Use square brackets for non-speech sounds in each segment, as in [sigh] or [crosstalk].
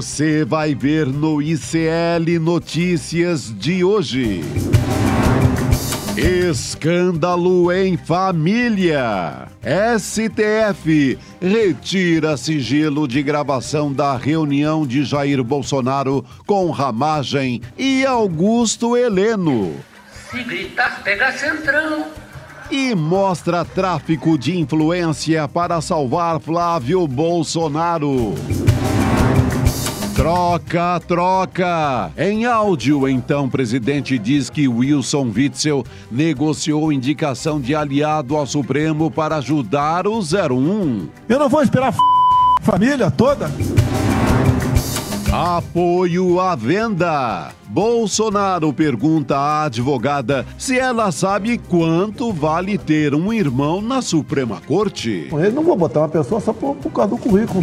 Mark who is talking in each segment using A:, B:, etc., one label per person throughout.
A: você vai ver no ICL Notícias de hoje. Escândalo em família. STF retira sigilo de gravação da reunião de Jair Bolsonaro com Ramagem e Augusto Heleno.
B: Se gritar, pega centrão.
A: E mostra tráfico de influência para salvar Flávio Bolsonaro. Troca, troca! Em áudio, então, presidente diz que Wilson Witzel negociou indicação de aliado ao Supremo para ajudar o 01. Eu não vou esperar a f... família toda. Apoio à venda. Bolsonaro pergunta à advogada se ela sabe quanto vale ter um irmão na Suprema Corte. Eu não vou botar uma pessoa só por, por causa do currículo.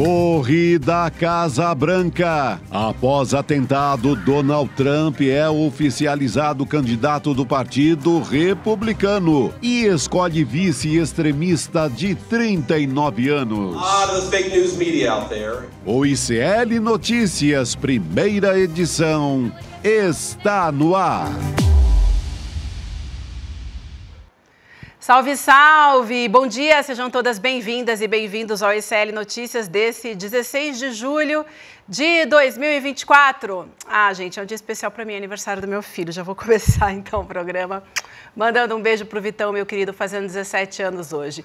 A: Corrida à Casa Branca. Após atentado, Donald Trump é oficializado candidato do Partido Republicano e escolhe vice extremista de 39 anos. Ah, o ICL Notícias, primeira edição, está no ar.
C: Salve, salve! Bom dia, sejam todas bem-vindas e bem-vindos ao ICL Notícias desse 16 de julho de 2024. Ah, gente, é um dia especial para mim, é aniversário do meu filho. Já vou [laughs] começar então o programa Mandando um beijo pro Vitão, meu querido, fazendo 17 anos hoje.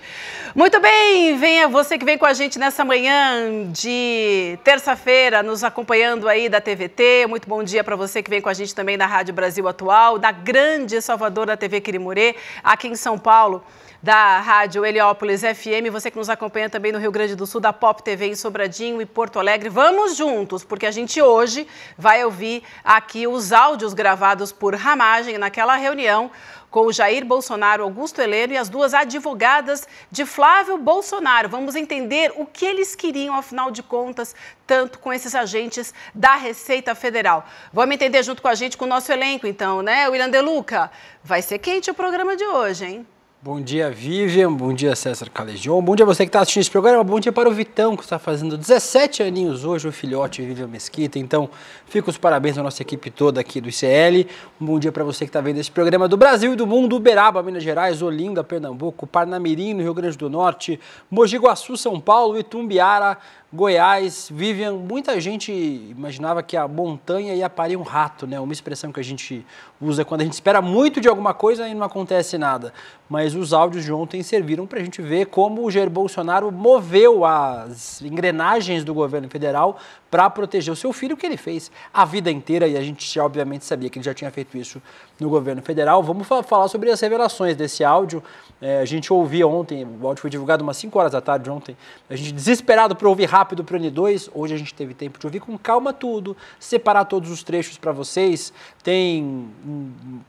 C: Muito bem, venha você que vem com a gente nessa manhã de terça-feira, nos acompanhando aí da TVT. Muito bom dia para você que vem com a gente também da Rádio Brasil Atual, da grande Salvador da TV Quirimurê, aqui em São Paulo da Rádio Heliópolis FM, você que nos acompanha também no Rio Grande do Sul, da Pop TV em Sobradinho e Porto Alegre. Vamos juntos, porque a gente hoje vai ouvir aqui os áudios gravados por Ramagem naquela reunião com o Jair Bolsonaro, Augusto Heleno e as duas advogadas de Flávio Bolsonaro. Vamos entender o que eles queriam, afinal de contas, tanto com esses agentes da Receita Federal. Vamos entender junto com a gente, com o nosso elenco, então, né? William De Luca, vai ser quente o programa de hoje, hein?
D: Bom dia, Vivian. Bom dia, César Calejão. Bom dia você que está assistindo esse programa. Bom dia para o Vitão, que está fazendo 17 aninhos hoje, o filhote Vivian Mesquita. Então, fico os parabéns à nossa equipe toda aqui do ICL. Um bom dia para você que está vendo esse programa do Brasil e do mundo. Uberaba, Minas Gerais, Olinda, Pernambuco, Parnamirim, no Rio Grande do Norte, Mogi Guaçu, São Paulo, Itumbiara, Goiás, Vivian, muita gente imaginava que a montanha ia parir um rato, né? Uma expressão que a gente usa quando a gente espera muito de alguma coisa e não acontece nada. Mas os áudios de ontem serviram para a gente ver como o Jair Bolsonaro moveu as engrenagens do governo federal para proteger o seu filho, que ele fez a vida inteira e a gente obviamente sabia que ele já tinha feito isso no governo federal. Vamos falar sobre as revelações desse áudio é, a gente ouvia ontem, o áudio foi divulgado umas 5 horas da tarde ontem, a gente desesperado para ouvir rápido para o N2, hoje a gente teve tempo de ouvir com calma tudo, separar todos os trechos para vocês. Tem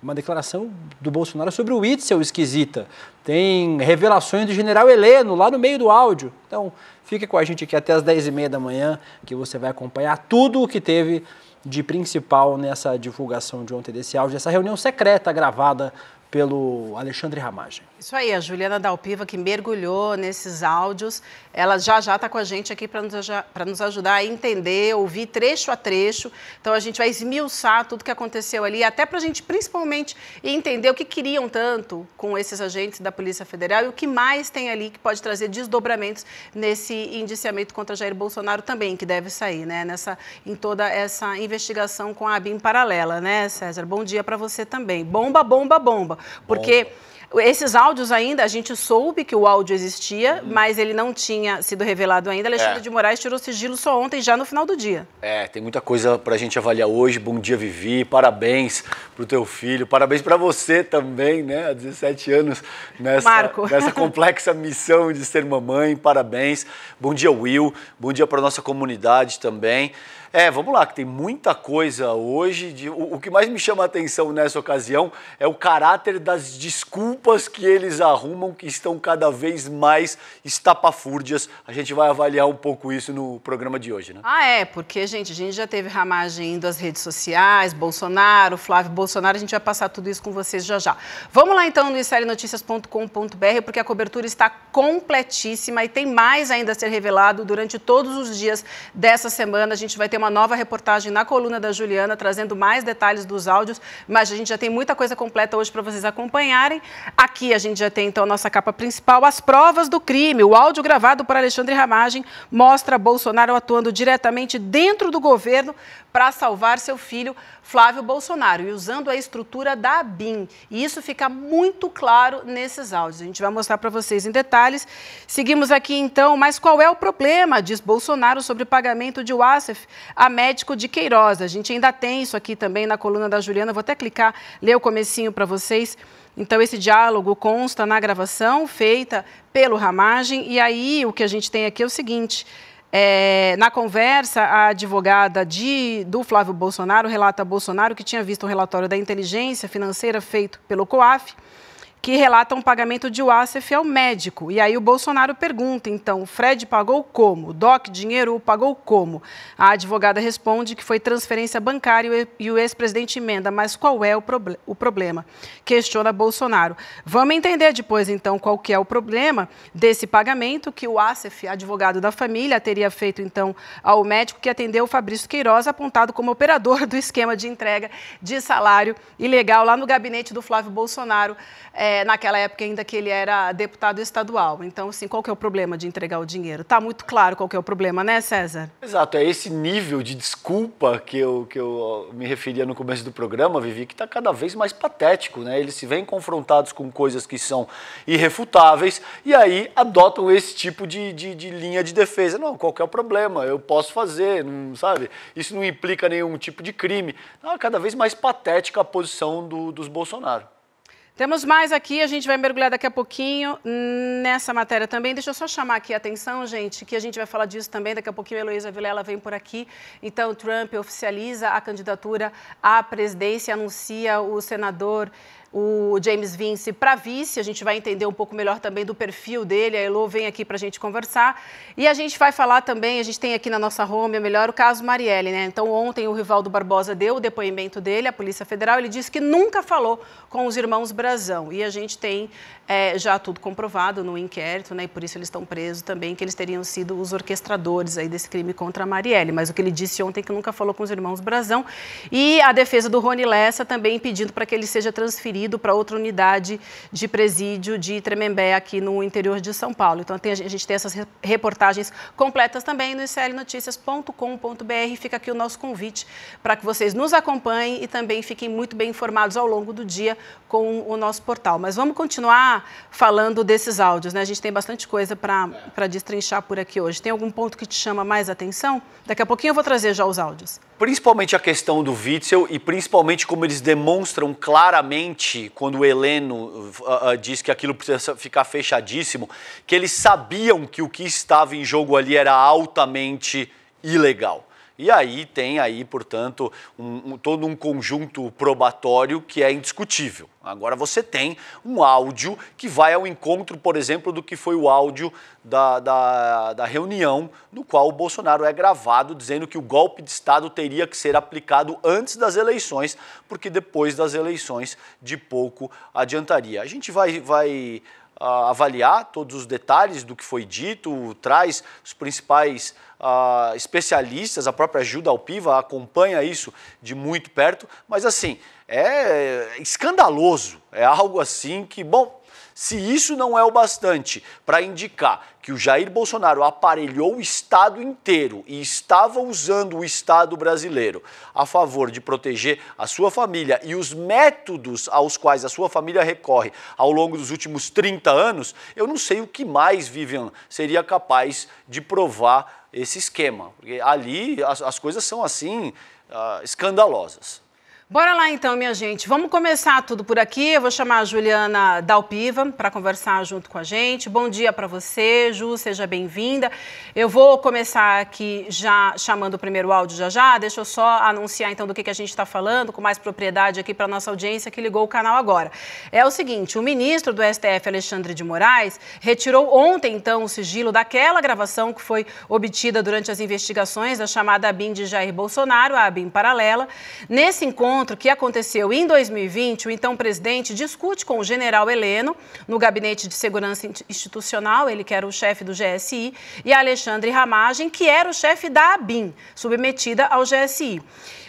D: uma declaração do Bolsonaro sobre o Itzel esquisita, tem revelações do general Heleno lá no meio do áudio. Então, fique com a gente aqui até as 10h30 da manhã, que você vai acompanhar tudo o que teve de principal nessa divulgação de ontem desse áudio, essa reunião secreta gravada pelo Alexandre Ramagem.
C: Isso aí, a Juliana Dalpiva, que mergulhou nesses áudios, ela já já está com a gente aqui para nos, nos, ajudar a entender, ouvir trecho a trecho. Então, a gente vai esmiuçar tudo que aconteceu ali, até para a gente, principalmente, entender o que queriam tanto com esses agentes da Polícia Federal e o que mais tem ali que pode trazer desdobramentos nesse indiciamento contra Jair Bolsonaro também, que deve sair, né? Nessa, em toda essa investigação com a ABIM paralela, né, César? Bom dia para você também. Bomba, bomba, bomba. Porque... Esses áudios ainda, a gente soube que o áudio existia, uhum. mas ele não tinha sido revelado ainda. Alexandre é. de Moraes tirou sigilo só ontem, já no final do dia. É,
E: tem muita coisa para a gente avaliar hoje. Bom dia, Vivi. Parabéns para o teu filho. Parabéns para você também, né? Há 17 anos nessa, Marco. [laughs] nessa complexa missão de ser mamãe. Parabéns. Bom dia, Will. Bom dia para nossa comunidade também. É, vamos lá, que tem muita coisa hoje. De, o, o que mais me chama a atenção nessa ocasião é o caráter das desculpas desculpas que eles arrumam que estão cada vez mais estapafúrdias. A gente vai avaliar um pouco isso no programa de hoje, né?
C: Ah, é, porque, gente, a gente já teve ramagem indo às redes sociais, Bolsonaro, Flávio Bolsonaro, a gente vai passar tudo isso com vocês já já. Vamos lá então no israelnoticias.com.br, porque a cobertura está completíssima e tem mais ainda a ser revelado durante todos os dias dessa semana. A gente vai ter uma nova reportagem na coluna da Juliana, trazendo mais detalhes dos áudios, mas a gente já tem muita coisa completa hoje para vocês acompanharem. Aqui a gente já tem então a nossa capa principal, as provas do crime. O áudio gravado por Alexandre Ramagem mostra Bolsonaro atuando diretamente dentro do governo para salvar seu filho Flávio Bolsonaro e usando a estrutura da BIM. E isso fica muito claro nesses áudios. A gente vai mostrar para vocês em detalhes. Seguimos aqui então, mas qual é o problema, diz Bolsonaro sobre pagamento de Wassef a médico de Queiroz. A gente ainda tem isso aqui também na coluna da Juliana. Vou até clicar, ler o comecinho para vocês. Então, esse diálogo consta na gravação feita pelo Ramagem. E aí, o que a gente tem aqui é o seguinte. É, na conversa, a advogada de, do Flávio Bolsonaro relata a Bolsonaro que tinha visto um relatório da inteligência financeira feito pelo COAF, que relata um pagamento de Wassef ao médico. E aí o Bolsonaro pergunta, então, o Fred pagou como? O Doc Dinheiro pagou como? A advogada responde que foi transferência bancária e o ex-presidente emenda, mas qual é o, proble o problema? Questiona Bolsonaro. Vamos entender depois, então, qual que é o problema desse pagamento que o Wassef, advogado da família, teria feito, então, ao médico que atendeu o Fabrício Queiroz, apontado como operador do esquema de entrega de salário ilegal lá no gabinete do Flávio Bolsonaro. É, é, naquela época ainda que ele era deputado estadual. Então, assim, qual que é o problema de entregar o dinheiro? Está muito claro qual que é o problema, né, César?
E: Exato, é esse nível de desculpa que eu, que eu me referia no começo do programa, Vivi, que está cada vez mais patético, né? Eles se veem confrontados com coisas que são irrefutáveis e aí adotam esse tipo de, de, de linha de defesa. Não, qual que é o problema? Eu posso fazer, não, sabe? Isso não implica nenhum tipo de crime. Não, tá é cada vez mais patética a posição do, dos Bolsonaro.
C: Temos mais aqui, a gente vai mergulhar daqui a pouquinho nessa matéria também. Deixa eu só chamar aqui a atenção, gente, que a gente vai falar disso também. Daqui a pouquinho a Heloísa Vilela vem por aqui. Então, Trump oficializa a candidatura à presidência, anuncia o senador o James Vince para vice. A gente vai entender um pouco melhor também do perfil dele. A Elo vem aqui para a gente conversar. E a gente vai falar também, a gente tem aqui na nossa home, é melhor, o caso Marielle, né? Então, ontem o Rivaldo Barbosa deu o depoimento dele à Polícia Federal. Ele disse que nunca falou com os irmãos Brazão. E a gente tem é, já tudo comprovado no inquérito, né? E por isso eles estão presos também, que eles teriam sido os orquestradores aí desse crime contra a Marielle. Mas o que ele disse ontem é que nunca falou com os irmãos Brazão. E a defesa do Rony Lessa também pedindo para que ele seja transferido transferido para outra unidade de presídio de Tremembé, aqui no interior de São Paulo. Então, tem, a gente tem essas reportagens completas também no iclnoticias.com.br. Fica aqui o nosso convite para que vocês nos acompanhem e também fiquem muito bem informados ao longo do dia com o nosso portal. Mas vamos continuar falando desses áudios, né? A gente tem bastante coisa para destrinchar por aqui hoje. Tem algum ponto que te chama mais atenção? Daqui a pouquinho eu vou trazer já os áudios.
E: Principalmente a questão do Witzel e principalmente como eles demonstram claramente quando o Heleno uh, uh, diz que aquilo precisa ficar fechadíssimo, que eles sabiam que o que estava em jogo ali era altamente ilegal. E aí tem aí, portanto, um, um, todo um conjunto probatório que é indiscutível. Agora você tem um áudio que vai ao encontro, por exemplo, do que foi o áudio da, da, da reunião no qual o Bolsonaro é gravado dizendo que o golpe de Estado teria que ser aplicado antes das eleições, porque depois das eleições de pouco adiantaria. A gente vai, vai ah, avaliar todos os detalhes do que foi dito, traz os principais especialistas, a própria ajuda ao PIVA acompanha isso de muito perto, mas assim, é escandaloso, é algo assim que, bom, se isso não é o bastante para indicar que o Jair Bolsonaro aparelhou o Estado inteiro e estava usando o Estado brasileiro a favor de proteger a sua família e os métodos aos quais a sua família recorre ao longo dos últimos 30 anos, eu não sei o que mais, Vivian, seria capaz de provar esse esquema, porque ali as, as coisas são assim uh, escandalosas.
C: Bora lá então, minha gente. Vamos começar tudo por aqui. Eu vou chamar a Juliana Dalpiva para conversar junto com a gente. Bom dia para você, Ju, seja bem-vinda. Eu vou começar aqui já chamando o primeiro áudio já já. Deixa eu só anunciar então do que, que a gente está falando com mais propriedade aqui para nossa audiência que ligou o canal agora. É o seguinte, o ministro do STF, Alexandre de Moraes, retirou ontem então o sigilo daquela gravação que foi obtida durante as investigações da chamada ABIN de Jair Bolsonaro, a ABIN paralela. Nesse encontro encontro que aconteceu em 2020, o então presidente discute com o general Heleno, no Gabinete de Segurança Institucional, ele que era o chefe do GSI, e Alexandre Ramagem, que era o chefe da ABIN, submetida ao GSI.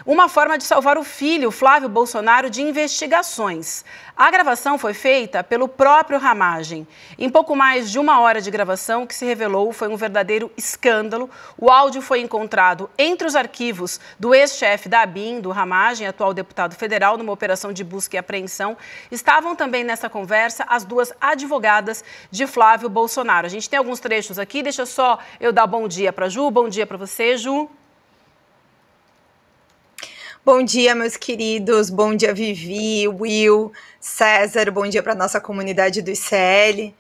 C: Uma forma de salvar o filho, Flávio Bolsonaro, de investigações. A gravação foi feita pelo próprio Ramagem. Em pouco mais de uma hora de gravação, o que se revelou foi um verdadeiro escândalo. O áudio foi encontrado entre os arquivos do ex-chefe da ABIN, do Ramagem, atual deputado federal, numa operação de busca e apreensão. Estavam também nessa conversa as duas advogadas de Flávio Bolsonaro. A gente tem alguns trechos aqui, deixa só eu dar bom dia para Ju. Bom dia para você, Ju.
F: Bom dia, meus queridos. Bom dia, Vivi, Will, César. Bom dia para nossa comunidade do ICL.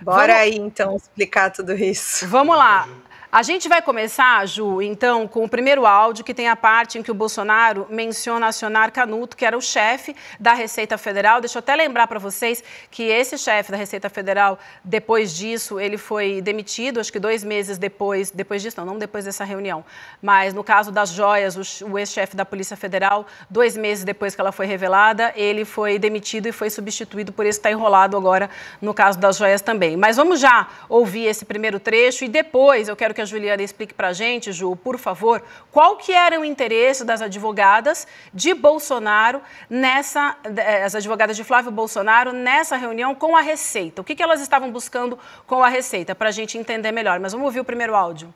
F: Bora Vamos... aí, então, explicar tudo isso. Vamos lá. A gente vai começar, Ju,
C: então, com o primeiro áudio, que tem a parte em que o Bolsonaro menciona acionar Canuto, que era o chefe da Receita Federal. Deixa eu até lembrar para vocês que esse chefe da Receita Federal, depois disso, ele foi demitido, acho que dois meses depois, depois disso, não, não depois dessa reunião, mas no caso das joias, o, ex-chefe da Polícia Federal, dois meses depois que ela foi revelada, ele foi demitido e foi substituído, por isso está enrolado agora no caso das joias também. Mas vamos já ouvir esse primeiro trecho e depois eu quero que que a Juliana explique para a gente, Ju, por favor, qual que era o interesse das advogadas de Bolsonaro nessa, eh, as advogadas de Flávio Bolsonaro nessa reunião com a Receita? O que, que elas estavam buscando com a Receita, para a gente entender melhor. Mas vamos ouvir o primeiro áudio.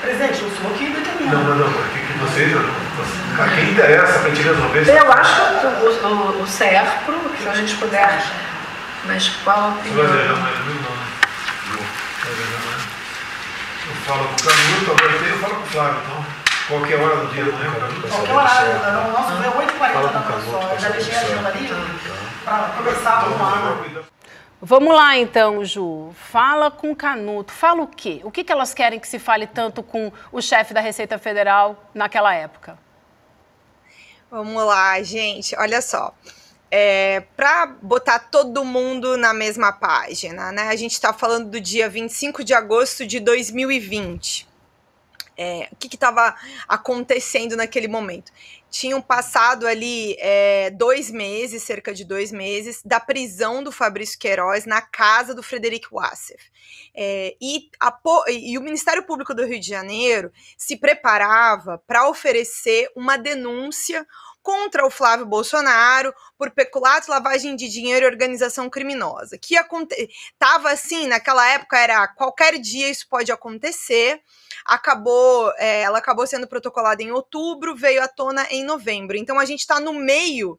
C: Presidente, o senhor que Não, não,
A: não. O que, que vocês. A quem interessa para a gente resolver isso? Eu
C: acho que o, o, o CERPRO, se a gente puder. Mas qual a opinião? Você vai ver, não,
A: não, não fala com o Canuto, agora eu falo com o Flávio, então qualquer hora do dia, não
C: é? Qualquer horário, né? não, Nossa, deu 8h40 da eu já deixei a agenda ali tá. para começar com água. Né? Vamos lá então, Ju. Fala com Canuto. Fala o quê? O que, que elas querem que se fale tanto com o
F: chefe da Receita Federal
C: naquela época?
F: Vamos lá, gente. Olha só é, para botar todo mundo na mesma página, né? A gente está falando do dia 25 de agosto de 2020. É, o que estava acontecendo naquele momento? Tinham passado ali é, dois meses, cerca de dois meses, da prisão do Fabrício Queiroz na casa do Frederico Wassef. É, e, a, e o Ministério Público do Rio de Janeiro se preparava para oferecer uma denúncia contra o Flávio Bolsonaro por peculato, lavagem de dinheiro e organização criminosa. Que estava assim, naquela época era qualquer dia isso pode acontecer. Acabou, é, ela acabou sendo protocolada em outubro, veio à tona em novembro. Então a gente está no meio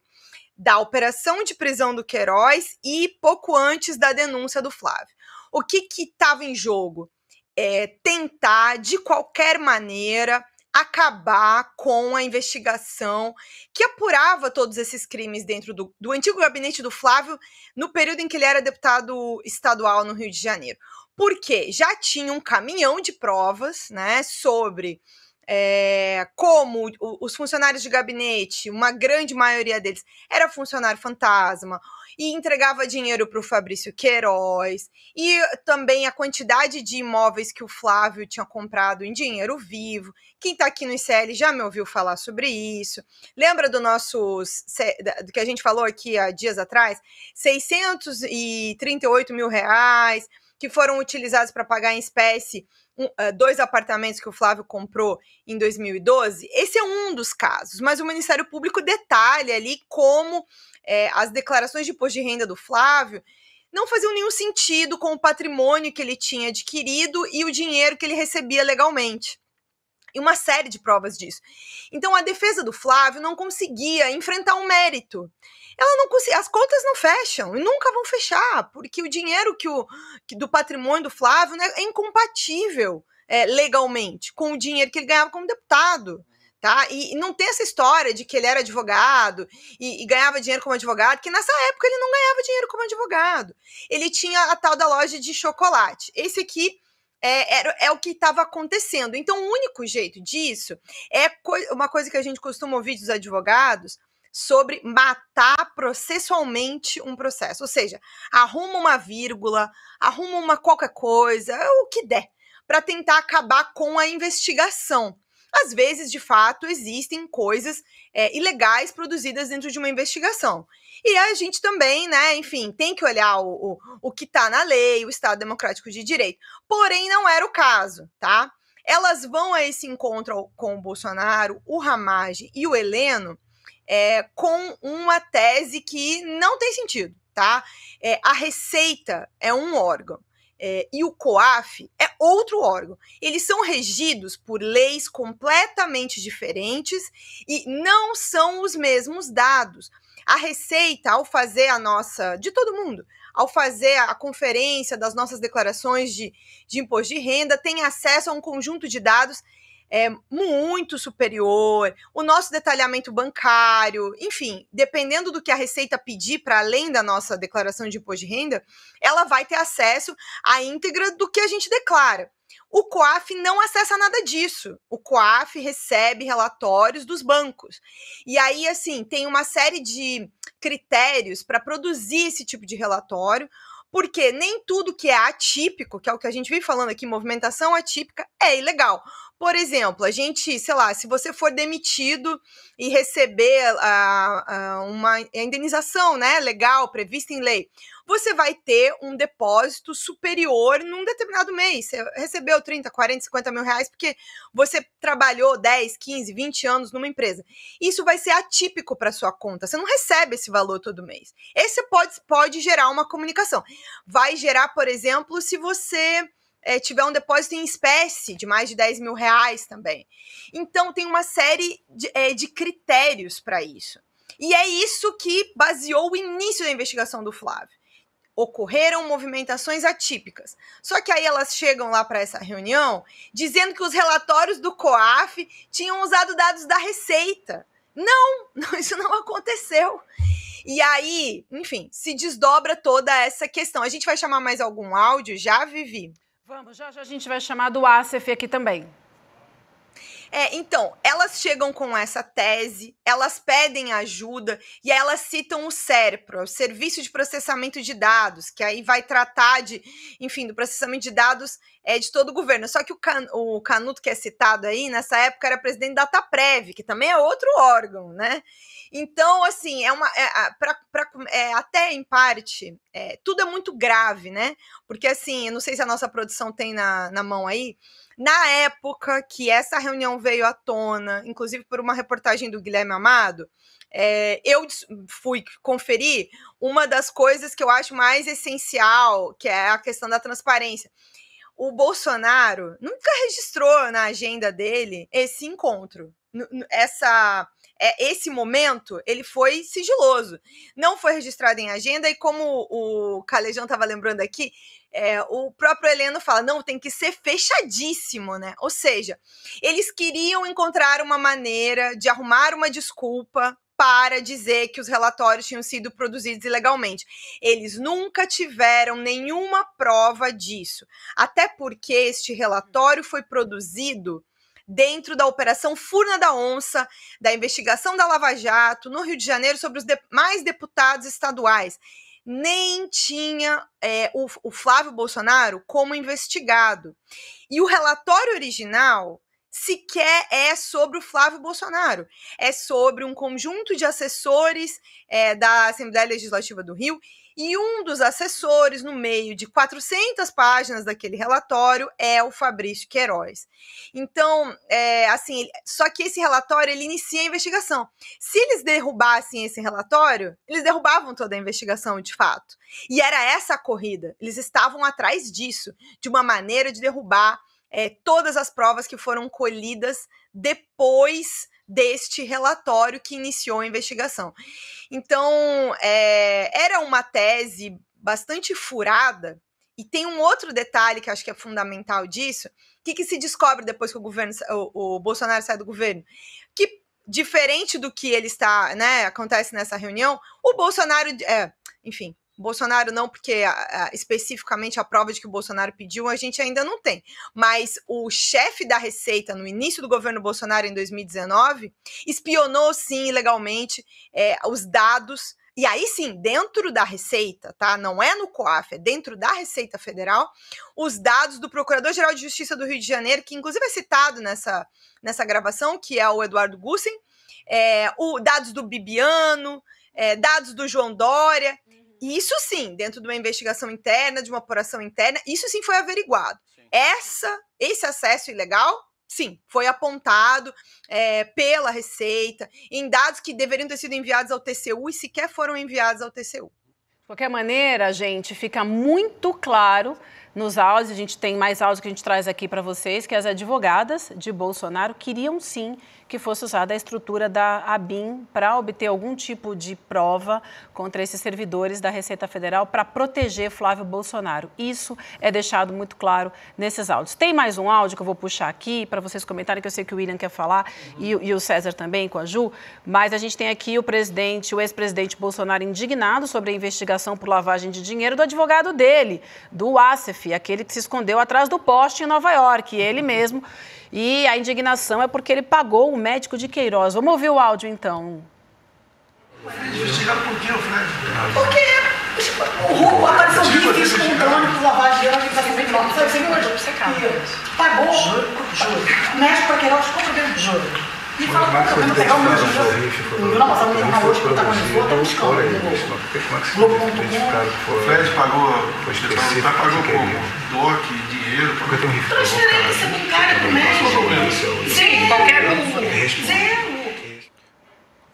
F: da operação de prisão do Queiroz e pouco antes da denúncia do Flávio. O que estava em jogo? É, tentar de qualquer maneira acabar com a investigação que apurava todos esses crimes dentro do, do antigo gabinete do Flávio no período em que ele era deputado estadual no Rio de Janeiro. Porque já tinha um caminhão de provas, né, sobre é, como os funcionários de gabinete, uma grande maioria deles, era funcionário fantasma e entregava dinheiro para o Fabrício Queiroz, e também a quantidade de imóveis que o Flávio tinha comprado em dinheiro vivo. Quem está aqui no ICL já me ouviu falar sobre isso. Lembra do nosso, do que a gente falou aqui há dias atrás? 638 mil reais que foram utilizados para pagar em espécie eh, dois apartamentos que o Flávio comprou em 2012, esse é um dos casos, mas o Ministério Público detalha ali como é, as declarações de imposto de renda do Flávio não faziam nenhum sentido com o patrimônio que ele tinha adquirido e o dinheiro que ele recebia legalmente e uma série de provas disso. Então a defesa do Flávio não conseguia enfrentar um mérito. Ela não conseguia, as contas não fecham e nunca vão fechar, porque o dinheiro que o que do patrimônio do Flávio né, é incompatível é, legalmente com o dinheiro que ele ganhava como deputado. Tá? E, e não tem essa história de que ele era advogado e, e, ganhava dinheiro como advogado, que nessa época ele não ganhava dinheiro como advogado. Ele tinha a tal da loja de chocolate. Esse aqui é, é o que estava acontecendo. Então, o único jeito disso é uma coisa que a gente costuma ouvir dos advogados sobre matar processualmente um processo. Ou seja, arruma uma vírgula, arruma uma qualquer coisa, o que der, para tentar acabar com a investigação. Às vezes, de fato, existem coisas é, ilegais produzidas dentro de uma investigação. E a gente também, né, enfim, tem que olhar o, o, o que está na lei, o Estado Democrático de Direito. Porém, não era o caso, tá? Elas vão a esse encontro com o Bolsonaro, o Ramage e o Heleno é, com uma tese que não tem sentido, tá? É, a Receita é um órgão é, e o COAF é outro órgão. Eles são regidos por leis completamente diferentes e não são os mesmos dados. A Receita, ao fazer a nossa. de todo mundo, ao fazer a conferência das nossas declarações de, de imposto de renda, tem acesso a um conjunto de dados é muito superior, o nosso detalhamento bancário, enfim, dependendo do que a Receita pedir para além da nossa declaração de imposto de renda, ela vai ter acesso à íntegra do que a gente declara. O COAF não acessa nada disso. O COAF recebe relatórios dos bancos. E aí, assim, tem uma série de critérios para produzir esse tipo de relatório, porque nem tudo que é atípico, que é o que a gente vem falando aqui, movimentação atípica, é ilegal. Por exemplo, a gente, sei lá, se você for demitido e receber a, a uma indenização, né, legal, prevista em lei, você vai ter um depósito superior num determinado mês. Você recebeu 30, 40, 50 mil reais porque você trabalhou 10, 15, 20 anos numa empresa. Isso vai ser atípico para sua conta. Você não recebe esse valor todo mês. Esse pode, pode gerar uma comunicação. Vai gerar, por exemplo, se você é, tiver um depósito em espécie de mais de 10 mil reais também. Então, tem uma série de, é, de critérios para isso. E é isso que baseou o início da investigação do Flávio. Ocorreram movimentações atípicas. Só que aí elas chegam lá para essa reunião dizendo que os relatórios do COAF tinham usado dados da Receita. Não, [laughs] não isso não aconteceu. E aí, enfim, se desdobra toda essa questão. A gente vai chamar mais algum áudio já, Vivi? Vamos, já já a gente vai chamar do ACF aqui também. É, então, elas chegam com essa tese, elas pedem ajuda e elas citam o SERPRO, o Serviço de Processamento de Dados, que aí vai tratar de, enfim, do processamento de dados é, de todo o governo. Só que o, Can, o Canuto que é citado aí, nessa época era presidente da Dataprev, que também é outro órgão, né? Então, assim, é uma. É, pra, pra, é, até em parte, é, tudo é muito grave, né? Porque, assim, eu não sei se a nossa produção tem na, na mão aí, na época que essa reunião veio à tona, inclusive por uma reportagem do Guilherme Amado, é, eu fui conferir uma das coisas que eu acho mais essencial, que é a questão da transparência. O Bolsonaro nunca registrou na agenda dele esse encontro, essa é, esse momento ele foi sigiloso. Não foi registrado em agenda, e como o Calejão estava lembrando aqui, é, o próprio Heleno fala: não, tem que ser fechadíssimo, né? Ou seja, eles queriam encontrar uma maneira de arrumar uma desculpa para dizer que os relatórios tinham sido produzidos ilegalmente. Eles nunca tiveram nenhuma prova disso. Até porque este relatório foi produzido dentro da Operação Furna da Onça, da investigação da Lava Jato, no Rio de Janeiro, sobre os demais deputados estaduais. Nem tinha é, o, o Flávio Bolsonaro como investigado. E o relatório original sequer é sobre o Flávio Bolsonaro. É sobre um conjunto de assessores é, da Assembleia Legislativa do Rio e um dos assessores, no meio de 400 páginas daquele relatório, é o Fabrício Queiroz. Então, é, assim, só que esse relatório ele inicia a investigação. Se eles derrubassem esse relatório, eles derrubavam toda a investigação, de fato. E era essa a corrida. Eles estavam atrás disso, de uma maneira de derrubar é, todas as provas que foram colhidas depois deste relatório que iniciou a investigação. Então, é, era uma tese bastante furada, e tem um outro detalhe que acho que é fundamental disso. O que, que se descobre depois que o governo, o, o Bolsonaro sai do governo? Que diferente do que ele está, né, acontece nessa reunião, o Bolsonaro, é, enfim, Bolsonaro não, porque a, a, especificamente a prova de que o Bolsonaro pediu a gente ainda não tem. Mas o chefe da Receita, no início do governo Bolsonaro, em 2019, espionou sim ilegalmente é, os dados. E aí sim, dentro da Receita, tá? Não é no COAF, é dentro da Receita Federal, os dados do Procurador-Geral de Justiça do Rio de Janeiro, que inclusive é citado nessa, nessa gravação, que é o Eduardo Gussen, é, o, dados do Bibiano, é, dados do João Dória. Isso sim, dentro de uma investigação interna, de uma apuração interna, isso sim foi averiguado. Sim. Essa, esse acesso ilegal, sim, foi apontado é, pela Receita em dados que deveriam ter sido enviados ao TCU e sequer foram enviados ao TCU.
C: De qualquer maneira, gente, fica muito claro nos áudios, a gente tem mais áudios que a gente traz aqui para vocês, que as advogadas de Bolsonaro queriam sim que fosse usada a estrutura da ABIN para obter algum tipo de prova contra esses servidores da Receita Federal para proteger Flávio Bolsonaro. Isso é deixado muito claro nesses áudios. Tem mais um áudio que eu vou puxar aqui para vocês comentarem, que eu sei que o William quer falar uhum. e, e, o César também com a Ju, mas a gente tem aqui o presidente, o ex-presidente Bolsonaro indignado sobre a investigação por lavagem de dinheiro do advogado dele, do Asef, aquele que se escondeu atrás do poste em Nova York, ele mesmo. E a indignação é porque ele pagou o médico de Queiroz. Vamos ouvir o áudio então.
G: Investigado por quê, Fred?
C: Porque
H: o roubo apareceu vídeos com dano por
C: lavagem
D: de ano, que foi feito Você caiu. Pagou. Juro, juro. Médico para Queiroz ficou perdendo juro. E fala,
G: eu não é pegar o meu
D: dinheiro. Não, mas a mulher hoje que tá com a tá buscando. Globo.com.
G: Fred pagou, tá o Fred pagou como?
D: DOC, dinheiro,
B: Transferência é bancária Sim,
I: qualquer é um.
B: Zero.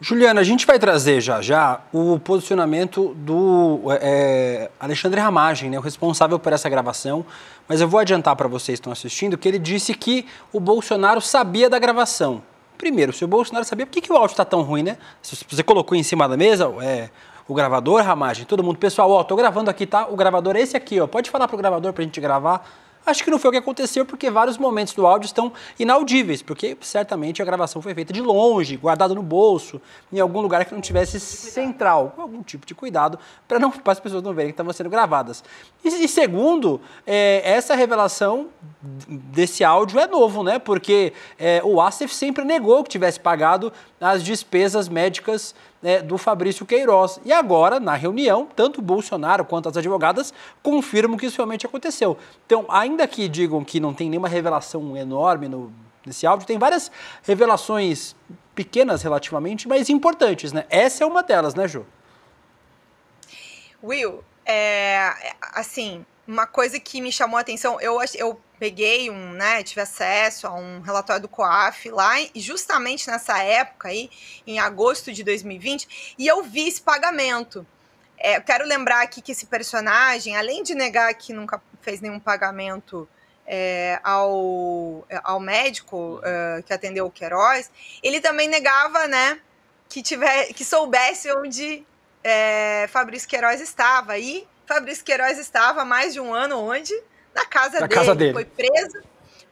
D: Juliana, a gente vai trazer já já o posicionamento do é, é, Alexandre Ramagem, né, o responsável por essa gravação, mas eu vou adiantar para vocês que estão assistindo que ele disse que o Bolsonaro sabia da gravação. Primeiro, se o Bolsonaro sabia, por que, que o áudio está tão ruim, né? Se você colocou em cima da mesa é, o gravador, Ramagem, todo mundo, pessoal, ó, tô gravando aqui, tá? O gravador é esse aqui, ó. Pode falar pro gravador para a gente gravar. Acho que não foi o que aconteceu, porque vários momentos do áudio estão inaudíveis, porque certamente a gravação foi feita de longe, guardada no bolso, em algum lugar que não tivesse tipo central, com algum tipo de cuidado, para não [laughs] para as pessoas não verem que estavam sendo gravadas. E, e segundo, é, essa revelação desse áudio é novo, né? Porque é, o Asif sempre negou que tivesse pagado as despesas médicas né, do Fabrício Queiroz. E agora, na reunião, tanto o Bolsonaro quanto as advogadas confirmam que isso realmente aconteceu. Então, ainda que digam que não tem nenhuma revelação enorme no, nesse áudio, tem várias revelações pequenas relativamente, mas importantes, né? Essa é uma delas, né, Ju?
F: Will, é, assim, uma coisa que me chamou a atenção, eu, eu peguei um, né, tive acesso a um relatório do COAF lá, justamente nessa época aí, em agosto de 2020, e eu vi esse pagamento. É, eu quero lembrar aqui que esse personagem, além de negar que nunca fez nenhum pagamento é, ao, ao médico é, que atendeu o Queiroz, ele também negava, né, que, tiver, que soubesse onde é, Fabrício Queiroz estava. E Fabrício Queiroz estava há mais de um ano onde? na casa, na dele, casa dele. Foi preso,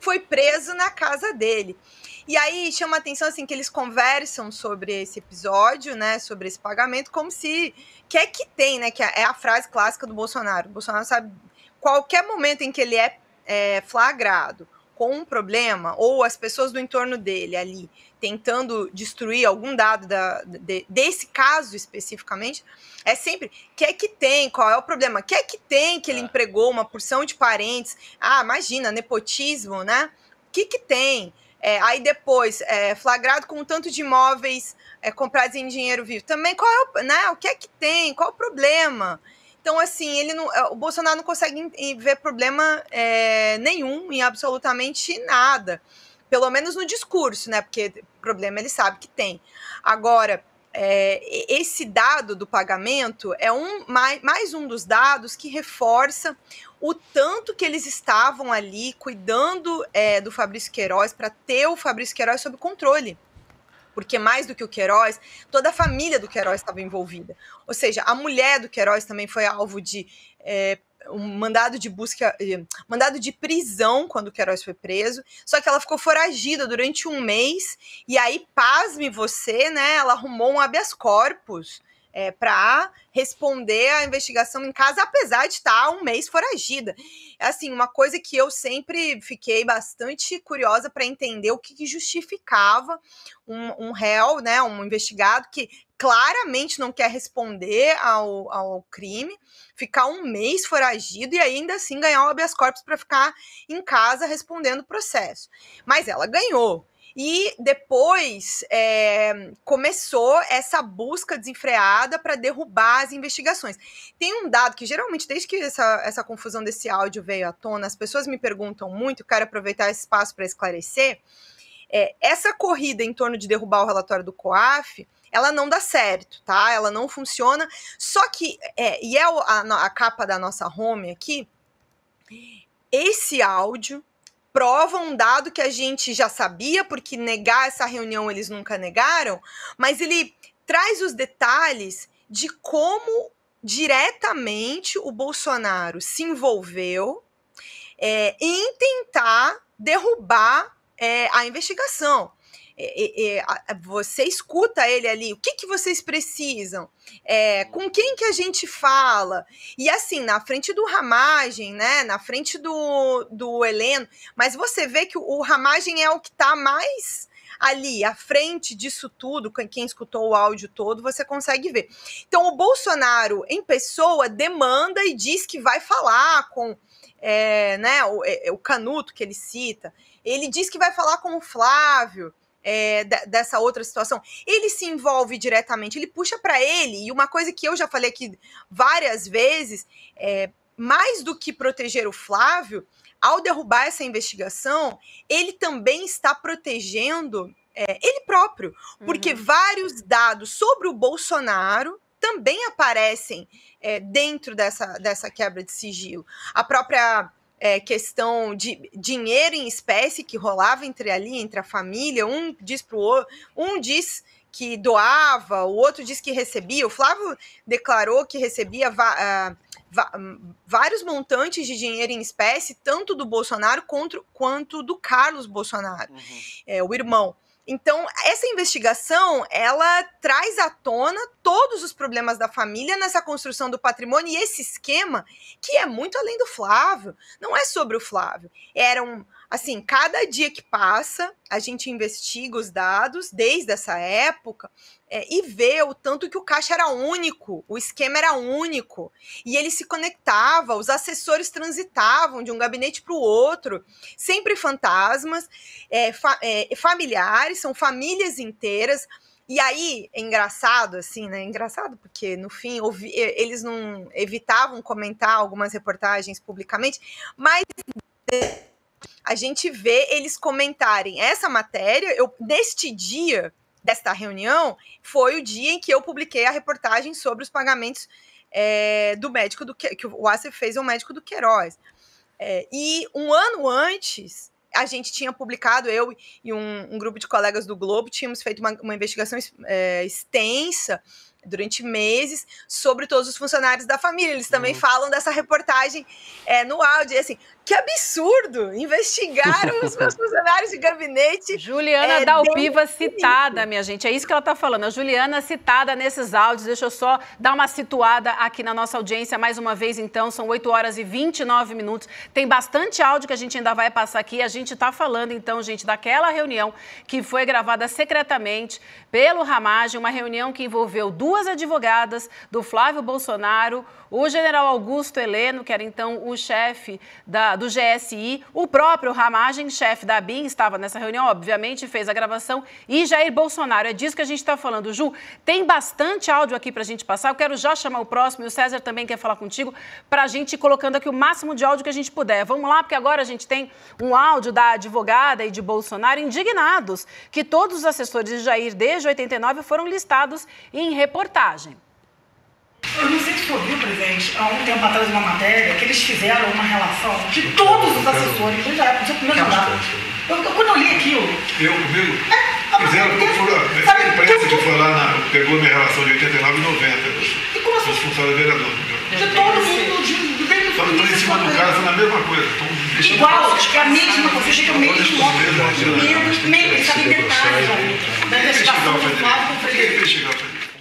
F: foi preso na casa dele. E aí chama atenção assim que eles conversam sobre esse episódio, né, sobre esse pagamento, como se que é que tem, né, que é, é a frase clássica do Bolsonaro. O Bolsonaro sabe qualquer momento em que ele é, é flagrado com um problema, ou as pessoas do entorno dele ali tentando destruir algum dado da, de, desse caso especificamente, é sempre que é que tem, qual é o problema? Que é que tem que ele é. empregou uma porção de parentes? Ah, imagina, nepotismo, né? Que que tem? É, aí depois, é, flagrado com um tanto de imóveis é, comprados em dinheiro vivo. Também qual é o, né, o que é que tem? Qual o problema? Então, assim, ele não, eh, o Bolsonaro não consegue ver problema é, nenhum em absolutamente nada. Pelo menos no discurso, né? Porque problema ele sabe que tem. Agora, é, esse dado do pagamento é um mais, mais um dos dados que reforça o tanto que eles estavam ali cuidando é, do Fabrício Queiroz para ter o Fabrício Queiroz sob controle porque mais do que o Queiroz, toda a família do Queiroz estava envolvida. Ou seja, a mulher do Queiroz também foi alvo de é, um mandado de busca, eh, mandado de prisão quando o Queiroz foi preso. Só que ela ficou foragida durante um mês e aí, pasme você, né? Ela arrumou um habeas corpus é, para responder à investigação em casa, apesar de estar tá um mês foragida. Assim, uma coisa que eu sempre fiquei bastante curiosa para entender o que, que justificava um, um, réu, né, um investigado que claramente não quer responder ao, ao crime, ficar um mês foragido e ainda assim ganhar o habeas corpus para ficar em casa respondendo o processo. Mas ela ganhou. E depois é, começou essa busca desenfreada para derrubar as investigações. Tem um dado que geralmente, desde que essa, essa confusão desse áudio veio à tona, as pessoas me perguntam muito, quero aproveitar esse espaço para esclarecer. É, essa corrida em torno de derrubar o relatório do COAF, ela não dá certo, tá? Ela não funciona. Só que, é, e é a, a capa da nossa home aqui, esse áudio prova um dado que a gente já sabia, porque negar essa reunião eles nunca negaram, mas ele traz os detalhes de como diretamente o Bolsonaro se envolveu é, em tentar derrubar é, a investigação é, é, é você escuta ele ali, o que, que vocês precisam, é, com uhum. quem que a gente fala, e assim, na frente do Ramagem, né, na frente do, do Heleno, mas você vê que o, Ramagem é o que está mais ali à frente disso tudo, quem escutou o áudio todo, você consegue ver. Então, o Bolsonaro, em pessoa, demanda e diz que vai falar com é, né, o, é, é o Canuto, que ele cita, ele diz que vai falar com o Flávio é, dessa outra situação. Ele se envolve diretamente, ele puxa para ele. E uma coisa que eu já falei aqui várias vezes, é, mais do que proteger o Flávio, ao derrubar essa investigação, ele também está protegendo é, ele próprio, porque uhum. vários dados sobre o Bolsonaro também aparecem é, dentro dessa, dessa quebra de sigilo. A própria é, questão de dinheiro em espécie que rolava entre ali, entre a família, um diz pro outro, um diz que doava, o outro diz que recebia. O Flávio declarou que recebia ah, vários montantes de dinheiro em espécie, tanto do Bolsonaro contra, quanto do Carlos Bolsonaro, uhum. é, o irmão. Então, essa investigação, ela traz à tona todos os problemas da família nessa construção do patrimônio e esse esquema que é muito além do Flávio, não é sobre o Flávio. Era um assim, cada dia que passa, a gente investiga os dados desde essa época é, e vê o tanto que o caixa era único, o esquema era único, e ele se conectava, os assessores transitavam de um gabinete para o outro, sempre fantasmas, é, fa é, familiares, são famílias inteiras. E aí, é engraçado, assim, né? Engraçado, porque no fim ouvi, eles não evitavam comentar algumas reportagens publicamente, mas a gente vê eles comentarem essa matéria. Eu, neste dia desta reunião, foi o dia em que eu publiquei a reportagem sobre os pagamentos é, do médico do que, que o Acer fez ao médico do Queiroz. É, e um ano antes, a gente tinha publicado, eu e um, um, grupo de colegas do Globo, tínhamos feito uma, uma investigação é, extensa durante meses sobre todos os funcionários da família. Eles também uhum. falam dessa reportagem é, no áudio. E assim, que absurdo! Investigaram os meus [laughs] funcionários de gabinete. Juliana é,
C: Dalpiva citada, minha gente. É isso que ela está falando. A Juliana citada nesses áudios. Deixa eu só dar uma situada aqui na nossa audiência mais uma vez, então. São 8 horas e 29 minutos. Tem bastante áudio que a gente ainda vai passar aqui. A gente está falando, então, gente, daquela reunião que foi gravada secretamente pelo Ramage, uma reunião que envolveu duas duas advogadas do Flávio Bolsonaro o general Augusto Heleno, que era então o chefe da, do GSI, o próprio Ramagem, chefe da BIM, estava nessa reunião, obviamente, fez a gravação, e Jair Bolsonaro. É disso que a gente está falando. Ju, tem bastante áudio aqui para a gente passar. Eu quero já chamar o próximo, e o César também quer falar contigo, para a gente ir colocando aqui o máximo de áudio que a gente puder. Vamos lá, porque agora a gente tem um áudio da advogada e de Bolsonaro indignados que todos os assessores de Jair desde 89 foram listados em reportagem.
B: Eu não sei se você ouviu, presidente, há um tempo atrás uma matéria que eles fizeram uma relação de todos os assessores do IAP, do seu primeiro mandato. Eu, eu, quando eu li aquilo.
G: Eu comigo? É, fizeram, eu, foram, sabe, a imprensa que foi lá, na, pegou minha relação de 89 e 90. E como assim? Os funcionários vereador. De todo
B: mundo, de, de dentro do mundo. em cima do cara, foi na mesma coisa. Igual, é a mesma coisa,
G: que é o mesmo modo, mesmo, sabe,
C: detalhes da investigação do quadro com o Frederico.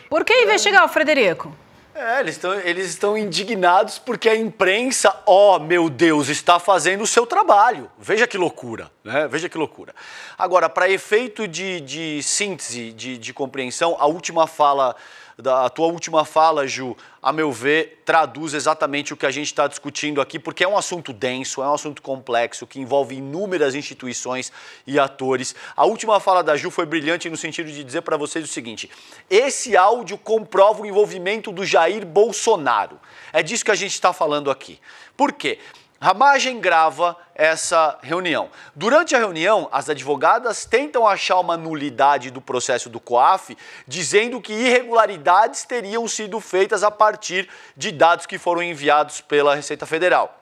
C: Por que investigar o Frederico?
E: É, eles estão eles estão indignados porque a imprensa, ó, oh, meu Deus, está fazendo o seu trabalho. Veja que loucura, né? Veja que loucura. Agora, para efeito de, de síntese, de, de compreensão, a última fala da tua última fala, Ju, a meu ver, traduz exatamente o que a gente está discutindo aqui, porque é um assunto denso, é um assunto complexo, que envolve inúmeras instituições e atores. A última fala da Ju foi brilhante no sentido de dizer para vocês o seguinte: esse áudio comprova o envolvimento do Jair Bolsonaro. É disso que a gente está falando aqui. Por quê? Ramagem grava essa reunião. Durante a reunião, as advogadas tentam achar uma nulidade do processo do COAF, dizendo que irregularidades teriam sido feitas a partir de dados que foram enviados pela Receita Federal.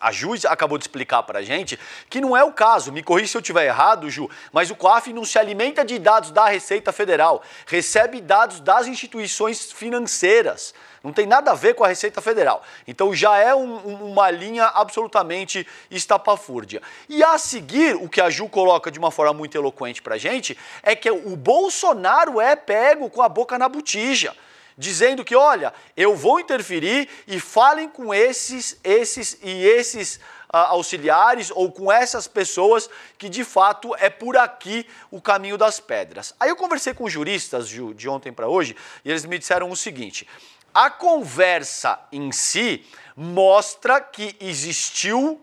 E: A Jus acabou de explicar para a gente que não é o caso, me corri se eu estiver errado, Ju, mas o COAF não se alimenta de dados da Receita Federal, recebe dados das instituições financeiras. Não tem nada a ver com a Receita Federal. Então já é um, uma linha absolutamente estapafúrdia. E a seguir, o que a Ju coloca de uma forma muito eloquente para gente, é que o Bolsonaro é pego com a boca na botija dizendo que, olha, eu vou interferir e falem com esses, esses e esses ah, auxiliares ou com essas pessoas que de fato é por aqui o caminho das pedras. Aí eu conversei com juristas Ju, de ontem para hoje e eles me disseram o seguinte: a conversa em si mostra que existiu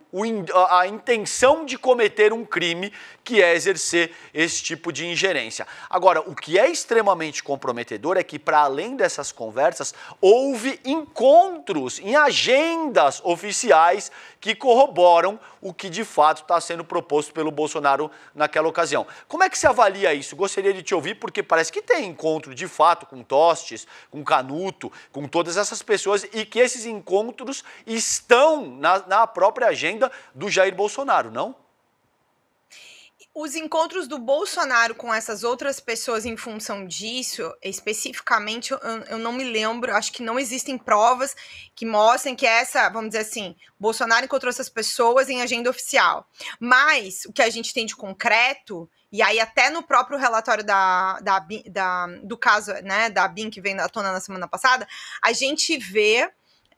E: a intenção de cometer um crime, que é exercer esse tipo de ingerência. Agora, o que é extremamente comprometedor é que, para além dessas conversas, houve encontros em agendas oficiais que corroboram o que de fato está sendo proposto pelo Bolsonaro naquela ocasião. Como é que se avalia isso? Gostaria de te ouvir, porque parece que tem encontro de fato com Tostes, com Canuto, com todas essas pessoas e que esses encontros estão na, na própria agenda do Jair Bolsonaro, não?
F: Os encontros do Bolsonaro com essas outras pessoas em função disso, especificamente, eu, eu, não me lembro, acho que não existem provas que mostrem que essa, vamos dizer assim, Bolsonaro encontrou essas pessoas em agenda oficial. Mas o que a gente tem de concreto, e aí até no próprio relatório da, da, da do caso né, da BIM que vem à tona na semana passada, a gente vê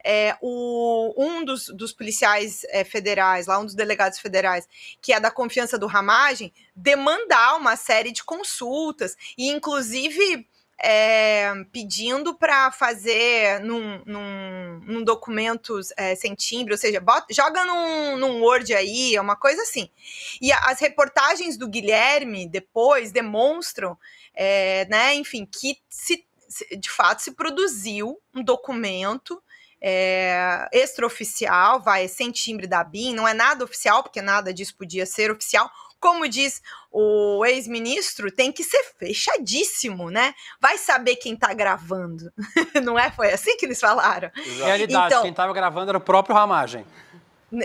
F: é, o, um dos, dos policiais é, federais, lá um dos delegados federais, que é da confiança do Ramagem, demandar uma série de consultas e, inclusive, é, pedindo para fazer num, num, num documentos é, sem timbre, ou seja, bota, joga num, num Word aí, é uma coisa assim. E a, as reportagens do Guilherme depois demonstram, é, né, enfim, que se, se, de fato se produziu um documento é, extraoficial, vai, sem timbre da BIM, não é nada oficial, porque nada disso podia ser oficial. Como diz o ex-ministro, tem que ser fechadíssimo, né? Vai saber quem tá gravando. [laughs] não é? Foi assim que eles falaram. Realidade, então, quem
D: tava gravando era o próprio Ramagem.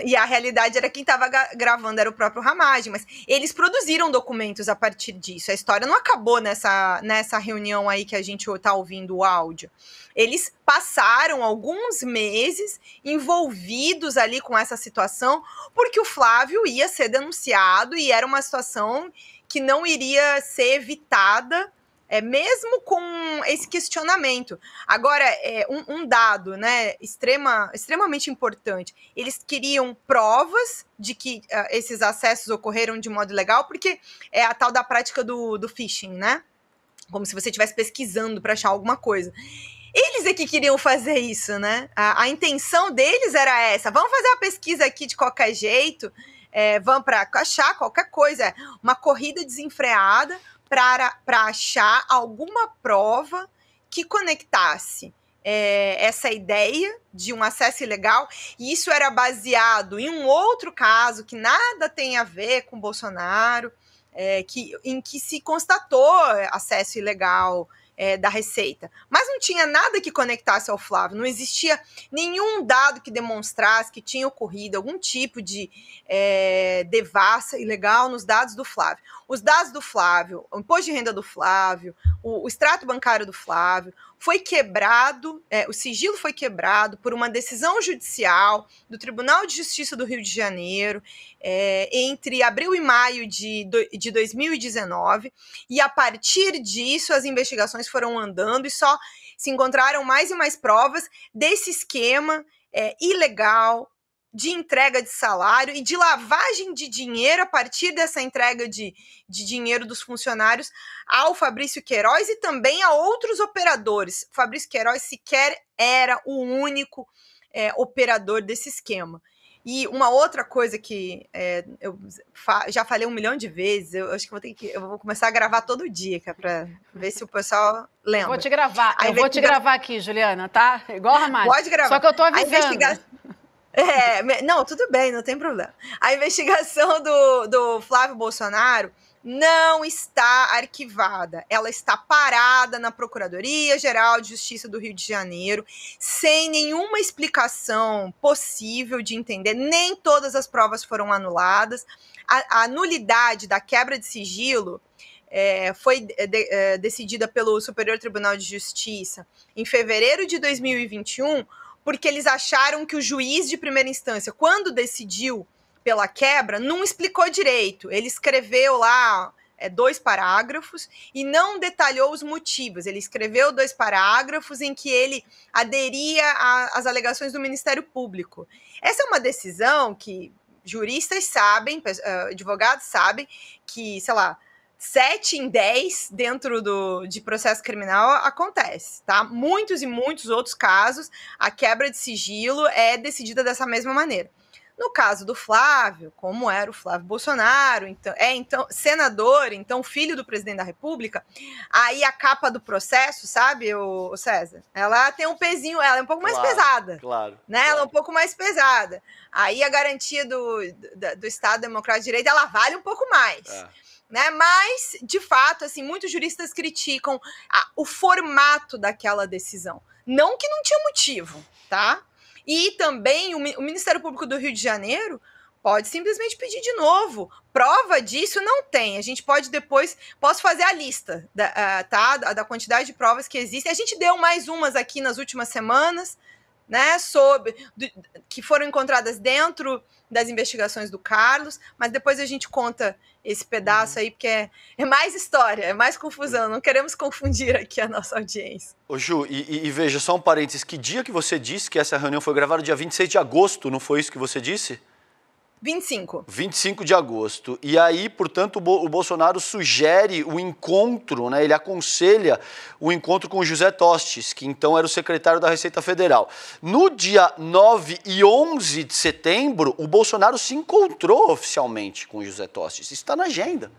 F: E a realidade era quem estava gravando era o próprio Ramage, mas eles produziram documentos a partir disso. A história não acabou nessa, nessa reunião aí que a gente está ouvindo o áudio. Eles passaram alguns meses envolvidos ali com essa situação, porque o Flávio ia ser denunciado e era uma situação que não iria ser evitada é, mesmo com esse questionamento. Agora, é, um, um, dado né, extrema, extremamente importante: eles queriam provas de que uh, esses acessos ocorreram de modo legal, porque é a tal da prática do, do phishing, né? Como se você estivesse pesquisando para achar alguma coisa. Eles é que queriam fazer isso, né? A, a intenção deles era essa: vamos fazer a pesquisa aqui de qualquer jeito. É, vão para achar qualquer coisa, é uma corrida desenfreada para achar alguma prova que conectasse é, essa ideia de um acesso ilegal, e isso era baseado em um outro caso que nada tem a ver com Bolsonaro, é, que, em que se constatou acesso ilegal é, da Receita. Mas não tinha nada que conectasse ao Flávio, não existia nenhum dado que demonstrasse que tinha ocorrido algum tipo de é, devassa ilegal nos dados do Flávio. Os dados do Flávio, o imposto de renda do Flávio, o, o extrato bancário do Flávio, foi quebrado, é, o sigilo foi quebrado por uma decisão judicial do Tribunal de Justiça do Rio de Janeiro é, entre abril e maio de, de 2019, e a partir disso as investigações foram andando e só se encontraram mais e mais provas desse esquema é, ilegal, de entrega de salário e de lavagem de dinheiro a partir dessa entrega de, de dinheiro dos funcionários ao Fabrício Queiroz e também a outros operadores. O Fabrício Queiroz sequer era o único é, operador desse esquema. E uma outra coisa que é, eu fa já falei um milhão de vezes, eu acho que vou ter que. Eu vou começar a gravar todo dia, para é pra ver se o pessoal lembra. Vou te gravar, Aí eu vou te gra gravar aqui, Juliana, tá? Igual a Ramalho. Pode gravar. Só que eu tô avisando. A investigação... É, não, tudo bem, não tem problema. A investigação do, do Flávio Bolsonaro não está arquivada. Ela está parada na Procuradoria Geral de Justiça do Rio de Janeiro, sem nenhuma explicação possível de entender. Nem todas as provas foram anuladas. A, a nulidade da quebra de sigilo é, foi de, é, decidida pelo Superior Tribunal de Justiça em fevereiro de 2021 porque eles acharam que o juiz de primeira instância, quando decidiu pela quebra, não explicou direito. Ele escreveu lá é, dois parágrafos e não detalhou os motivos. Ele escreveu dois parágrafos em que ele aderia às alegações do Ministério Público. Essa é uma decisão que juristas sabem, eh, advogados sabem, que, sei lá, 7 em 10 dentro do, de processo criminal acontece, tá? Muitos e muitos outros casos, a quebra de sigilo é decidida dessa mesma maneira. No caso do Flávio, como era o Flávio Bolsonaro, então, é então senador, então filho do presidente da República, aí a capa do processo, sabe, o, o César? Ela tem um pezinho, ela é um pouco claro, mais pesada. Claro. Né? Claro. Ela é um pouco mais pesada. Aí a garantia do, do, do Estado Democrático de Direito, ela vale um pouco mais. É né? Mas, de fato, assim, muitos juristas criticam a, o formato daquela decisão. Não que não tinha motivo, tá? E também o, o Ministério Público do Rio de Janeiro pode simplesmente pedir de novo. Prova disso não tem. A gente pode depois. Posso fazer a lista da, uh, tá? da, da quantidade de provas que existem. A gente deu mais umas aqui nas últimas semanas, né? Sobre. Do, que foram encontradas dentro das investigações do Carlos, mas depois a gente conta esse pedaço aí, porque é, é mais história, é mais confusão. Não queremos confundir aqui a nossa audiência.
E: Ô Ju, e, e veja, só um parênteses: que dia que você disse que essa reunião foi gravada? Dia 26 de agosto, não foi isso que você disse?
F: 25.
E: 25 de agosto. E aí, portanto, o, Bo o Bolsonaro sugere o encontro, né? Ele aconselha o encontro com o José Tostes, que então era o secretário da Receita Federal. No dia 9 e 11 de setembro, o Bolsonaro se encontrou oficialmente com o José Tostes. Isso está na agenda.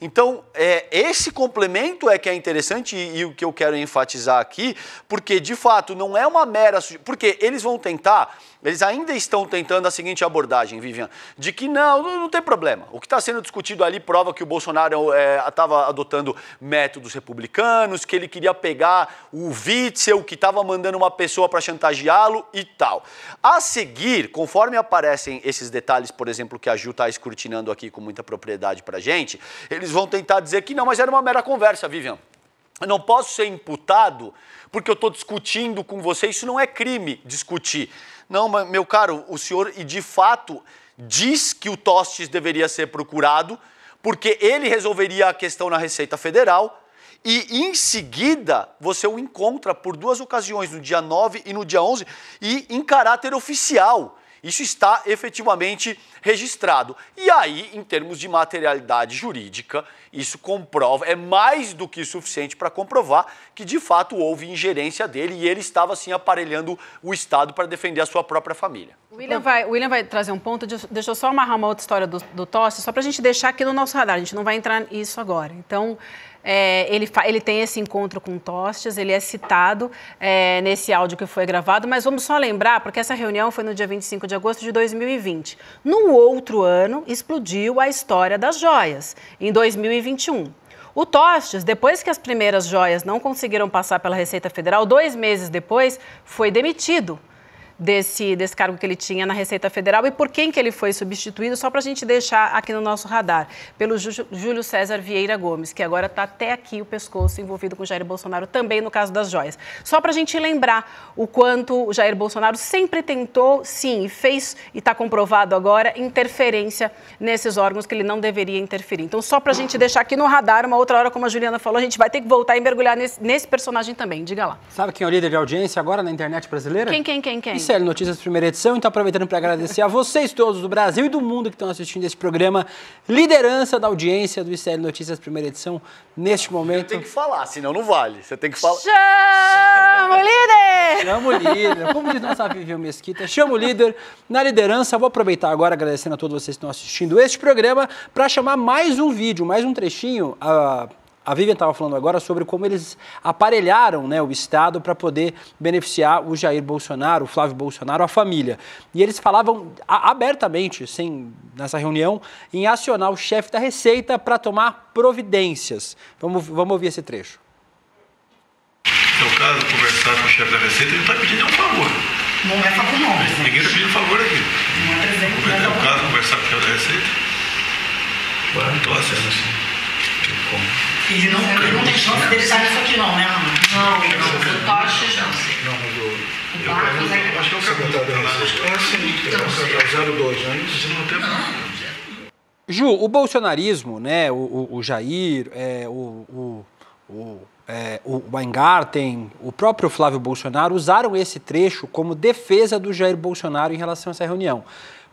E: Então, é, esse complemento é que é interessante e, e, o que eu quero enfatizar aqui, porque de fato não é uma mera. Porque eles vão tentar, eles ainda estão tentando a seguinte abordagem, Vivian, de que não, não, tem problema. O que está sendo discutido ali prova que o Bolsonaro é, estava é, adotando métodos republicanos, que ele queria pegar o Witzel, que estava mandando uma pessoa para chantageá-lo e tal. A seguir, conforme aparecem esses detalhes, por exemplo, que a Ju está escrutinando aqui com muita propriedade para gente, eles eles vão tentar dizer que não, mas era uma mera conversa, Vivian. Eu não posso ser imputado porque eu estou discutindo com você. Isso não é crime, discutir. Não, meu caro, o senhor, e de fato, diz que o Tostes deveria ser procurado porque ele resolveria a questão na Receita Federal e em seguida você o encontra por duas ocasiões, no dia 9 e no dia 11, e em caráter oficial. Isso está efetivamente registrado. E aí, em termos de materialidade jurídica, isso comprova, é mais do que suficiente para comprovar que de fato houve ingerência dele e ele estava assim aparelhando o Estado para defender a sua própria família. William
C: vai, William vai trazer um ponto, deixa eu só amarrar uma outra história do, do Tosse, só para a gente deixar aqui no nosso radar, a gente não vai entrar nisso agora. Então. É, ele, ele tem esse encontro com Tostes, ele é citado é, nesse áudio que foi gravado, mas vamos só lembrar, porque essa reunião foi no dia 25 de agosto de 2020. No outro ano, explodiu a história das joias, em 2021. O Tostes, depois que as primeiras joias não conseguiram passar pela Receita Federal, dois meses depois, foi demitido desse, desse cargo que ele tinha na Receita Federal e por quem que ele foi substituído, só para a gente deixar aqui no nosso radar, pelo Júlio César Vieira Gomes, que agora está até aqui o pescoço envolvido com Jair Bolsonaro, também no caso das joias. Só para a gente lembrar o quanto o Jair Bolsonaro sempre tentou, sim, e fez, e está comprovado agora, interferência nesses órgãos que ele não deveria interferir. Então, só para a gente deixar aqui no radar, uma outra hora, como a Juliana falou, a gente vai ter que voltar e mergulhar nesse, nesse personagem também. Diga lá.
D: Sabe quem é o líder de audiência agora na internet brasileira? Quem, quem, quem, quem? CL Notícias, primeira edição. Então, aproveitando para agradecer a vocês todos do Brasil e do mundo que estão assistindo esse programa, liderança da audiência do ICL Notícias, primeira edição, neste momento. Tem que falar, senão não vale. Você tem que falar. Chama o líder! Chama o líder. Como diz nossa Vivian Mesquita, chama o líder na liderança. Vou aproveitar agora, agradecendo a todos vocês que estão assistindo este programa, para chamar mais um vídeo, mais um trechinho. A a Vivian estava falando agora sobre como eles aparelharam né, o Estado para poder beneficiar o Jair Bolsonaro, o Flávio Bolsonaro, a família. E eles falavam abertamente, sem, nessa reunião, em acionar o chefe da Receita para tomar providências. Vamos, vamos ouvir esse trecho.
G: Se é o caso de conversar com o chefe da Receita, ele está pedindo um favor.
D: Não é favor, não. Presidente. Né? Ninguém está pedindo favor aqui. Não é presente. É né, o caso de
G: conversar com o chefe da Receita. Bora, então, assim. Ele não, ele não tem chance dele sair disso aqui não, né, Não, o não. Não, mas o... É acho que é o secretário da É assim, é o 02, né?
D: Ju, o bolsonarismo, né, o, o, o Jair, é, o, o, é, o Weingarten, o próprio Flávio Bolsonaro usaram esse trecho como defesa do Jair Bolsonaro em relação a essa reunião.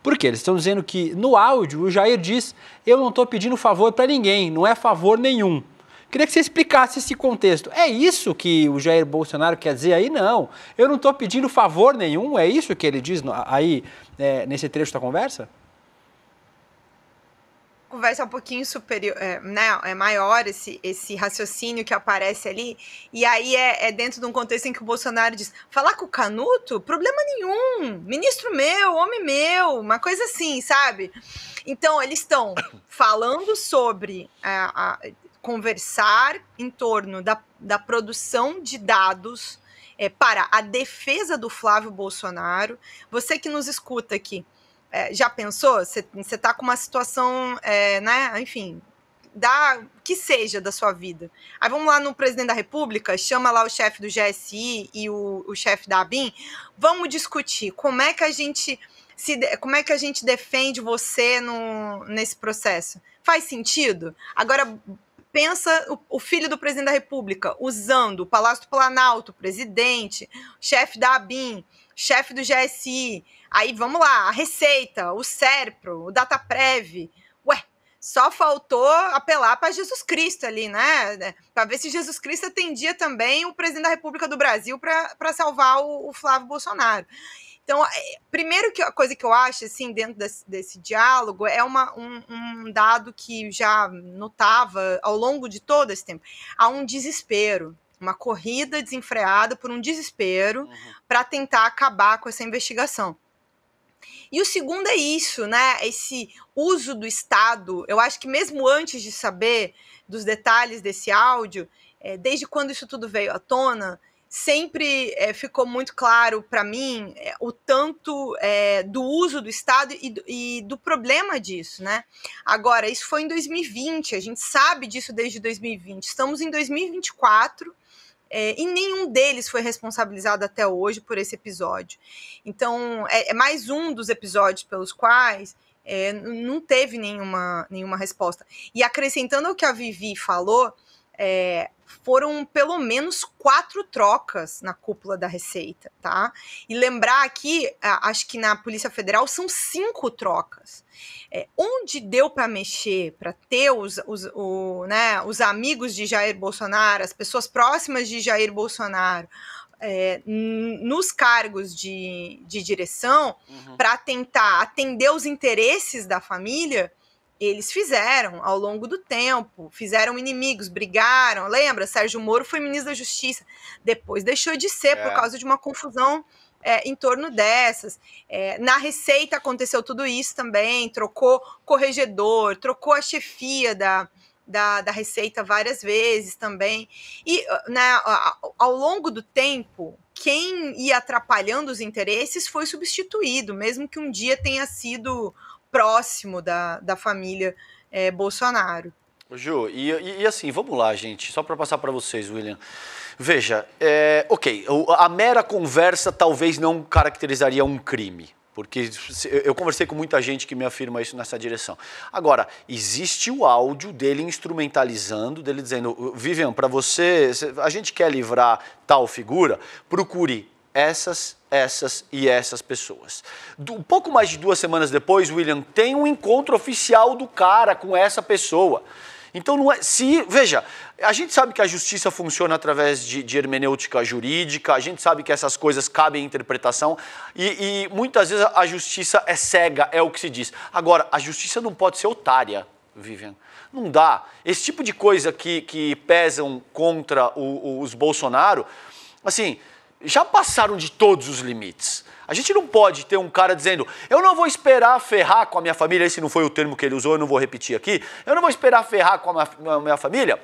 D: Porque eles estão dizendo que no áudio o Jair diz: eu não estou pedindo favor para ninguém, não é favor nenhum. Queria que você explicasse esse contexto. É isso que o Jair Bolsonaro quer dizer aí? Não. Eu não estou pedindo favor nenhum, é isso que ele diz aí é, nesse trecho da conversa?
F: conversa um pouquinho superior, é, né, é maior esse, esse raciocínio que aparece ali, e aí é, é, dentro de um contexto em que o Bolsonaro diz, falar com o Canuto, problema nenhum, ministro meu, homem meu, uma coisa assim, sabe? Então, eles estão falando sobre é, a, conversar em torno da, da produção de dados é, para a defesa do Flávio Bolsonaro. Você que nos escuta aqui, é, já pensou? Você está com uma situação, é, né? Enfim, da que seja da sua vida. Aí vamos lá no presidente da República, chama lá o chefe do GSI e o, o chefe da ABIN, vamos discutir como é que a gente se, como é que a gente defende você no, nesse processo. Faz sentido? Agora pensa o, o filho do presidente da República usando o Palácio do Planalto, presidente, chefe da ABIN, chefe do GSI, aí vamos lá, a Receita, o SERPRO, o DataPrev. Ué, só faltou apelar para Jesus Cristo ali, né? Para ver se Jesus Cristo atendia também o presidente da República do Brasil para salvar o, o, Flávio Bolsonaro. Então, é, primeiro que a coisa que eu acho, assim, dentro desse, desse diálogo, é uma, um, um dado que já notava ao longo de todo esse tempo. Há um desespero uma corrida desenfreada por um desespero uhum. para tentar acabar com essa investigação. E o segundo é isso, né? Esse uso do Estado. Eu acho que mesmo antes de saber dos detalhes desse áudio, é, desde quando isso tudo veio à tona, sempre é, ficou muito claro para mim é, o tanto do uso do Estado e do, e do problema disso, né? Agora, isso foi em 2020, a gente sabe disso desde 2020. Estamos em 2024 é, e nenhum deles foi responsabilizado até hoje por esse episódio. Então, é, é mais um dos episódios pelos quais é, não teve nenhuma, nenhuma resposta. E acrescentando o que a Vivi falou, é, foram pelo menos quatro trocas na cúpula da Receita, tá? E lembrar aqui, acho que na Polícia Federal são cinco trocas. É, onde deu para mexer, para ter os, os, o, né, os amigos de Jair Bolsonaro, as pessoas próximas de Jair Bolsonaro, é, nos cargos de, de direção, uhum. para tentar atender os interesses da família eles fizeram ao longo do tempo, fizeram inimigos, brigaram. Lembra? Sérgio Moro foi ministro da Justiça, depois deixou de ser é. por causa de uma confusão é, em torno dessas. É, na Receita aconteceu tudo isso também, trocou corregedor, trocou a chefia da, da, da Receita várias vezes também. E ah, né, ao longo do tempo, quem ia atrapalhando os interesses foi substituído, mesmo que um dia tenha sido próximo da, da família é, Bolsonaro.
E: Ju, e, e, e, assim, vamos lá, gente, só para passar para vocês, William. Veja, é, ok, a mera conversa talvez não caracterizaria um crime, porque eu conversei com muita gente que me afirma isso nessa direção. Agora, existe o áudio dele instrumentalizando, dele dizendo: Vivian, para você, a gente quer livrar tal figura, procure essas, essas e essas pessoas. Um pouco mais de duas semanas depois, William tem um encontro oficial do cara com essa pessoa. Então não é. Se. Veja, a gente sabe que a justiça funciona através de, de hermenêutica jurídica, a gente sabe que essas coisas cabem à interpretação e, e muitas vezes a justiça é cega, é o que se diz. Agora, a justiça não pode ser otária. Vivian. Não dá. Esse tipo de coisa que, que pesam contra o, o, os Bolsonaro, assim, já passaram de todos os limites. A gente não pode ter um cara dizendo, eu não vou esperar ferrar com a minha família, esse não foi o termo que ele usou, eu não vou repetir aqui, eu não vou esperar ferrar com a minha, a minha família.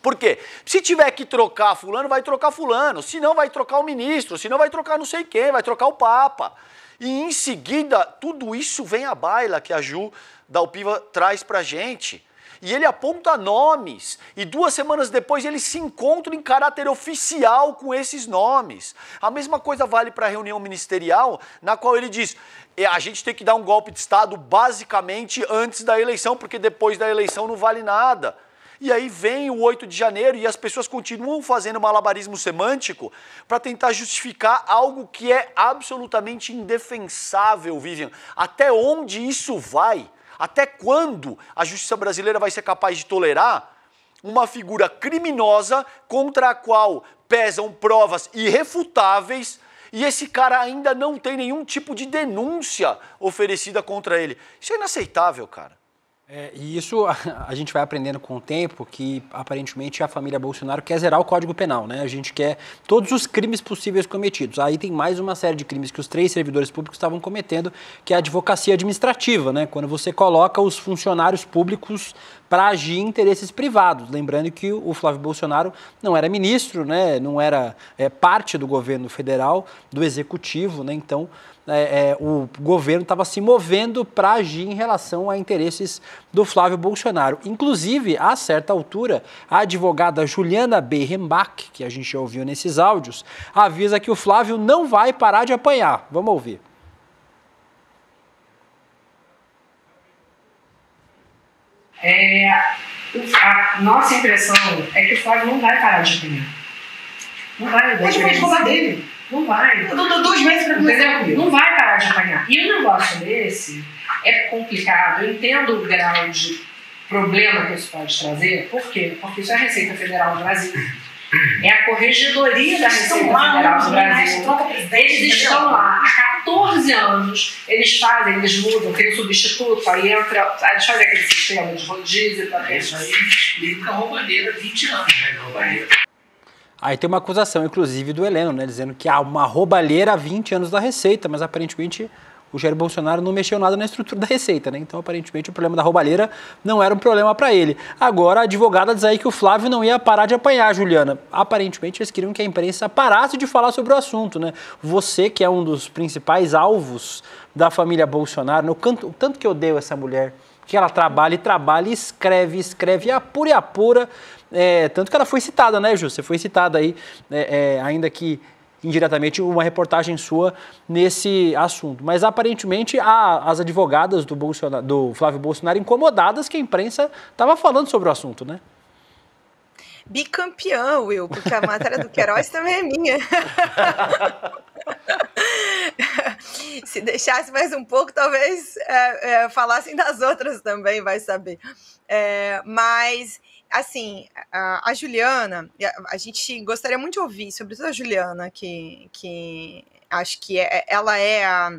E: Por quê? Se tiver que trocar fulano, vai trocar fulano, se não vai trocar o ministro, se não vai trocar não sei quem, vai trocar o papa. E em seguida, tudo isso vem à baila que a Ju da Alpiva traz pra gente e ele aponta nomes. E duas semanas depois ele se encontra em caráter oficial com esses nomes. A mesma coisa vale para a reunião ministerial, na qual ele diz: é, a gente tem que dar um golpe de Estado basicamente antes da eleição, porque depois da eleição não vale nada. E aí vem o 8 de janeiro e as pessoas continuam fazendo malabarismo semântico para tentar justificar algo que é absolutamente indefensável, Vivian. Até onde isso vai? Até quando a justiça brasileira vai ser capaz de tolerar uma figura criminosa contra a qual pesam provas irrefutáveis e esse cara ainda não tem nenhum tipo de denúncia oferecida contra ele? Isso é inaceitável, cara.
D: É, e isso a, a, gente vai aprendendo com o tempo que aparentemente a família Bolsonaro quer zerar o Código Penal, né? A gente quer todos os crimes possíveis cometidos. Aí tem mais uma série de crimes que os três servidores públicos estavam cometendo, que é a advocacia administrativa, né? Quando você coloca os funcionários públicos para agir em interesses privados. Lembrando que o Flávio Bolsonaro não era ministro, né? Não era é, parte do governo federal, do executivo, né? Então é, é, o governo estava se movendo para agir em relação a interesses do Flávio Bolsonaro. Inclusive, a certa altura, a advogada Juliana Berrembach, que a gente já ouviu nesses áudios, avisa que o Flávio não vai parar de apanhar. Vamos ouvir.
I: É, a nossa impressão é que o Flávio não vai parar de apanhar. Não vai, Mas depois falar dele. Não vai. Eu dou dois meses para começar. Não vai parar de apanhar. E um negócio desse é complicado. Eu entendo o grau de problema que isso pode trazer. Por quê? Porque isso é a Receita Federal do Brasil. É a corregedoria da Receita lá, Federal do Brasil. Eles estão lá há 14 anos, eles fazem, eles mudam, tem um substituto, aí entra. a gente fazem aquele sistema de rodízio tal. É isso aí, liga a roubalheira 20
D: anos, né? Roubalheira. Aí tem uma acusação, inclusive, do Heleno, né, dizendo que há uma roubalheira há 20 anos da Receita, mas aparentemente o Jair Bolsonaro não mexeu nada na estrutura da Receita, né? Então, aparentemente, o problema da roubalheira não era um problema para ele. Agora, a advogada diz aí que o Flávio não ia parar de apanhar, Juliana. Aparentemente, eles queriam que a imprensa parasse de falar sobre o assunto, né? Você, que é um dos principais alvos da família Bolsonaro, né? o, canto, o tanto que eu odeio essa mulher que ela trabalha e trabalha, escreve, escreve, apura e apura, é, tanto que ela foi citada, né, Ju? Você foi citada aí, é, é, ainda que indiretamente, uma reportagem sua nesse assunto. Mas aparentemente há as advogadas do, Bolsonaro, do Flávio Bolsonaro incomodadas que a imprensa estava falando sobre o assunto, né?
F: Bicampeã, Will, porque a matéria do Queiroz também é minha. [laughs] Se deixasse mais um pouco, talvez é, é, falassem das outras também, vai saber. É, mas assim, a, a Juliana, a, a, gente gostaria muito de ouvir, sobretudo a Juliana, que, que acho que é, é, ela é a,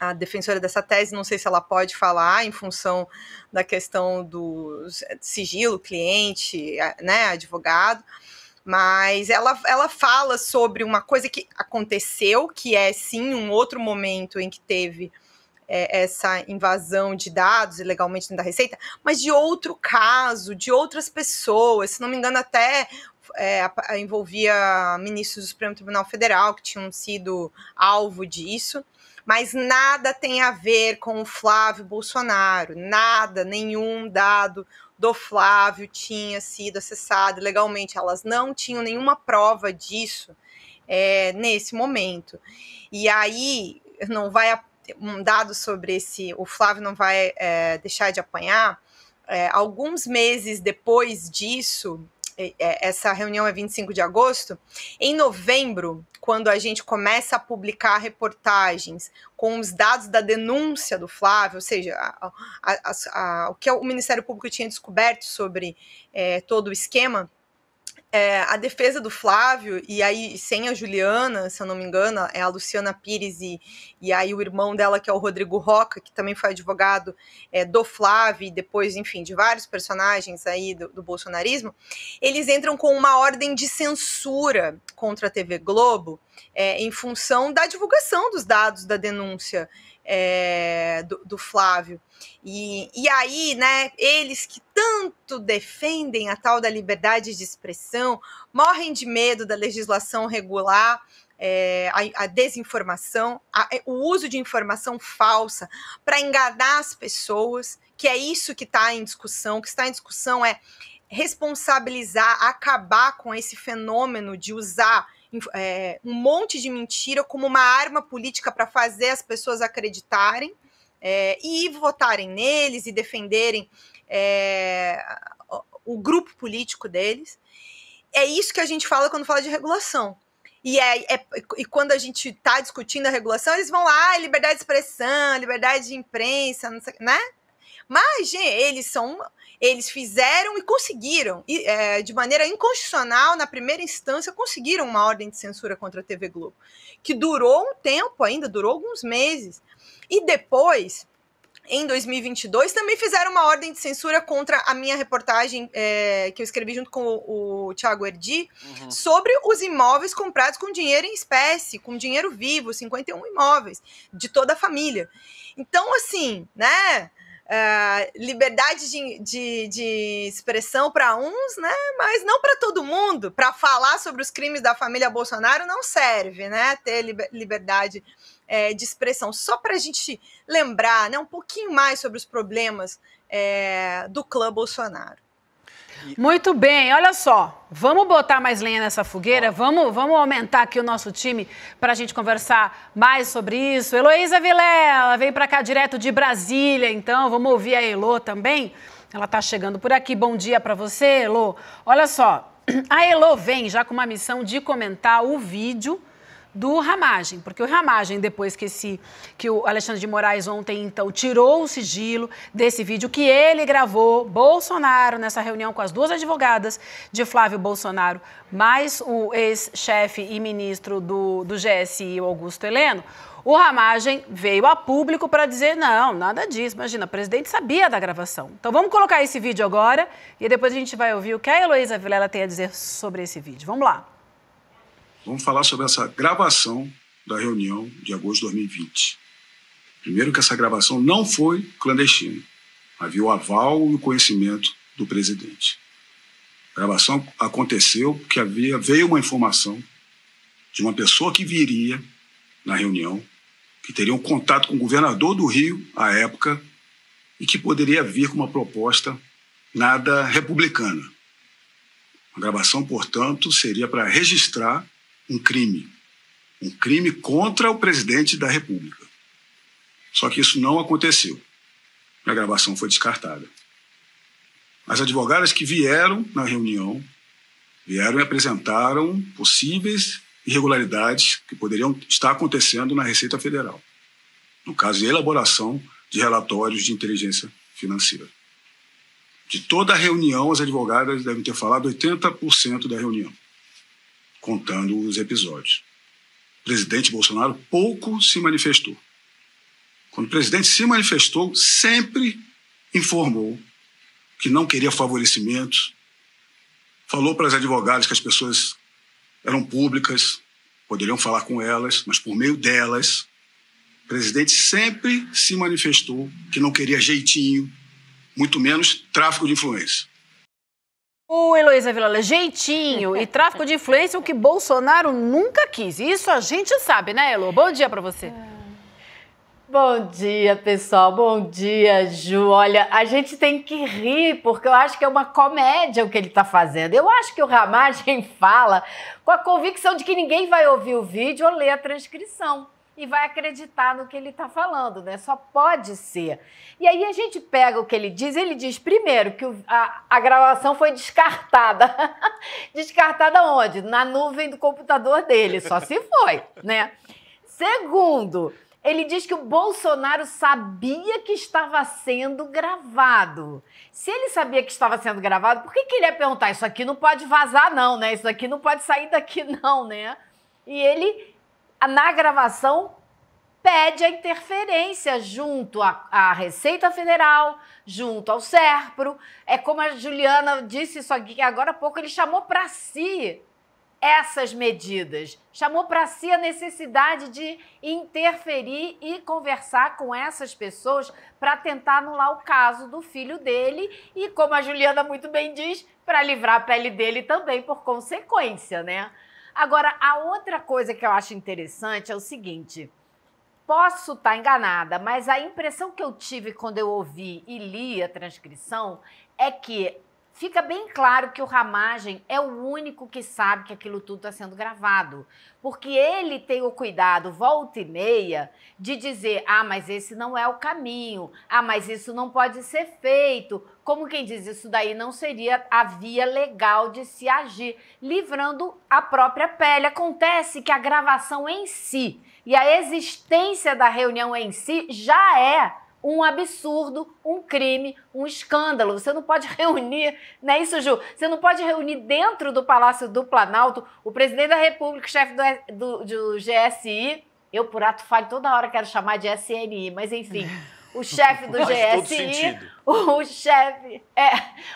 F: a defensora dessa tese, não sei se ela pode falar em função da questão do sigilo, cliente, né, advogado, mas ela, ela fala sobre uma coisa que aconteceu, que é sim um outro momento em que teve é, essa invasão de dados ilegalmente da Receita, mas de outro caso, de outras pessoas, se não me engano, até é, envolvia ministros do Supremo Tribunal Federal que tinham sido alvo disso. Mas nada tem a ver com o Flávio Bolsonaro, nada, nenhum dado do Flávio tinha sido acessado legalmente. Elas não tinham nenhuma prova disso é, nesse momento. E aí não vai um dado sobre esse, o Flávio não vai é, deixar de apanhar. É, alguns meses depois disso, é, essa reunião é 25 de agosto, em novembro, quando a gente começa a publicar reportagens com os dados da denúncia do Flávio, ou seja, a, a, a, o que o Ministério Público tinha descoberto sobre é, todo o esquema, é, a defesa do Flávio, e aí sem a Juliana, se eu não me engano, é a Luciana Pires e, e aí o irmão dela, que é o Rodrigo Roca, que também foi advogado é, do Flávio, e depois, enfim, de vários personagens aí do, do bolsonarismo, eles entram com uma ordem de censura contra a TV Globo é, em função da divulgação dos dados da denúncia é, do, do, Flávio. E, e aí, né, eles que tanto defendem a tal da liberdade de expressão morrem de medo da legislação regular. É, a, a, desinformação, a, eh, o uso de informação falsa para enganar as pessoas, que é isso que está em discussão. O que está em discussão é responsabilizar, acabar com esse fenômeno de usar é, um monte de mentira como uma arma política para fazer as pessoas acreditarem é, e votarem neles e defenderem é, o grupo político deles. É isso que a gente fala quando fala de regulação. E, é, é, e quando a gente está discutindo a regulação, eles vão lá, ah, liberdade de expressão, liberdade de imprensa, sei, né? Mas, gente, eles são. Eles fizeram e conseguiram, e, é, de maneira inconstitucional, na primeira instância, conseguiram uma ordem de censura contra a TV Globo, que durou um tempo ainda, durou alguns meses. E depois, em 2022 também fizeram uma ordem de censura contra a minha reportagem é, que eu escrevi junto com o, o Thiago Erdi uhum. sobre os imóveis comprados com dinheiro em espécie, com dinheiro vivo, 51 imóveis de toda a família. Então, assim, né? Uh, liberdade de, de, de expressão para uns, né? Mas não para todo mundo. Para falar sobre os crimes da família Bolsonaro não serve, né? Ter liberdade é, de expressão. Só para a gente lembrar, né? Um pouquinho mais sobre os problemas é, do clã Bolsonaro.
C: Muito bem, olha só. Vamos botar mais lenha nessa fogueira? Vamos, vamos aumentar aqui o nosso time para a gente conversar mais sobre isso. Heloísa Vilela vem para cá direto de Brasília, então vamos ouvir a Elo também. Ela está chegando por aqui. Bom dia para você, Elo. Olha só, [clears throat] a Elo vem já com uma missão de comentar o vídeo do Ramagem, porque o Ramagem, depois que, esse, que o Alexandre de Moraes ontem, então, tirou o sigilo desse vídeo que ele gravou, Bolsonaro, nessa reunião com as duas advogadas de Flávio Bolsonaro, mais o ex-chefe e ministro do, do GSI, Augusto Heleno, o Ramagem veio a público para dizer: não, nada disso. Imagina, o presidente sabia da gravação. Então vamos colocar esse vídeo agora e depois a gente vai ouvir o que a Heloísa Vilela tem a dizer sobre esse vídeo. Vamos lá.
G: Vamos falar sobre essa gravação da reunião de agosto de 2020. Primeiro, que essa gravação não foi clandestina. Havia o aval e o conhecimento do presidente. A gravação aconteceu porque havia, veio uma informação de uma pessoa que viria na reunião, que teria um contato com o governador do Rio à época e que poderia vir com uma proposta nada republicana. A gravação, portanto, seria para registrar um crime. Um crime contra o presidente da República. Só que isso não aconteceu. A gravação foi descartada. As advogadas que vieram na reunião vieram e apresentaram possíveis irregularidades que poderiam estar acontecendo na Receita Federal, no caso de elaboração de relatórios de inteligência financeira. De toda a reunião, as advogadas devem ter falado 80% da reunião contando os episódios. O presidente Bolsonaro pouco se manifestou. Quando o presidente se manifestou, sempre informou que não queria favorecimentos, falou para as advogadas que as pessoas eram públicas, poderiam falar com elas, mas por meio delas. O presidente sempre se manifestou que não queria jeitinho, muito menos tráfico de influência.
C: O Heloísa Vilela, jeitinho e tráfico de influência, o que Bolsonaro nunca quis. Isso a gente sabe, né, Elo? Bom dia para você.
J: Bom dia, pessoal. Bom dia, Ju. Olha, a gente tem que rir, porque eu acho que é uma comédia o que ele está fazendo. Eu acho que o Ramagem [laughs] fala com a convicção de que ninguém vai ouvir o vídeo ou ler a transcrição e vai acreditar no que ele está falando, né? Só pode ser. E aí a gente pega o que ele diz, ele diz primeiro que a, a gravação foi descartada. [laughs] descartada onde? Na nuvem do computador dele, só se foi, né? Segundo, ele diz que o Bolsonaro sabia que estava sendo gravado. Se ele sabia que estava sendo gravado, por que, que ele ia perguntar? Isso aqui não pode vazar, não, né? Isso aqui não pode sair daqui, não, né? E ele na gravação pede a interferência junto à, à, Receita Federal, junto ao SERPRO. É como a Juliana disse isso aqui agora há pouco, ele chamou para si essas medidas, chamou para si a necessidade de interferir e conversar com essas pessoas para tentar anular o caso do filho dele e, como a Juliana muito bem diz, para livrar a pele dele também por consequência, né? Agora, a outra coisa que eu acho interessante é o seguinte: posso estar tá enganada, mas a impressão que eu tive quando eu ouvi e li a transcrição é que fica bem claro que o Ramagem é o único que sabe que aquilo tudo está sendo gravado. Porque ele tem o cuidado, volta e meia, de dizer: ah, mas esse não é o caminho, ah, mas isso não pode ser feito como quem diz, isso daí não seria a via legal de se agir, livrando a própria pele. Acontece que a gravação em si e a existência da reunião em si já é um absurdo, um crime, um escândalo. Você não pode [laughs] reunir, não é isso, Ju? Você não pode reunir dentro do Palácio do Planalto o presidente da República, chefe do, do, do GSI. Eu, por ato falho, toda hora quero chamar de SNI, mas enfim. [laughs] o chefe do GSI, [laughs] o chefe, é,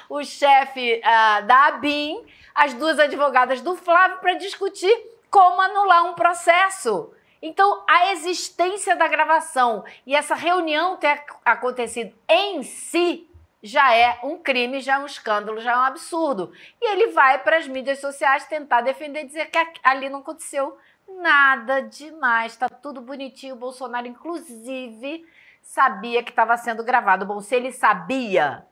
J: o chefe uh, da ABIN, as duas advogadas do Flávio para discutir como anular um processo. Então, a existência da gravação e essa reunião ter acontecido em si já é um crime, já é um escândalo, já é um absurdo. E ele vai para as mídias sociais tentar defender, dizer que ali não aconteceu nada demais, está tudo bonitinho. O Bolsonaro, inclusive, sabia que estava sendo gravado. Bom, se ele sabia,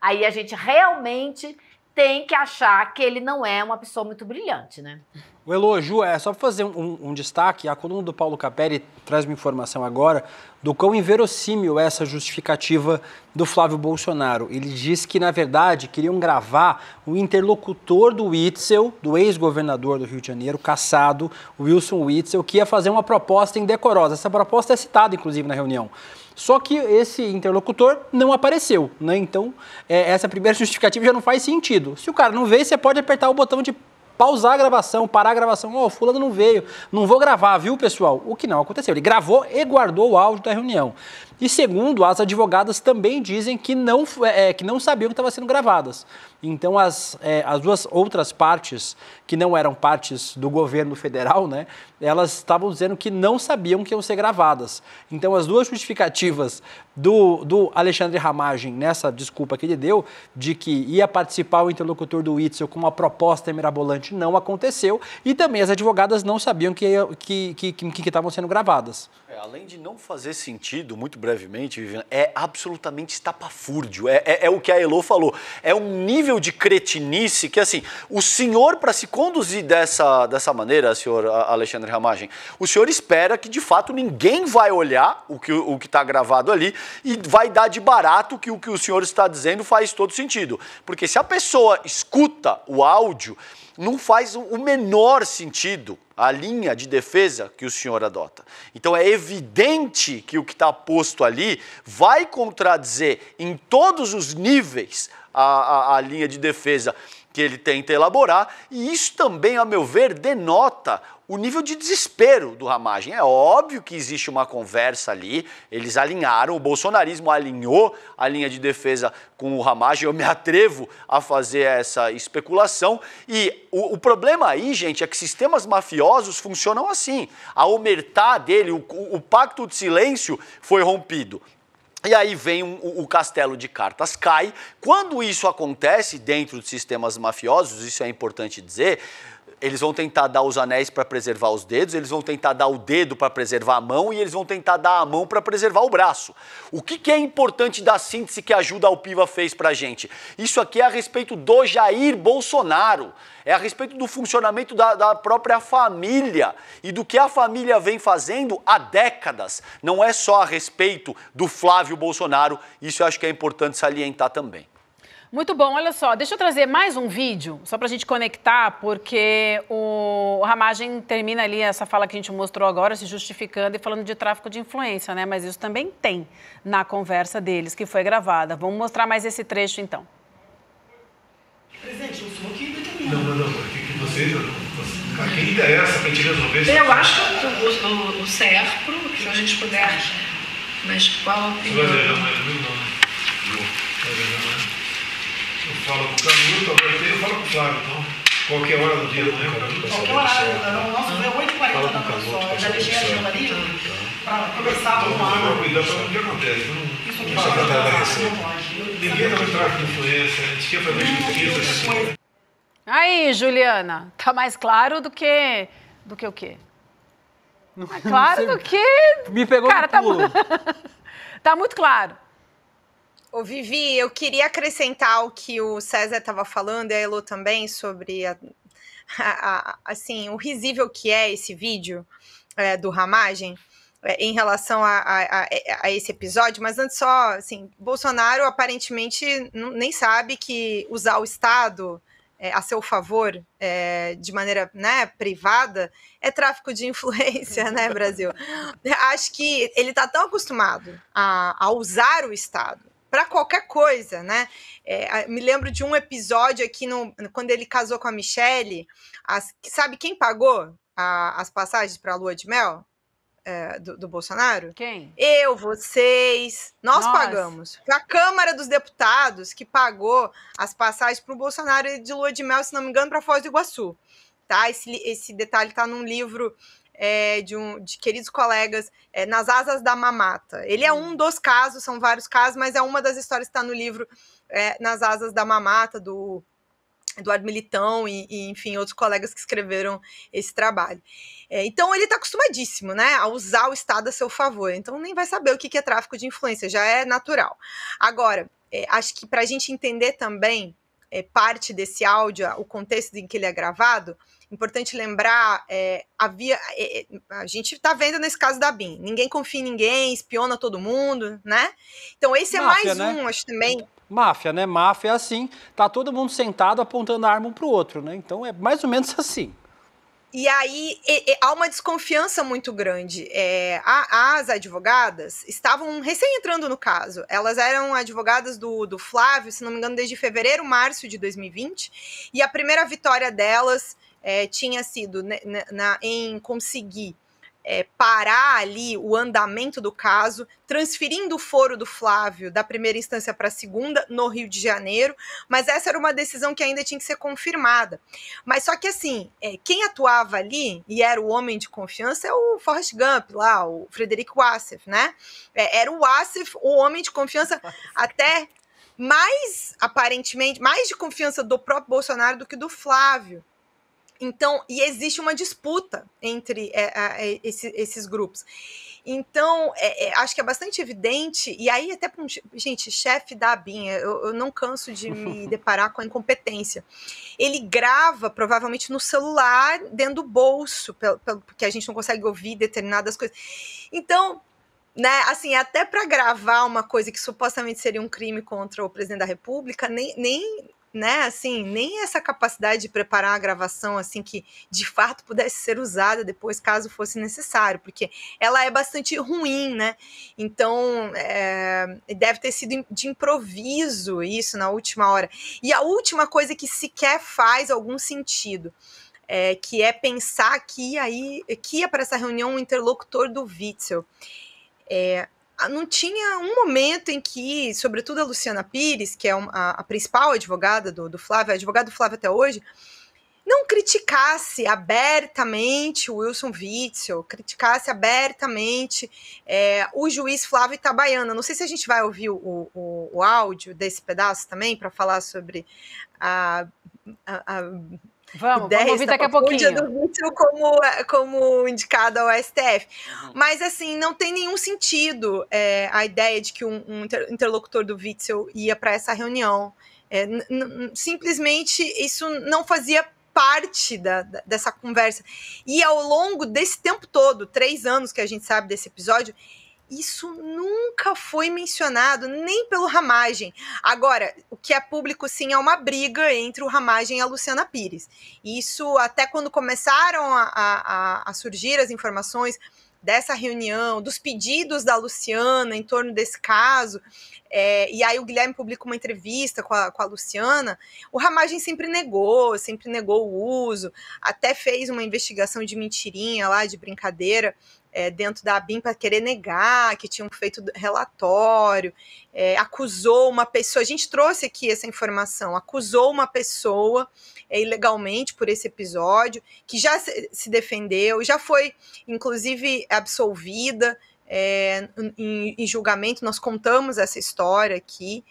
J: aí a gente realmente tem que achar que ele não é uma pessoa muito brilhante, né?
D: O elogio é só fazer um, um destaque. A coluna do Paulo Capelli traz uma informação agora do quão inverossímil é essa justificativa do Flávio Bolsonaro. Ele diz que, na verdade, queriam gravar o interlocutor do Witzel, do ex-governador do Rio de Janeiro, caçado, Wilson Witzel, que ia fazer uma proposta indecorosa. Essa proposta é citada, inclusive, na reunião. Só que esse interlocutor não apareceu, né? Então, é, essa primeira justificativa já não faz sentido. Se o cara não vê, você pode apertar o botão de pausar a gravação, parar a gravação. Ó, oh, fulano não veio, não vou gravar, viu, pessoal? O que não aconteceu. Ele gravou e guardou o áudio da reunião. E segundo, as advogadas também dizem que não, é, é, que não sabiam que estavam sendo gravadas. Então, as, é, as duas outras partes, que não eram partes do governo federal, né, elas estavam dizendo que não sabiam que iam ser gravadas. Então, as duas justificativas do, do Alexandre Ramagem, nessa desculpa que ele deu, de que ia participar o interlocutor do Itzel com uma proposta mirabolante, não aconteceu. E também as advogadas não sabiam que estavam que, que, que, que sendo gravadas
E: além de não fazer sentido, muito brevemente, Viviane, é absolutamente estapafúrdio. É, é, é, o que a Elo falou. É um nível de cretinice que, assim, o senhor, para se conduzir dessa, dessa maneira, senhor Alexandre Ramagem, o senhor espera que, de fato, ninguém vai olhar o que o está gravado ali e vai dar de barato que o que o senhor está dizendo faz todo sentido. Porque se a pessoa escuta o áudio não faz o menor sentido a linha de defesa que o senhor adota. Então é evidente que o que está posto ali vai contradizer em todos os níveis a, a, a linha de defesa que ele tenta elaborar, e isso também, a meu ver, denota o nível de desespero do Ramagem. É óbvio que existe uma conversa ali, eles alinharam, o bolsonarismo alinhou a linha de defesa com o Ramagem, eu me atrevo a fazer essa especulação. E o, o problema aí, gente, é que sistemas mafiosos funcionam assim. A omertar dele, o, o pacto de silêncio foi rompido. E aí vem um, o castelo de cartas cai. Quando isso acontece dentro de sistemas mafiosos, isso é importante dizer, eles vão tentar dar os anéis para preservar os dedos, eles vão tentar dar o dedo para preservar a mão e eles vão tentar dar a mão para preservar o braço. O que, que, é importante da síntese que a ajuda ao Piva fez para a gente? Isso aqui é a respeito do Jair Bolsonaro, é a respeito do funcionamento da, da própria família e do que a família vem fazendo há décadas. Não é só a respeito do Flávio Bolsonaro, isso eu acho que é importante salientar também.
C: Muito bom, olha só, deixa eu trazer mais um vídeo, só para a gente conectar, porque o Ramagem termina ali essa fala que a gente mostrou agora, se justificando e falando de tráfico de influência, né? Mas isso também tem na conversa deles, que foi gravada. Vamos mostrar mais esse trecho então.
B: Presidente, eu sou aqui Não, não, não,
A: o que vocês, a para a gente resolver Eu
C: acho que o, no, no
J: CERPRO, a gente puder, mas qual a opinião? Você né? vai viajar mais
A: mil, não, Não,
J: vai mais fala com o Canuto, agora eu fala com o Flávio, então. Qualquer hora do dia, não né? é? Qualquer horário, né? o nosso é 8h40 da
B: manhã já deixei a agenda ali para começar a o Flávio. Então, cuidado para o tá que acontece. Isso aqui não pode dar receita. Ninguém vai entrar com influência, a gente quer fazer justiça.
C: Né? Aí, Juliana, tá mais claro do que do que o quê? Não, tá claro
F: não do que. Me pegou Cara, no tá pulo. Tá, [laughs] tá muito claro. Ô, Vivi, eu queria acrescentar o que o César estava falando, e a Elo também, sobre a, a, a, assim, o risível que é esse vídeo é, do Ramagem é, em relação a, a, esse episódio, mas antes só, assim, Bolsonaro aparentemente nem sabe que usar o Estado é, a seu favor é, de maneira né, privada é tráfico de [laughs] influência, né, Brasil? [laughs] Acho que ele está tão acostumado a, a, usar o Estado para qualquer coisa, né? É, me lembro de um episódio aqui no, quando ele casou com a Michelle. As, sabe quem pagou a, as passagens para a lua de mel? É, do, do, Bolsonaro? Quem? Eu, vocês, nós, nós. pagamos. Foi a Câmara dos Deputados que pagou as passagens para o Bolsonaro de lua de mel, se não me engano, para Foz do Iguaçu. Tá? Esse, esse detalhe está num livro é, de, um, de queridos colegas é, nas asas da mamata. Ele é um hum. dos casos, são vários casos, mas é uma das histórias que está no livro é, Nas Asas da Mamata, do Eduardo Militão e, e, enfim, outros colegas que escreveram esse trabalho. É, então, ele está acostumadíssimo né, a usar o Estado a seu favor, então nem vai saber o que, que é tráfico de influência, já é natural. Agora, é, acho que para a gente entender também é, parte desse áudio, o contexto em que ele é gravado, Importante lembrar, é, havia, é, é a gente está vendo nesse caso da BIM, ninguém confia em ninguém, espiona todo mundo, né? Então esse é Máfia, mais né? um, acho também.
D: Máfia, né? Máfia é assim, tá todo mundo sentado apontando a arma um para o outro, né? Então é mais ou menos assim.
F: E aí e, e, há uma desconfiança muito grande. É, a, as advogadas estavam recém entrando no caso. Elas eram advogadas do, do Flávio, se não me engano, desde fevereiro, março de 2020. E a primeira vitória delas é, tinha sido na, né, né, na, em conseguir é, parar ali o andamento do caso, transferindo o foro do Flávio da primeira instância para a segunda, no Rio de Janeiro, mas essa era uma decisão que ainda tinha que ser confirmada. Mas só que assim, é, quem atuava ali e era o homem de confiança é o Forrest Gump lá, o Frederico Wassef, né? É, era o Wassef, o homem de confiança até mais, aparentemente, mais de confiança do próprio Bolsonaro do que do Flávio. Então, e existe uma disputa entre é, é, esse, esses grupos. Então, é, é, acho que é bastante evidente, e aí até para um, gente, chefe da Abinha, eu, eu, não canso de me [laughs] deparar com a incompetência. Ele grava, provavelmente, no celular, dentro do bolso, pelo, pelo, porque a gente não consegue ouvir determinadas coisas. Então, né, assim, até para gravar uma coisa que supostamente seria um crime contra o presidente da República, nem, nem né, assim, nem essa capacidade de preparar a gravação assim que de fato pudesse ser usada depois caso fosse necessário, porque ela é bastante ruim, né? Então é, deve ter sido de improviso isso na última hora. E a última coisa que sequer faz algum sentido. É, que é pensar que ia, que ia para essa reunião o interlocutor do Witzel. É, ah, não tinha um momento em que, sobretudo a Luciana Pires, que é a, a principal advogada do, do Flávio, é advogada do Flávio até hoje, não criticasse abertamente o Wilson Witzel, criticasse abertamente é, o juiz Flávio Itabaiana. Não sei se a gente vai ouvir o, o, o áudio desse pedaço também para falar sobre a, a, a Vamos, 10 vamos ouvir daqui a pouquinho. do vício como, é, como indicado ao STF. Uhum. Mas, assim, não tem nenhum sentido é, a ideia de que um, um interlocutor do Witzel ia para essa reunião. É, simplesmente isso não fazia parte da, da, dessa conversa. E ao longo desse tempo todo, três anos que a gente sabe desse episódio, isso nunca foi mencionado, nem pelo Ramagem. Agora, o que é público sim é uma briga entre o Ramagem e a Luciana Pires. Isso, até quando começaram a, a, a surgir as informações dessa reunião, dos pedidos da Luciana em torno desse caso, é, e aí o Guilherme publicou uma entrevista com a, com a, Luciana, o Ramagem sempre negou, sempre negou o uso, até fez uma investigação de mentirinha lá, de brincadeira, é, dentro da Bim para querer negar que tinham feito relatório, é, acusou uma pessoa. A gente trouxe aqui essa informação, acusou uma pessoa é, ilegalmente por esse episódio, que já se, defendeu, já foi, inclusive, absolvida. É, em, em, julgamento, nós contamos essa história aqui.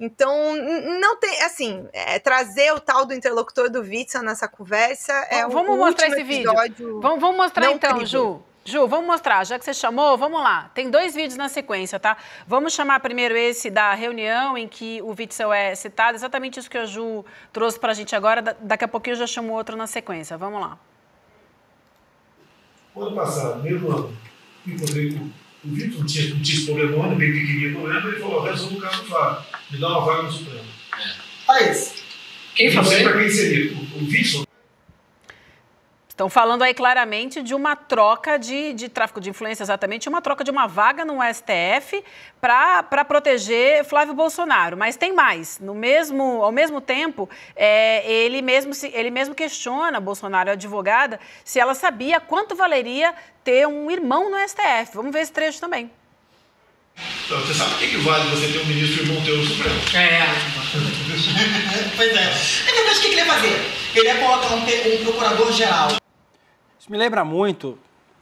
F: Então, não tem, assim, é, trazer o tal do interlocutor do Witzel nessa conversa é vamos, um, vamos mostrar esse episódio. Vídeo. Vamos, vamos mostrar então, querido. Ju. Ju, vamos mostrar, já que você
C: chamou, vamos lá. Tem dois vídeos na sequência, tá? Vamos chamar primeiro esse da reunião em que o Witzel é citado, exatamente isso que a Ju trouxe para a gente agora. daqui a pouquinho eu já chamo outro na sequência. Vamos lá.
G: O ano passado, mesmo ano, encontrei com o Witzel, não tinha, não tinha esse bem pequenininho, não lembro, ele falou: resolve o caso do Fábio, me dá uma vaga no Supremo. Ah, esse. Quem para Quem seria? O, o Witzel.
C: Estão falando aí claramente de uma troca de, de tráfico de influência, exatamente, uma troca de uma vaga no STF para proteger Flávio Bolsonaro. Mas tem mais. No mesmo, ao mesmo tempo, é, ele, mesmo se, ele mesmo questiona, Bolsonaro, a é advogada, se ela sabia quanto valeria ter um irmão no STF. Vamos ver esse trecho também.
G: Então, você sabe o que, é que vale você ter um ministro irmão teu no Supremo?
B: É. é [laughs] pois é. Mas o que, que ele ia fazer? Ele ia colocar um, um procurador-geral
D: isso me lembra muito,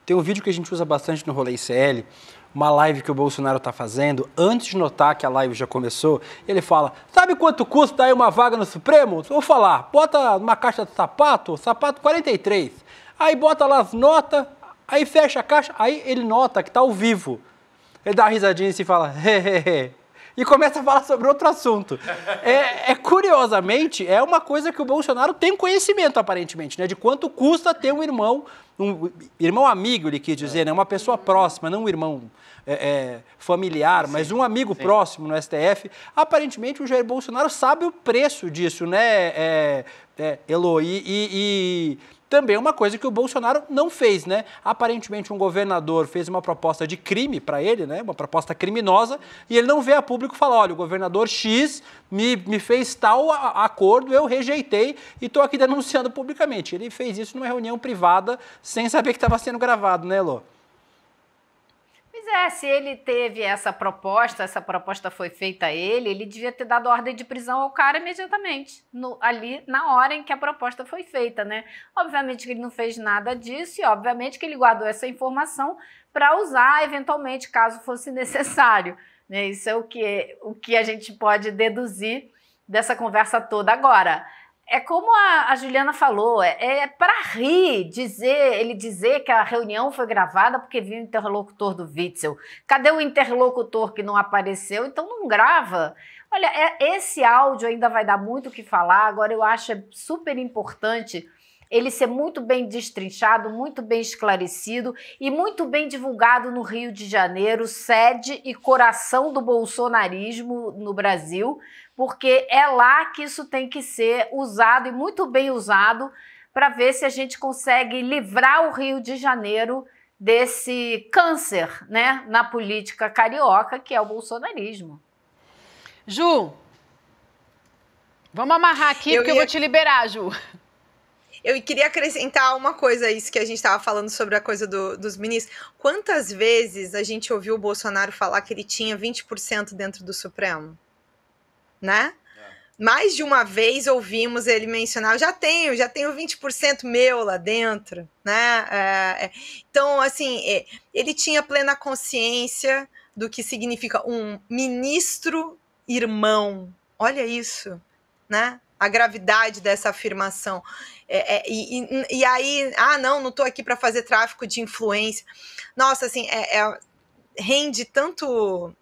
D: tem um vídeo que a gente usa bastante no Rolê CL uma live que o Bolsonaro está fazendo, antes de notar que a live já começou, ele fala: Sabe quanto custa aí uma vaga no Supremo? Vou falar, bota uma caixa de sapato, sapato 43. Aí bota lá as notas, aí fecha a caixa, aí ele nota que está ao vivo. Ele dá uma risadinha e se fala: hehehe, e começa a falar sobre outro assunto. É, é, curiosamente, é uma coisa que o Bolsonaro tem conhecimento, aparentemente, né? De quanto custa ter um irmão, um irmão amigo, ele quis dizer, né? Uma pessoa próxima, não um irmão é, é, familiar, sim, mas um amigo sim. próximo no STF. Aparentemente, o Jair Bolsonaro sabe o preço disso, né, é, é e, e, e também é uma coisa que o Bolsonaro não fez, né? Aparentemente um governador fez uma proposta de crime para ele, né? Uma proposta criminosa, e ele não vê a público falar, olha, o governador X me, me fez tal acordo, eu rejeitei e estou aqui denunciando publicamente. Ele fez isso numa reunião privada sem saber que estava sendo gravado, né, Lô?
J: Pois é, se ele teve essa proposta, essa proposta foi feita a ele, ele devia ter dado ordem de prisão ao cara imediatamente, no, ali na hora em que a proposta foi feita, né? Obviamente que ele não fez nada disso e obviamente que ele guardou essa informação para usar eventualmente caso fosse necessário. Né? Isso é o que, o que a gente pode deduzir dessa conversa toda agora. É como a, a Juliana falou, é, é para rir, dizer, ele dizer que a reunião foi gravada porque viu o interlocutor do Witzel. Cadê o interlocutor que não apareceu? Então não grava. Olha, é, esse áudio ainda vai dar muito o que falar. Agora eu acho super importante ele ser muito bem destrinchado, muito bem esclarecido e muito bem divulgado no Rio de Janeiro, sede e coração do bolsonarismo no Brasil, porque é lá que isso tem que ser usado e muito bem usado para ver se a gente consegue livrar o Rio de Janeiro desse câncer né, na política carioca, que é o bolsonarismo. Ju,
F: vamos amarrar aqui, eu porque ia... eu vou te liberar, Ju. Eu queria acrescentar uma coisa a isso que a gente estava falando sobre a coisa do, dos ministros. Quantas vezes a gente ouviu o Bolsonaro falar que ele tinha 20% dentro do Supremo? né? É. mais de uma vez ouvimos ele mencionar, já tenho, já tenho 20% meu lá dentro, né? É, é, então, assim, é, ele tinha plena consciência do que significa um ministro irmão. Olha isso, né? A gravidade dessa afirmação. É, é e, e, aí, ah, não, não estou aqui para fazer tráfico de influência. Nossa, assim, rende tanto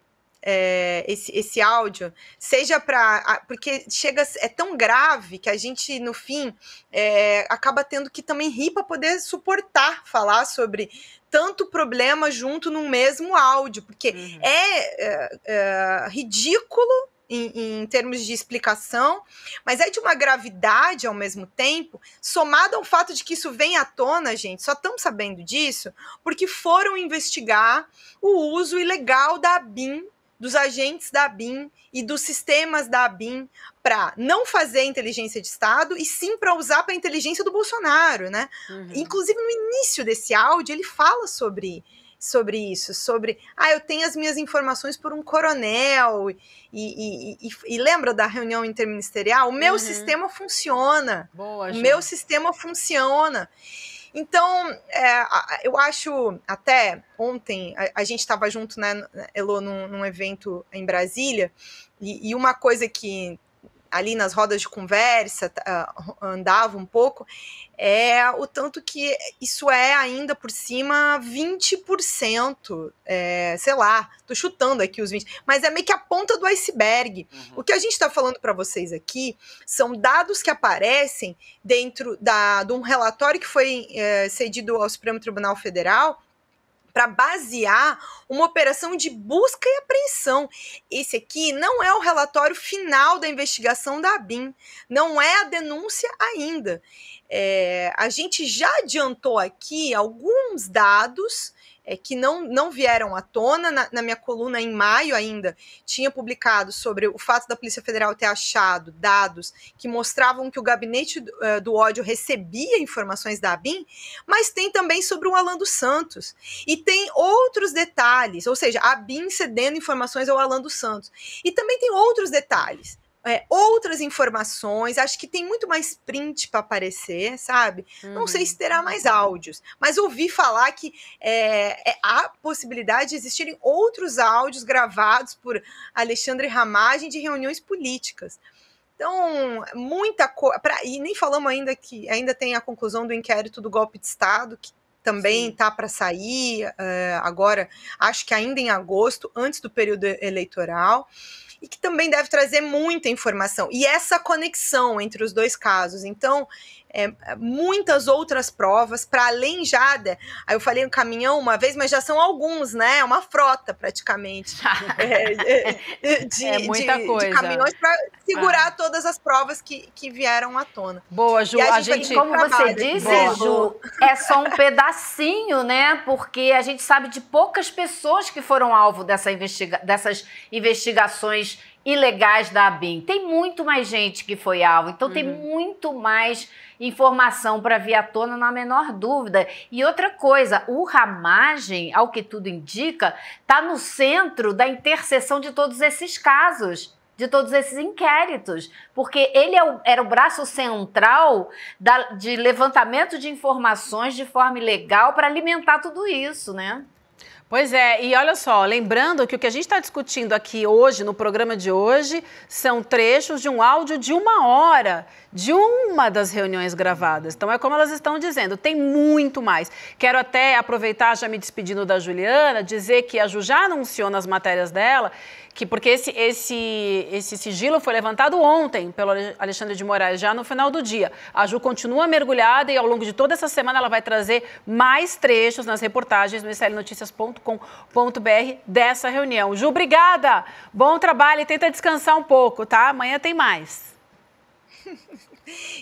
F: é, esse, esse áudio, seja para. Porque chega. É tão grave que a gente, no fim, é, acaba tendo que também rir para poder suportar falar sobre tanto problema junto num mesmo áudio, porque uhum. É, é, é ridículo em, em, termos de explicação, mas é de uma gravidade ao mesmo tempo, somado ao fato de que isso vem à tona, gente, só estamos sabendo disso, porque foram investigar o uso ilegal da BIM dos agentes da Bim e dos sistemas da Bim para não fazer inteligência de Estado e sim para usar para a inteligência do Bolsonaro, né? Uhum. Inclusive no início desse áudio ele fala sobre sobre isso, sobre ah, eu tenho as minhas informações por um coronel e, e, e, e lembra da reunião interministerial? O meu uhum. sistema funciona,
C: Boa, o meu
F: sistema funciona. Então, é, eu acho até ontem, a, a gente estava junto, né, Elo, num, num, evento em Brasília, e, e uma coisa que ali nas rodas de conversa, ah, andava um pouco, é o tanto que isso é ainda por cima 20%, é, sei lá, tô chutando aqui os 20%, mas é meio que a ponta do iceberg. Uhum. O que a gente está falando para vocês aqui são dados que aparecem dentro da, de um relatório que foi é, cedido ao Supremo Tribunal Federal para basear uma operação de busca e apreensão. Esse aqui não é o relatório final da investigação da ABIN, não é a denúncia ainda. É, a gente já adiantou aqui alguns dados é, que não, não vieram à tona. Na, na, minha coluna, em maio ainda, tinha publicado sobre o fato da Polícia Federal ter achado dados que mostravam que o gabinete do, uh, do ódio recebia informações da ABIN, mas tem também sobre o Alan dos Santos. E tem outros detalhes, ou seja, a ABIN cedendo informações ao Alan dos Santos. E também tem outros detalhes é, outras informações. Acho que tem muito mais print para aparecer, sabe? Uhum. Não sei se uhum. terá mais áudios, mas ouvi falar que é, é, há possibilidade de existirem outros áudios gravados por Alexandre Ramagem de reuniões políticas. Então, muita coisa. E nem falamos ainda que ainda tem a conclusão do inquérito do golpe de Estado, que também está para sair uh, agora, acho que ainda em agosto, antes do período eleitoral e que também deve trazer muita informação. E essa conexão entre os dois casos. Então, é, é, muitas outras provas, para além já. De, aí eu falei um caminhão uma vez, mas já são alguns, né? É uma frota praticamente. [laughs] É, é, de, é muita de, coisa. De caminhões para segurar ah. todas as provas que, que vieram à tona. Boa, Ju. A, a, gente, gente como você
J: disse, Boa. Ju, é só um pedacinho, né? Porque a gente sabe de poucas pessoas que foram alvo dessa investiga dessas investigações ilegais da ABIN. Tem muito mais gente que foi alvo, então uhum. tem muito mais informação para vir à tona, não há menor dúvida. E outra coisa, o ramagem, ao que tudo indica, está no centro da interseção de todos esses casos. De todos esses inquéritos, porque ele é o, era o braço central da, de levantamento de informações de forma ilegal para alimentar tudo isso, né? Pois
C: é, e olha só, lembrando que o que a gente está discutindo aqui hoje, no programa de hoje, são trechos de um áudio de uma hora de uma das reuniões gravadas. Então é como elas estão dizendo, tem muito mais. Quero até aproveitar, já me despedindo da Juliana, dizer que a Ju já anunciou nas matérias dela que porque esse, esse, esse sigilo foi levantado ontem pelo Alexandre de Moraes, já no final do dia. A Ju continua mergulhada e ao longo de toda essa semana ela vai trazer mais trechos nas reportagens no slnoticias.com.br dessa reunião. Ju, obrigada! Bom trabalho e tenta descansar um pouco, tá? Amanhã tem mais. [laughs]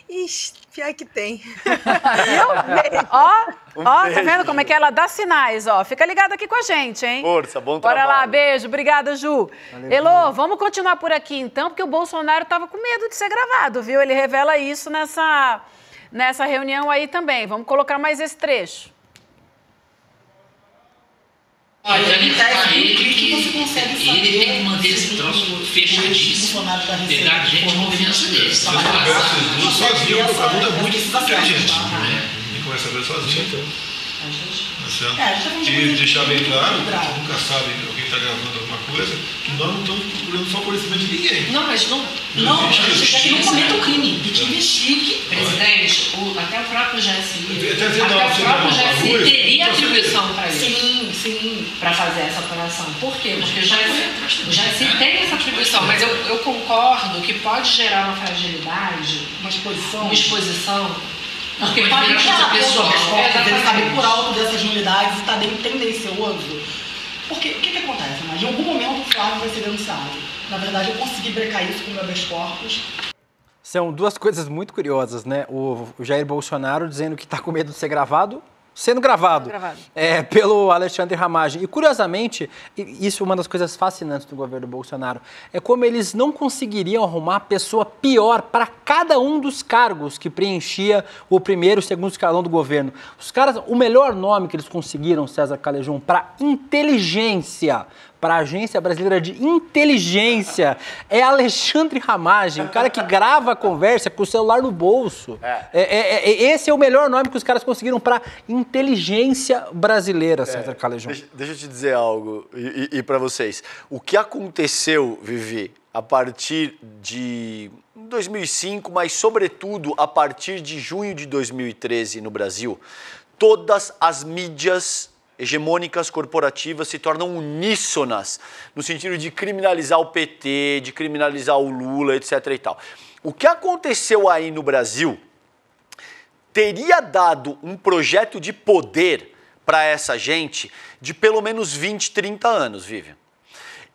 C: Ixi, pior que tem. Eu, [laughs] ó, um ó, tá beijo. tá vendo como é que ela dá sinais, ó. Fica ligado aqui com a gente, hein? Força, bom Bora trabalho. Bora lá, beijo. Obrigada, Ju. Elô, vamos continuar por aqui então, porque o Bolsonaro tava com medo de ser gravado, viu? Ele revela isso nessa, nessa reunião aí também. Vamos colocar mais esse trecho.
D: Olha, ele está ele tá tá que, você consegue saber ele tem que manter esse troço é fechadíssimo. Pegar gente de confiança dele. Se tá eu
G: converso sozinho, o mundo é muito é. Ele começa a ver sozinho. Então. Certo?
A: É, e deixar bem claro, que nunca sabe alguém está gravando alguma coisa, que nós não estamos procurando só conhecimento de ninguém. Não, mas
C: não, não, não que não cometa um crime. E que é. investigue, presidente,
I: o, até o próprio GSI. Até, até, até o próprio GSI teria atribuição para isso. Sim, sim. Para fazer essa operação. Por quê? Porque o GSI, o GSI tem essa atribuição, mas eu, eu concordo que pode gerar uma fragilidade, uma exposição. Uma exposição porque para que essa pessoa resposta, deve saber por alto dessas unidades
B: e está tendencioso. Porque o que, que acontece, mas Em algum momento o Flávio vai ser denunciado. Na verdade, eu consegui brecar isso
G: com o meu habeas corpus.
D: São duas coisas muito curiosas, né? O Jair Bolsonaro dizendo que está com medo de ser gravado sendo gravado, gravado. É, pelo Alexandre Ramagem. E curiosamente, isso é uma das coisas fascinantes do governo Bolsonaro, é como eles não conseguiriam arrumar a pessoa pior para cada um dos cargos que preenchia o primeiro e segundo escalão do governo. Os caras, o melhor nome que eles conseguiram, César Calejão, para inteligência, para a Agência Brasileira de Inteligência. É Alexandre Ramagem, o cara que grava a conversa com o celular no bolso. É. É, é, é, é esse é o melhor nome que os caras conseguiram para inteligência brasileira, é. César Calejão. Deixa,
E: deixa, eu te dizer algo, e, e, e para vocês. O que aconteceu, Vivi, a partir de 2005, mas sobretudo a partir de junho de 2013 no Brasil, todas as mídias hegemônicas corporativas se tornam uníssonas, no sentido de criminalizar o PT, de criminalizar o Lula, etc. e tal. O que aconteceu aí no Brasil teria dado um projeto de poder para essa gente de pelo menos 20, 30 anos, Vivian.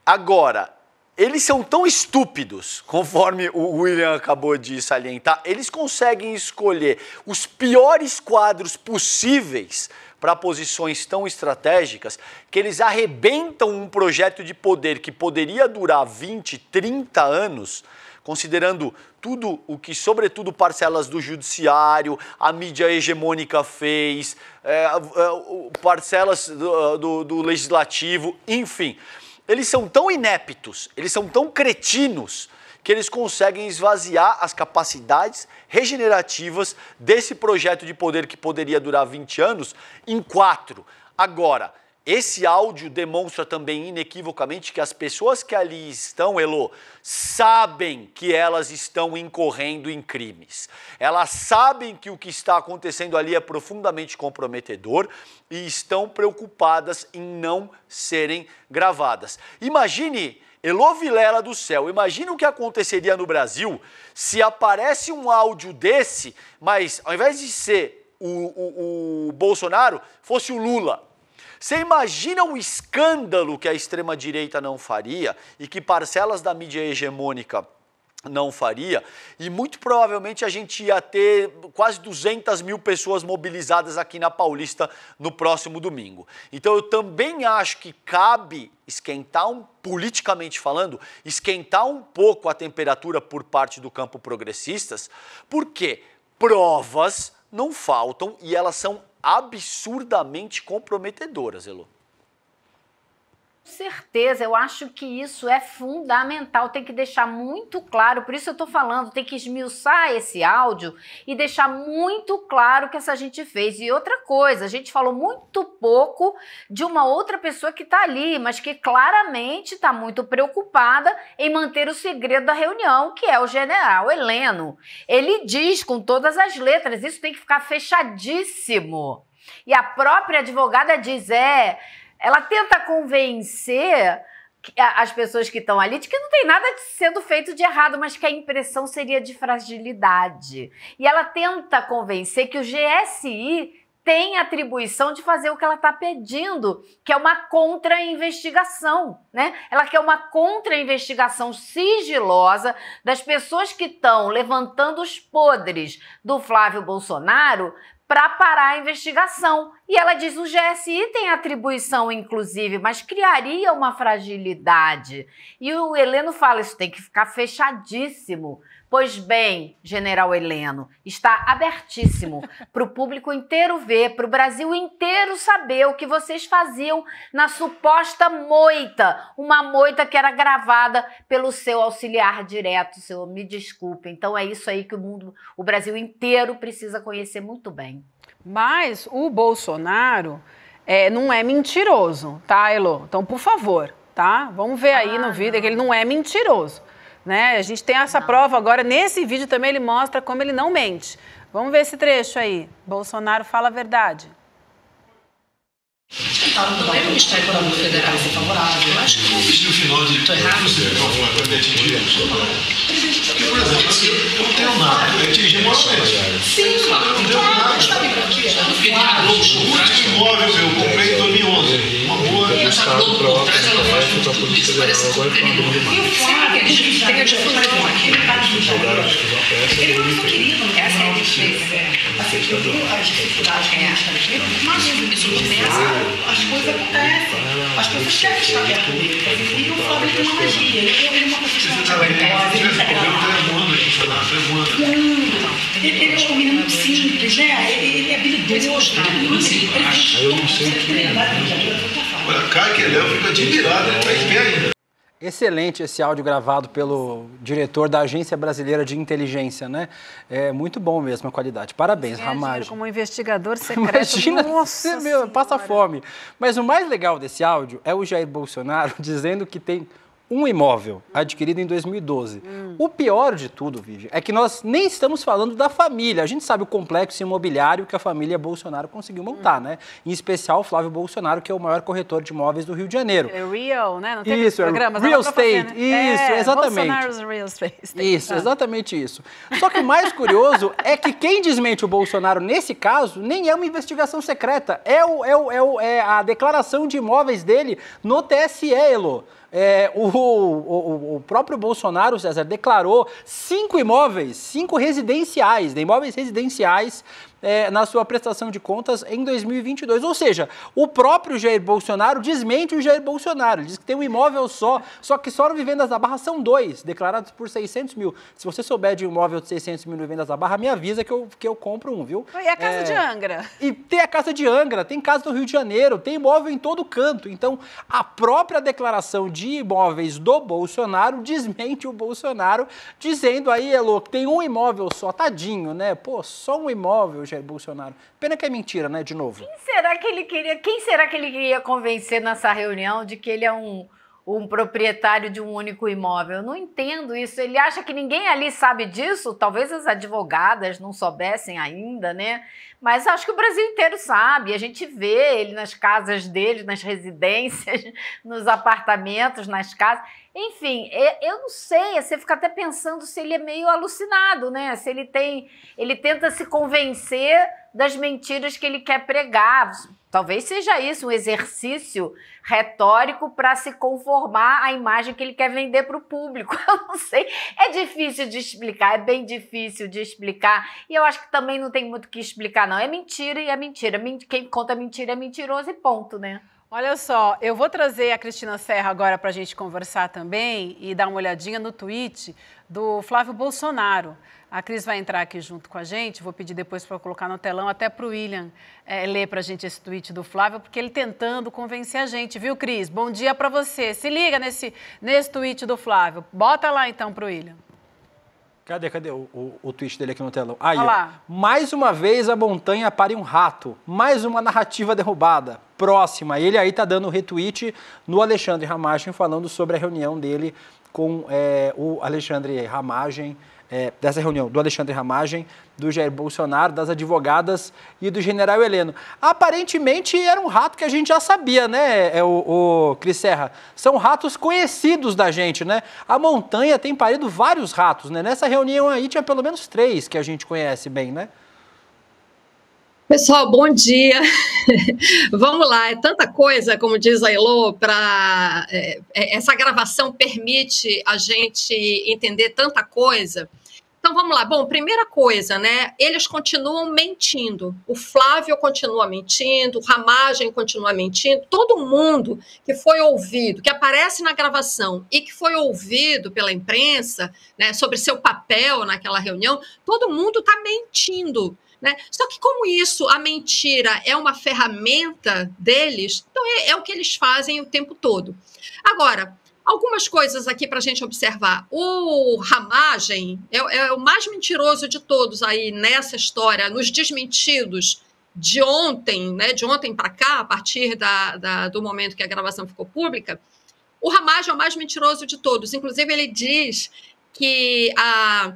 E: Agora, eles são tão estúpidos, conforme o William acabou de salientar, eles conseguem escolher os piores quadros possíveis para posições tão estratégicas que eles arrebentam um projeto de poder que poderia durar 20, 30 anos, considerando tudo o que, sobretudo, parcelas do judiciário, a mídia hegemônica fez, é, é, parcelas do, do, do legislativo, enfim. Eles são tão ineptos, eles são tão cretinos que eles conseguem esvaziar as capacidades regenerativas desse projeto de poder que poderia durar 20 anos em quatro. Agora, esse áudio demonstra também inequivocamente que as pessoas que ali estão, Elo, sabem que elas estão incorrendo em crimes. Elas sabem que o que está acontecendo ali é profundamente comprometedor e estão preocupadas em não serem gravadas. Imagine Elô Vilela do céu, imagina o que aconteceria no Brasil se aparece um áudio desse, mas ao invés de ser o, o, o Bolsonaro, fosse o Lula. Você imagina o escândalo que a extrema-direita não faria e que parcelas da mídia hegemônica não faria, e muito provavelmente a gente ia ter quase 200 mil pessoas mobilizadas aqui na Paulista no próximo domingo. Então eu também acho que cabe esquentar um, politicamente falando, esquentar um pouco a temperatura por parte do campo progressistas, porque provas não faltam e elas são absurdamente comprometedoras, Elô
J: certeza, eu acho que isso é fundamental, tem que deixar muito claro, por isso eu estou falando, tem que esmiuçar esse áudio e deixar muito claro que essa gente fez. E outra coisa, a gente falou muito pouco de uma outra pessoa que está ali, mas que claramente está muito preocupada em manter o segredo da reunião, que é o general Heleno. Ele diz com todas as letras, isso tem que ficar fechadíssimo. E a própria advogada diz: é ela tenta convencer as pessoas que estão ali de que não tem nada sendo feito de errado, mas que a impressão seria de fragilidade. E ela tenta convencer que o GSI tem atribuição de fazer o que ela está pedindo, que é uma contra-investigação, né? Ela quer uma contra-investigação sigilosa das pessoas que estão levantando os podres do Flávio Bolsonaro para parar a investigação. E ela diz: o GSI tem atribuição, inclusive, mas criaria uma fragilidade. E o Heleno fala: isso tem que ficar fechadíssimo. Pois bem, general Heleno, está abertíssimo para o público inteiro ver, para o Brasil inteiro saber o que vocês faziam na suposta moita, uma moita que era gravada pelo seu auxiliar direto, seu me desculpe. Então é isso aí que o mundo, o Brasil inteiro precisa conhecer muito bem.
C: Mas o Bolsonaro é, não é mentiroso, tá, Elo? Então, por favor, tá? Vamos ver aí ah, no vídeo não. que ele não é mentiroso. Né? A gente tem essa não. prova agora. Nesse vídeo também ele mostra como ele não mente. Vamos ver esse trecho aí. Bolsonaro fala a verdade. eu comprei 2011. Uma boa.
I: Ele não falou aqui na parte Ele é uma pessoa né? querida, não né? Essa é a respeita. Né? Assim, as
D: dificuldades que a gente está vivendo, imagina, isso não as coisas acontecem. As pessoas querem estar perto dele. E o Flávio tem uma magia. Ele é uma pessoa que está
K: Ele é um menino simples, né? Ele é habilidoso. Ele é Eu não sei o que. É,
G: Olha, cara que ele
D: é, eu admirado, ele faz tá bem ainda. Excelente esse áudio gravado pelo diretor da Agência Brasileira de Inteligência, né? É muito bom mesmo a qualidade. Parabéns, Ramagem. Como investigador [laughs] secreto. Imagina, Nossa [laughs] meu, passa fome. Mas o mais legal desse áudio é o Jair Bolsonaro [laughs] dizendo que tem um imóvel adquirido em 2012. Hum. O pior de tudo, Vivian, é que nós nem estamos falando da família. A gente sabe o complexo imobiliário que a família Bolsonaro conseguiu montar, hum. né? Em especial o Flávio Bolsonaro, que é o maior corretor de imóveis do Rio de Janeiro.
C: É real, né? Não teve isso, é programas, real estate, fazer, né? É, isso, é, exatamente. Bolsonaro's real estate. Isso, ah.
D: exatamente isso. Só que o mais curioso é que quem desmente o Bolsonaro nesse caso nem é uma investigação secreta, é, o, é, o, é, o, é a declaração de imóveis dele no TSE, Elo é, o, o, o, próprio Bolsonaro, César, declarou cinco imóveis, cinco residenciais, de né, imóveis residenciais é, na sua prestação de contas em 2022. Ou seja, o próprio Jair Bolsonaro desmente o Jair Bolsonaro. Ele diz que tem um imóvel só, só que só no Vivendas da Barra são dois, declarados por 600 mil. Se você souber de um imóvel de 600 mil no Vivendas da Barra, me avisa que eu, que eu compro um, viu? E a Casa é... de Angra? E tem a Casa de Angra, tem Casa do Rio de Janeiro, tem imóvel em todo canto. Então, a própria declaração de imóveis do Bolsonaro desmente o Bolsonaro, dizendo aí, Elô, que tem um imóvel só, tadinho, né? Pô, só um imóvel, Jair Bolsonaro. Pena que é mentira, né? De novo. Quem
J: será que ele queria, quem será que ele queria convencer nessa reunião de que ele é um, um proprietário de um único imóvel? Eu não entendo isso. Ele acha que ninguém ali sabe disso? Talvez as advogadas não soubessem ainda, né? Mas acho que o Brasil inteiro sabe, a gente vê ele nas casas dele, nas residências, [laughs] nos apartamentos, nas casas. Enfim, eu não sei, você fica até pensando se ele é meio alucinado, né? Se ele tem. Ele tenta se convencer das mentiras que ele quer pregar. Talvez seja isso, um exercício retórico para se conformar à imagem que ele quer vender para o público. [laughs] Eu não sei. É difícil de explicar, é bem difícil de explicar. E eu acho que também não tem muito o que explicar, não não, é mentira e é mentira. Quem conta mentira é mentiroso e ponto, né? Olha só, eu vou trazer
C: a Cristina Serra agora para a gente conversar também e dar uma olhadinha no tweet do Flávio Bolsonaro. A Cris vai entrar aqui junto com a gente, vou pedir depois para colocar no telão, até para o William é, ler para a gente esse tweet do Flávio, porque ele tentando convencer a gente, viu, Cris? Bom dia para você. Se liga nesse, nesse tweet do Flávio. Bota lá então para o William.
D: Cadê, cadê o, o, o tweet dele aqui no telão? Aí, ó. Mais uma vez a montanha pare um rato. Mais uma narrativa derrubada. Próxima. Ele aí tá dando retweet no Alexandre Ramagem falando sobre a reunião dele com é, o Alexandre Ramagem, é, dessa reunião do Alexandre Ramagem do Jair Bolsonaro, das advogadas e do general Heleno. Aparentemente era um rato que a gente já sabia, né, é o, o Cris Serra? São ratos conhecidos da gente, né? A montanha tem parido vários ratos, né? Nessa reunião aí tinha pelo menos três que a gente conhece bem, né?
I: Pessoal, bom dia. [laughs] Vamos lá, é tanta coisa, como diz a para é, é, essa gravação permite a gente entender tanta coisa. Então vamos lá. Bom, primeira coisa, né? Eles continuam mentindo. O Flávio continua mentindo, o Ramagem continua mentindo. Todo mundo que foi ouvido, que aparece na gravação e que foi ouvido pela imprensa, né, sobre seu papel naquela reunião, todo mundo está mentindo. Né? Só que, como isso, a mentira é uma ferramenta deles, então é, é o que eles fazem o tempo todo. Agora, Algumas coisas aqui para a gente observar. O Ramagem é, é, o mais mentiroso de todos aí nessa história, nos desmentidos de ontem, né, de ontem para cá, a partir da, da, do momento que a gravação ficou pública. O Ramagem é o mais mentiroso de todos. Inclusive, ele diz que a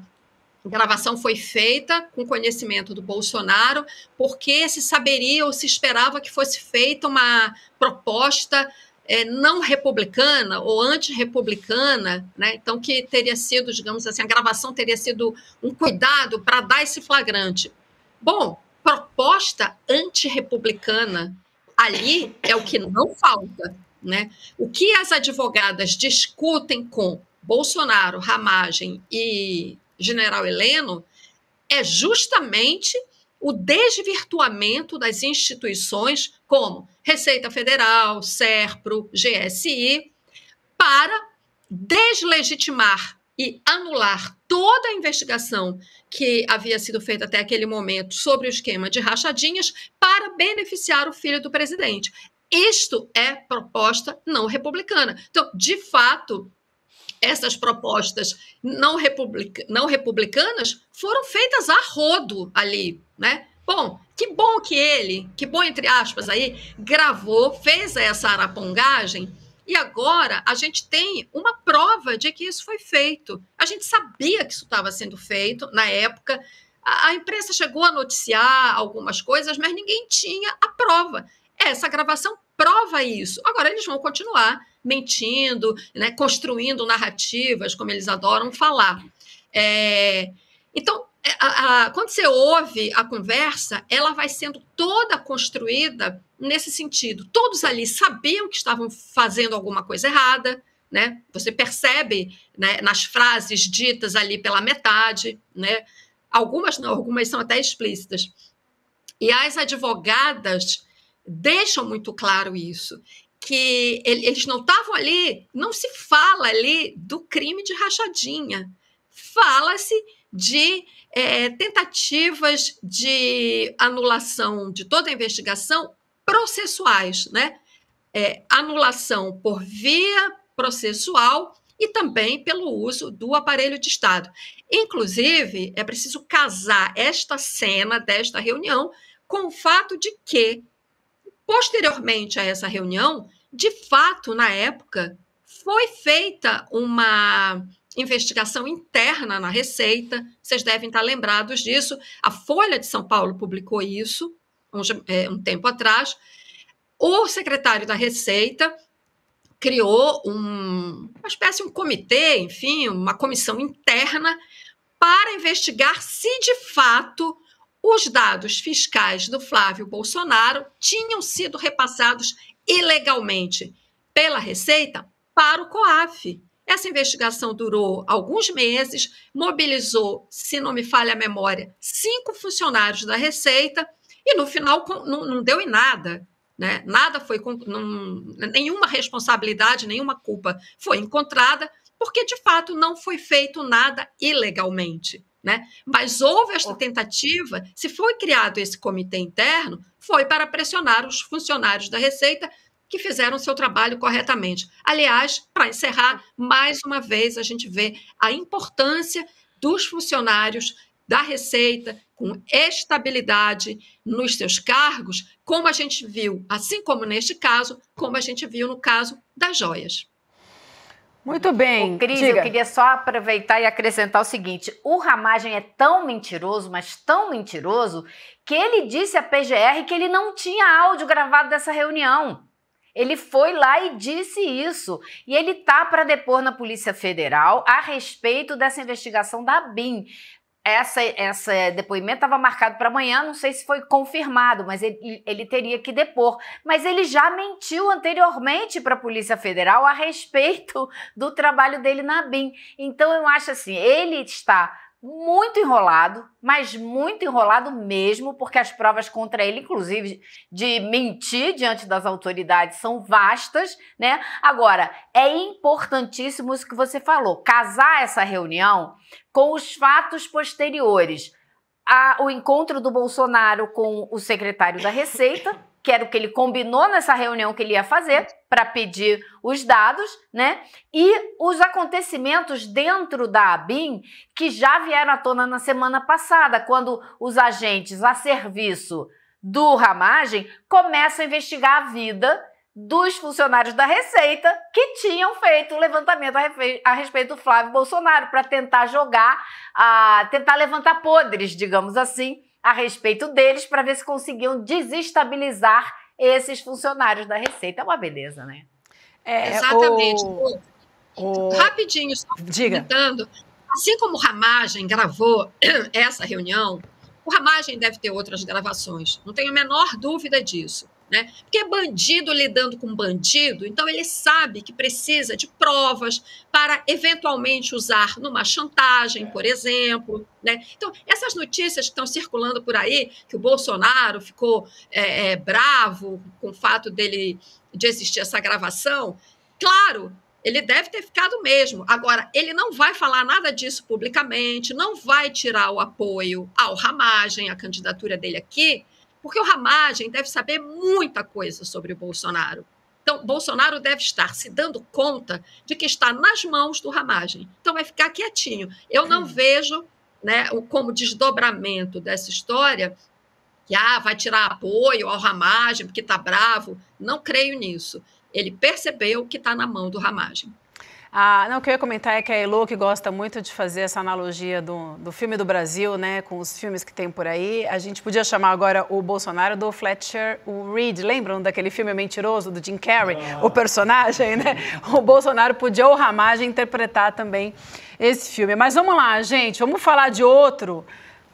I: gravação foi feita com conhecimento do Bolsonaro, porque se saberia ou se esperava que fosse feita uma proposta é, não republicana ou antirrepublicana, né? então que teria sido, digamos assim, a gravação teria sido um cuidado para dar esse flagrante. Bom, proposta antirrepublicana ali é o que não falta. Né? O que as advogadas discutem com Bolsonaro, Ramagem e General Heleno é justamente o desvirtuamento das instituições como Receita Federal, SERPRO, GSI, para deslegitimar e anular toda a investigação que havia sido feita até aquele momento sobre o esquema de rachadinhas para beneficiar o filho do presidente. Isto é proposta não republicana. Então, de fato, essas propostas não, republic não republicanas foram feitas a rodo ali, né? Bom, que bom que ele, que bom entre aspas aí, gravou, fez essa arapongagem e agora a gente tem uma prova de que isso foi feito. A gente sabia que isso estava sendo feito na época. A, a imprensa chegou a noticiar algumas coisas, mas ninguém tinha a prova. Essa gravação prova isso. Agora eles vão continuar mentindo, né, construindo narrativas, como eles adoram falar. É, então, é, a, a, quando você ouve a conversa, ela vai sendo toda construída nesse sentido. Todos ali sabiam que estavam fazendo alguma coisa errada, né? Você percebe né, nas frases ditas ali pela metade, né? Algumas não, algumas são até explícitas. E as advogadas deixam muito claro isso que eles não estavam ali, não se fala ali do crime de rachadinha, fala-se de é, tentativas de anulação de toda a investigação processuais, né? É, anulação por via processual e também pelo uso do aparelho de Estado. Inclusive, é preciso casar esta cena desta reunião com o fato de que Posteriormente a essa reunião, de fato, na época, foi feita uma investigação interna na Receita, vocês devem estar lembrados disso. A Folha de São Paulo publicou isso um, é, um tempo atrás. O secretário da Receita criou um, uma espécie de um comitê, enfim, uma comissão interna para investigar se de fato os dados fiscais do Flávio Bolsonaro tinham sido repassados ilegalmente pela Receita para o COAF. Essa investigação durou alguns meses, mobilizou, se não me falha a memória, cinco funcionários da Receita e no final não, não deu em nada. Né? Nada foi, não, nenhuma responsabilidade, nenhuma culpa foi encontrada, porque de fato não foi feito nada ilegalmente. Né? Mas houve esta tentativa, se foi criado esse comitê interno, foi para pressionar os funcionários da Receita que fizeram seu trabalho corretamente. Aliás, para encerrar, mais uma vez a gente vê a importância dos funcionários da Receita com estabilidade nos seus cargos, como a gente viu, assim como neste caso, como a gente viu no caso das joias.
J: Muito bem. Cris, Diga. eu queria só aproveitar e acrescentar o seguinte: o Ramagem é tão mentiroso, mas tão mentiroso, que ele disse à PGR que ele não tinha áudio gravado dessa reunião. Ele foi lá e disse isso. E ele tá para depor na Polícia Federal a respeito dessa investigação da BIM essa, essa depoimento estava marcado para amanhã, não sei se foi confirmado, mas ele, ele teria que depor. Mas ele já mentiu anteriormente para a Polícia Federal a respeito do trabalho dele na BIM. Então eu acho assim, ele está muito enrolado, mas muito enrolado mesmo, porque as provas contra ele, inclusive de mentir diante das autoridades, são vastas, né? Agora, é importantíssimo isso que você falou, casar essa reunião com os fatos posteriores. A, o encontro do Bolsonaro com o secretário da Receita, que era o que ele combinou nessa reunião que ele ia fazer para pedir os dados, né? E os acontecimentos dentro da ABIN que já vieram à tona na semana passada, quando os agentes a serviço do Ramagem começam a investigar a vida dos funcionários da Receita que tinham feito o levantamento a respeito do Flávio Bolsonaro para tentar jogar, a, tentar levantar podres, digamos assim, a respeito deles para ver se conseguiam desestabilizar esses funcionários da Receita. É uma beleza, né? É, Exatamente. O... Então, o... Rapidinho, só Diga. Comentando, assim como o
I: Ramagem gravou [clears throat] essa reunião, o Ramagem deve ter outras gravações, não tenho a menor dúvida disso. Né? Porque é bandido lidando com bandido, então ele sabe que precisa de provas para eventualmente usar numa chantagem, por exemplo. Né? Então, essas notícias que estão circulando por aí, que o Bolsonaro ficou é, é, bravo com o fato dele de existir essa gravação, claro, ele deve ter ficado mesmo. Agora, ele não vai falar nada disso publicamente, não vai tirar o apoio ao Ramagem, a candidatura dele aqui porque o Ramagem deve saber muita coisa sobre o Bolsonaro. Então, Bolsonaro deve estar se dando conta de que está nas mãos do Ramagem. Então, vai ficar quietinho. Eu não hum. vejo né, como desdobramento dessa história que ah, vai tirar apoio ao Ramagem porque está bravo. Não creio nisso. Ele percebeu que está na mão do Ramagem.
C: Ah, não, o que eu ia comentar é que a Elo, que gosta muito de fazer essa analogia do, do filme do Brasil, né, com os filmes que tem por aí, a gente podia chamar agora o Bolsonaro do Fletcher o Reed. Lembram daquele filme Mentiroso, do Jim Carrey? Ah. O personagem, né? O Bolsonaro podia, o Ramage, interpretar também esse filme. Mas vamos lá, gente, vamos falar de outro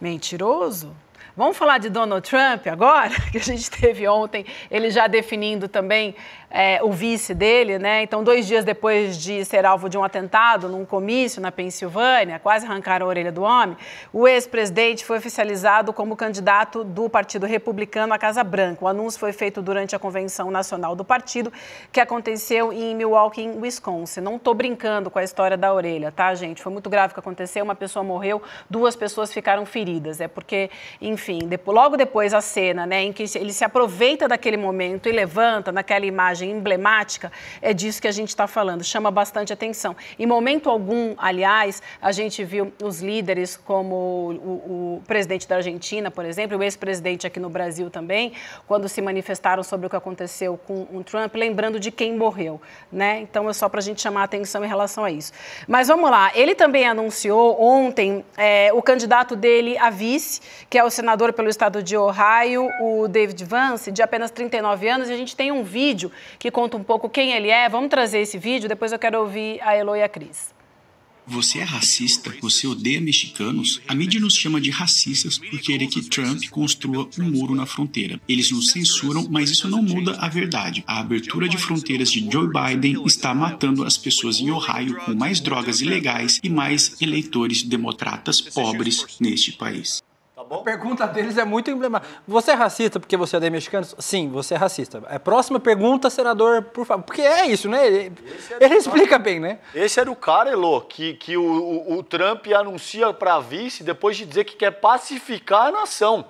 C: mentiroso? Vamos falar de Donald Trump agora, [laughs] que a gente teve ontem, ele já definindo também é, o vice dele, né? Então, dois dias depois de ser alvo de um atentado num comício na Pensilvânia, quase arrancaram a orelha do homem, o ex-presidente foi oficializado como candidato do Partido Republicano à Casa Branca. O anúncio foi feito durante a convenção nacional do partido, que aconteceu em Milwaukee, Wisconsin. Não estou brincando com a história da orelha, tá, gente? Foi muito grave o que aconteceu. Uma pessoa morreu, duas pessoas ficaram feridas. É porque, enfim, logo depois a cena, né, em que ele se aproveita daquele momento e levanta naquela imagem emblemática, é disso que a gente está falando, chama bastante atenção. Em momento algum, aliás, a gente viu os líderes, como o, o presidente da Argentina, por exemplo, o ex-presidente aqui no Brasil também, quando se manifestaram sobre o que aconteceu com o Trump, lembrando de quem morreu. Né? Então é só para a gente chamar atenção em relação a isso. Mas vamos lá, ele também anunciou ontem é, o candidato dele a vice, que é o senador pelo estado de Ohio, o David Vance, de apenas 39 anos, e a gente tem um vídeo que conta um pouco quem ele é. Vamos trazer esse vídeo, depois eu quero ouvir a Eloy e a Cris.
H: Você é racista? Você odeia
G: mexicanos? A mídia nos chama de racistas por querer é que Trump construa um muro na fronteira. Eles nos censuram, mas isso não muda a verdade. A abertura de fronteiras de Joe Biden
E: está matando as pessoas em Ohio com mais drogas ilegais e mais eleitores democratas pobres neste país.
D: Tá bom, a pergunta deles é muito emblemática. Você é racista porque você é mexicano? Sim, você é racista. A próxima pergunta, senador, por favor. Porque é isso, né? Ele, é ele explica cara. bem, né?
E: Esse era é o cara, Elô, que, que o, o, o Trump anuncia para vice depois de dizer que quer pacificar a nação.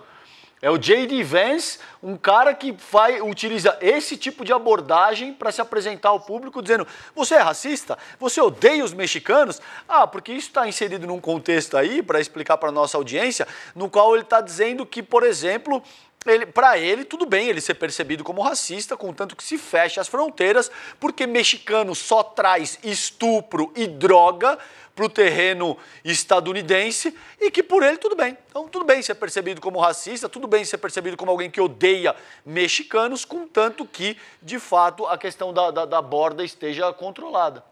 E: É o J.D. Vance, um cara que vai, utiliza esse tipo de abordagem para se apresentar ao público dizendo: você é racista? Você odeia os mexicanos? Ah, porque isso está inserido num contexto aí, para explicar para nossa audiência, no qual ele está dizendo que, por exemplo, ele, para ele, tudo bem ele ser percebido como racista, contanto que se feche as fronteiras, porque mexicano só traz estupro e droga para o terreno estadunidense e que por ele tudo bem. Então, tudo bem ser percebido como racista, tudo bem ser percebido como alguém que odeia mexicanos, contanto que, de fato, a questão da, da, da borda esteja controlada.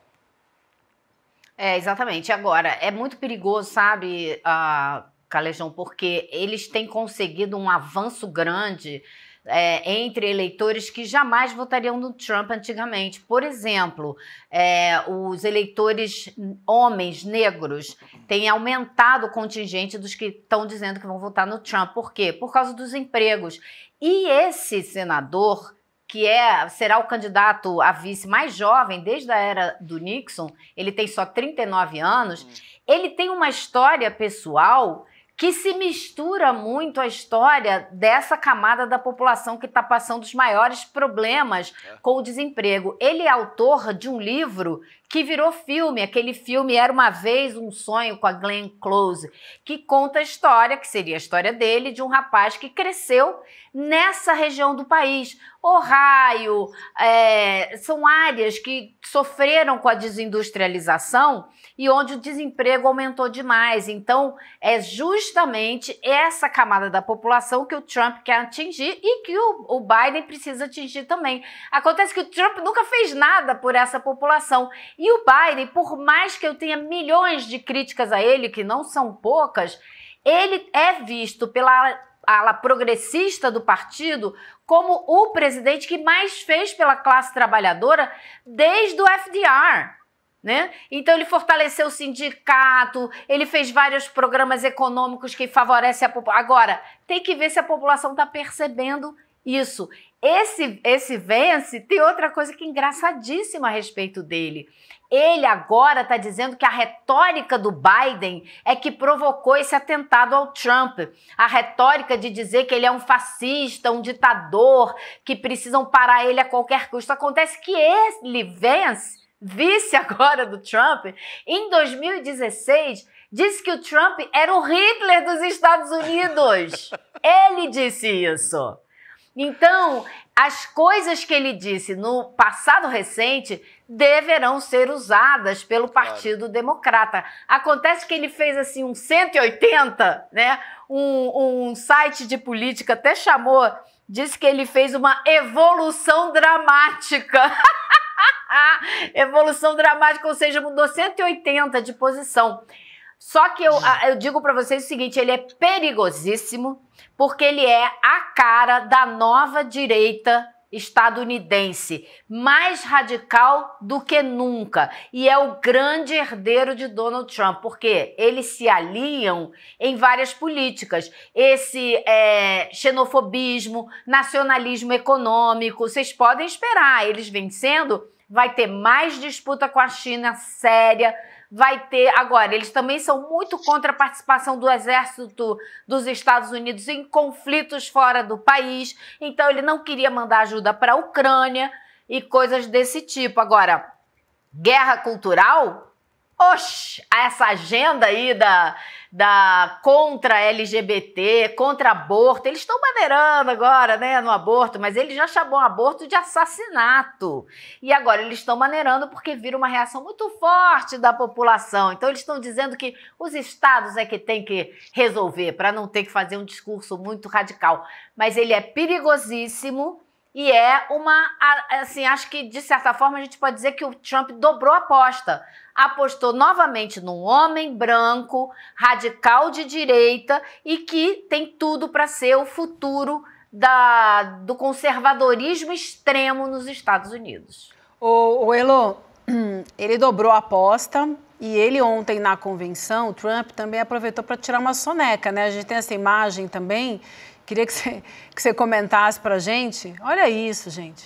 J: É, exatamente. Agora, é muito perigoso, sabe, uh, Calejão, porque eles têm conseguido um avanço grande é, entre eleitores que jamais votariam no Trump antigamente. Por exemplo, é, os eleitores homens negros têm aumentado o contingente dos que estão dizendo que vão votar no Trump. Por quê? Por causa dos empregos. E esse senador que é, será o candidato a vice mais jovem desde a era do Nixon, ele tem só 39 anos, hum. ele tem uma história pessoal que se mistura muito a história dessa camada da população que está passando os maiores problemas é. com o desemprego. Ele é autor de um livro que virou filme. Aquele filme Era Uma Vez um Sonho com a Glenn Close, que conta a história, que seria a história dele, de um rapaz que cresceu nessa região do país. Ohio, é, são áreas que sofreram com a desindustrialização e onde o desemprego aumentou demais. Então, é justamente essa camada da população que o Trump quer atingir e que o, o Biden precisa atingir também. Acontece que o Trump nunca fez nada por essa população. E o Biden, por mais que eu tenha milhões de críticas a ele, que não são poucas, ele é visto pela ala progressista do partido como o presidente que mais fez pela classe trabalhadora desde o FDR. Né? Então ele fortaleceu o sindicato, ele fez vários programas econômicos que favorecem a população. Agora, tem que ver se a população está percebendo isso. Esse, esse Vence tem outra coisa que é engraçadíssima a respeito dele. Ele agora está dizendo que a retórica do Biden é que provocou esse atentado ao Trump. A retórica de dizer que ele é um fascista, um ditador, que precisam parar ele a qualquer custo. Acontece que ele, Vence, vice agora do Trump, em 2016 disse que o Trump era o Hitler dos Estados Unidos. [laughs] Ele disse isso. Então, as coisas que ele disse no passado recente deverão ser usadas pelo Partido claro. Democrata. Acontece que ele fez assim um 180, né? Um, um site de política até chamou, disse que ele fez uma evolução dramática. [laughs] evolução dramática, ou seja, mudou 180 de posição. Só que eu, eu digo para vocês o seguinte: ele é perigosíssimo, porque ele é a cara da nova direita estadunidense, mais radical do que nunca, e é o grande herdeiro de Donald Trump, porque eles se aliam em várias políticas. Esse é, xenofobismo, nacionalismo econômico, vocês podem esperar, eles vencendo, vai ter mais disputa com a China séria vai ter. Agora, eles também são muito contra a participação do exército dos Estados Unidos em conflitos fora do país. Então, ele não queria mandar ajuda para a Ucrânia e coisas desse tipo. Agora, guerra cultural Oxi, essa agenda aí da, da contra LGBT, contra aborto, eles estão maneirando agora, né, no aborto, mas eles já chamam aborto de assassinato. E agora eles estão maneirando porque vira uma reação muito forte da população. Então eles estão dizendo que os estados é que tem que resolver para não ter que fazer um discurso muito radical. Mas ele é perigosíssimo e é uma, assim, acho que de certa forma a gente pode dizer que o Trump dobrou a aposta. Apostou novamente num homem branco, radical de direita e que tem tudo para ser o futuro da, do conservadorismo extremo nos Estados Unidos.
I: O, o
C: [clears throat] ele dobrou a aposta e ele ontem na convenção, o Trump também aproveitou para tirar uma soneca, né? A gente tem essa imagem também Queria que você, que você comentasse para a gente. Olha isso, gente.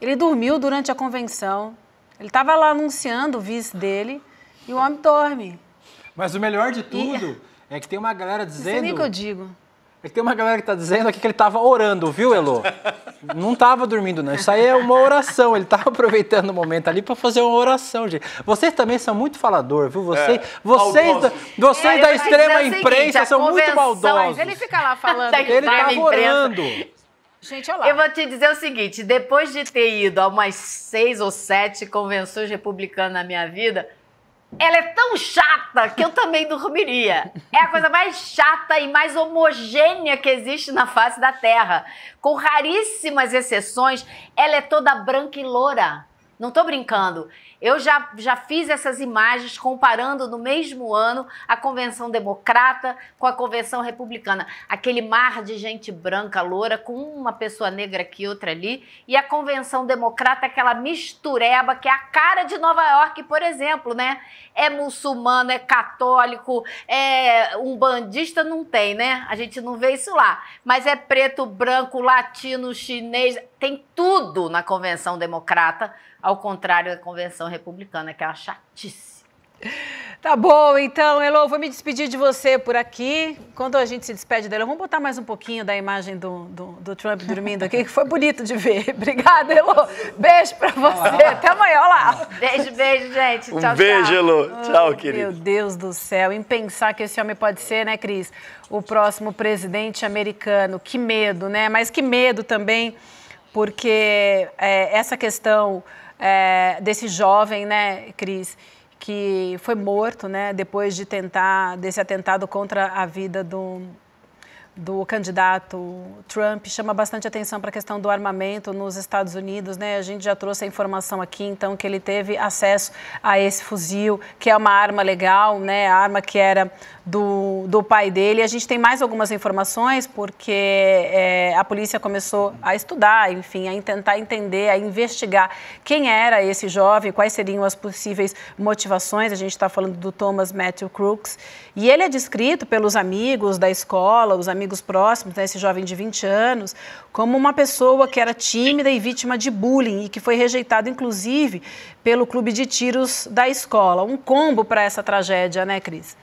C: Ele dormiu durante a convenção. Ele estava lá anunciando o vice dele e o homem dorme.
D: Mas o melhor de tudo e... [laughs] é que tem uma galera dizendo. Isso é nem que eu digo. É que tem uma galera que tá dizendo aqui que ele tava orando, viu, Elo? Não tava dormindo, não. Isso aí é uma oração. Ele tava aproveitando o momento ali para fazer uma oração, gente. Vocês também são muito falador, viu? Vocês, é, vocês, da, vocês
C: é, da é extrema imprensa seguinte, são muito maldosos. ele fica lá falando. ele tava orando.
J: Gente, olha lá. Eu vou te dizer o seguinte: depois de ter ido a umas seis ou sete convenções republicanas na minha vida, ela é tão chata que eu também dormiria. É a coisa mais chata e mais homogênea que existe na face da Terra. Com raríssimas exceções, ela é toda branca e loura. Não estou brincando. Eu já, já fiz essas imagens comparando no mesmo ano a convenção democrata com a convenção republicana. Aquele mar de gente branca, loura, com uma pessoa negra aqui, outra ali. E a convenção democrata, aquela mistureba que é a cara de Nova York, por exemplo, né? É muçulmano, é católico, é um bandista, não tem, né? A gente não vê isso lá. Mas é preto, branco, latino, chinês, tem tudo na convenção democrata ao contrário da convenção republicana, que é uma chatice.
C: Tá bom, então, Elô, vou me despedir de você por aqui. Quando a gente se despede dela, vamos botar mais um pouquinho da imagem do, do, do Trump dormindo aqui, que foi bonito de ver. [laughs] Obrigada, Elô. Beijo pra você. Até amanhã, olá. Beijo, beijo, gente. Um tchau, beijo, tchau. Tchau, querido. Meu Deus do céu. Em pensar que esse homem pode ser, né, Cris, o próximo presidente americano. Que medo, né? Mas que medo também, porque é, essa questão é, desse jovem, né, Cris, que foi morto, né, depois de tentar desse atentado contra a vida do, do candidato Trump chama bastante atenção para a questão do armamento nos Estados Unidos, né? A gente já trouxe a informação aqui, então, que ele teve acesso a esse fuzil, que é uma arma legal, né? A arma que era do, do pai dele. A gente tem mais algumas informações, porque é, a polícia começou a estudar, enfim, a tentar entender, a investigar quem era esse jovem, quais seriam as possíveis motivações. A gente está falando do Thomas Matthew Crooks. E ele é descrito pelos amigos da escola, os amigos amigos próximos, né, esse jovem de 20 anos, como uma pessoa que era tímida e vítima de bullying e que foi rejeitado, inclusive, pelo clube de tiros da escola. Um combo para essa tragédia, né, Cris?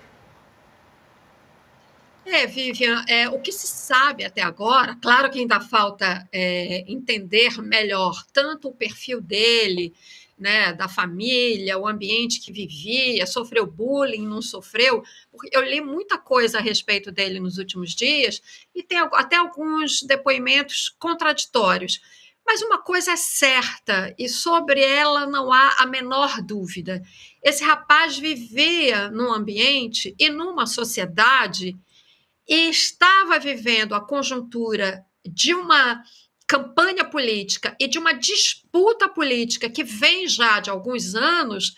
I: É, Vivian, é, o que se sabe até agora, claro que ainda falta é, entender melhor tanto o perfil dele né, da família, o ambiente que vivia, sofreu bullying, não sofreu. Eu li muita coisa a respeito dele nos últimos dias e tem até alguns depoimentos contraditórios. Mas uma coisa é certa, e sobre ela não há a menor dúvida: esse rapaz vivia num ambiente e numa sociedade e estava vivendo a conjuntura de uma campanha política e de uma disputa política que vem já de alguns anos,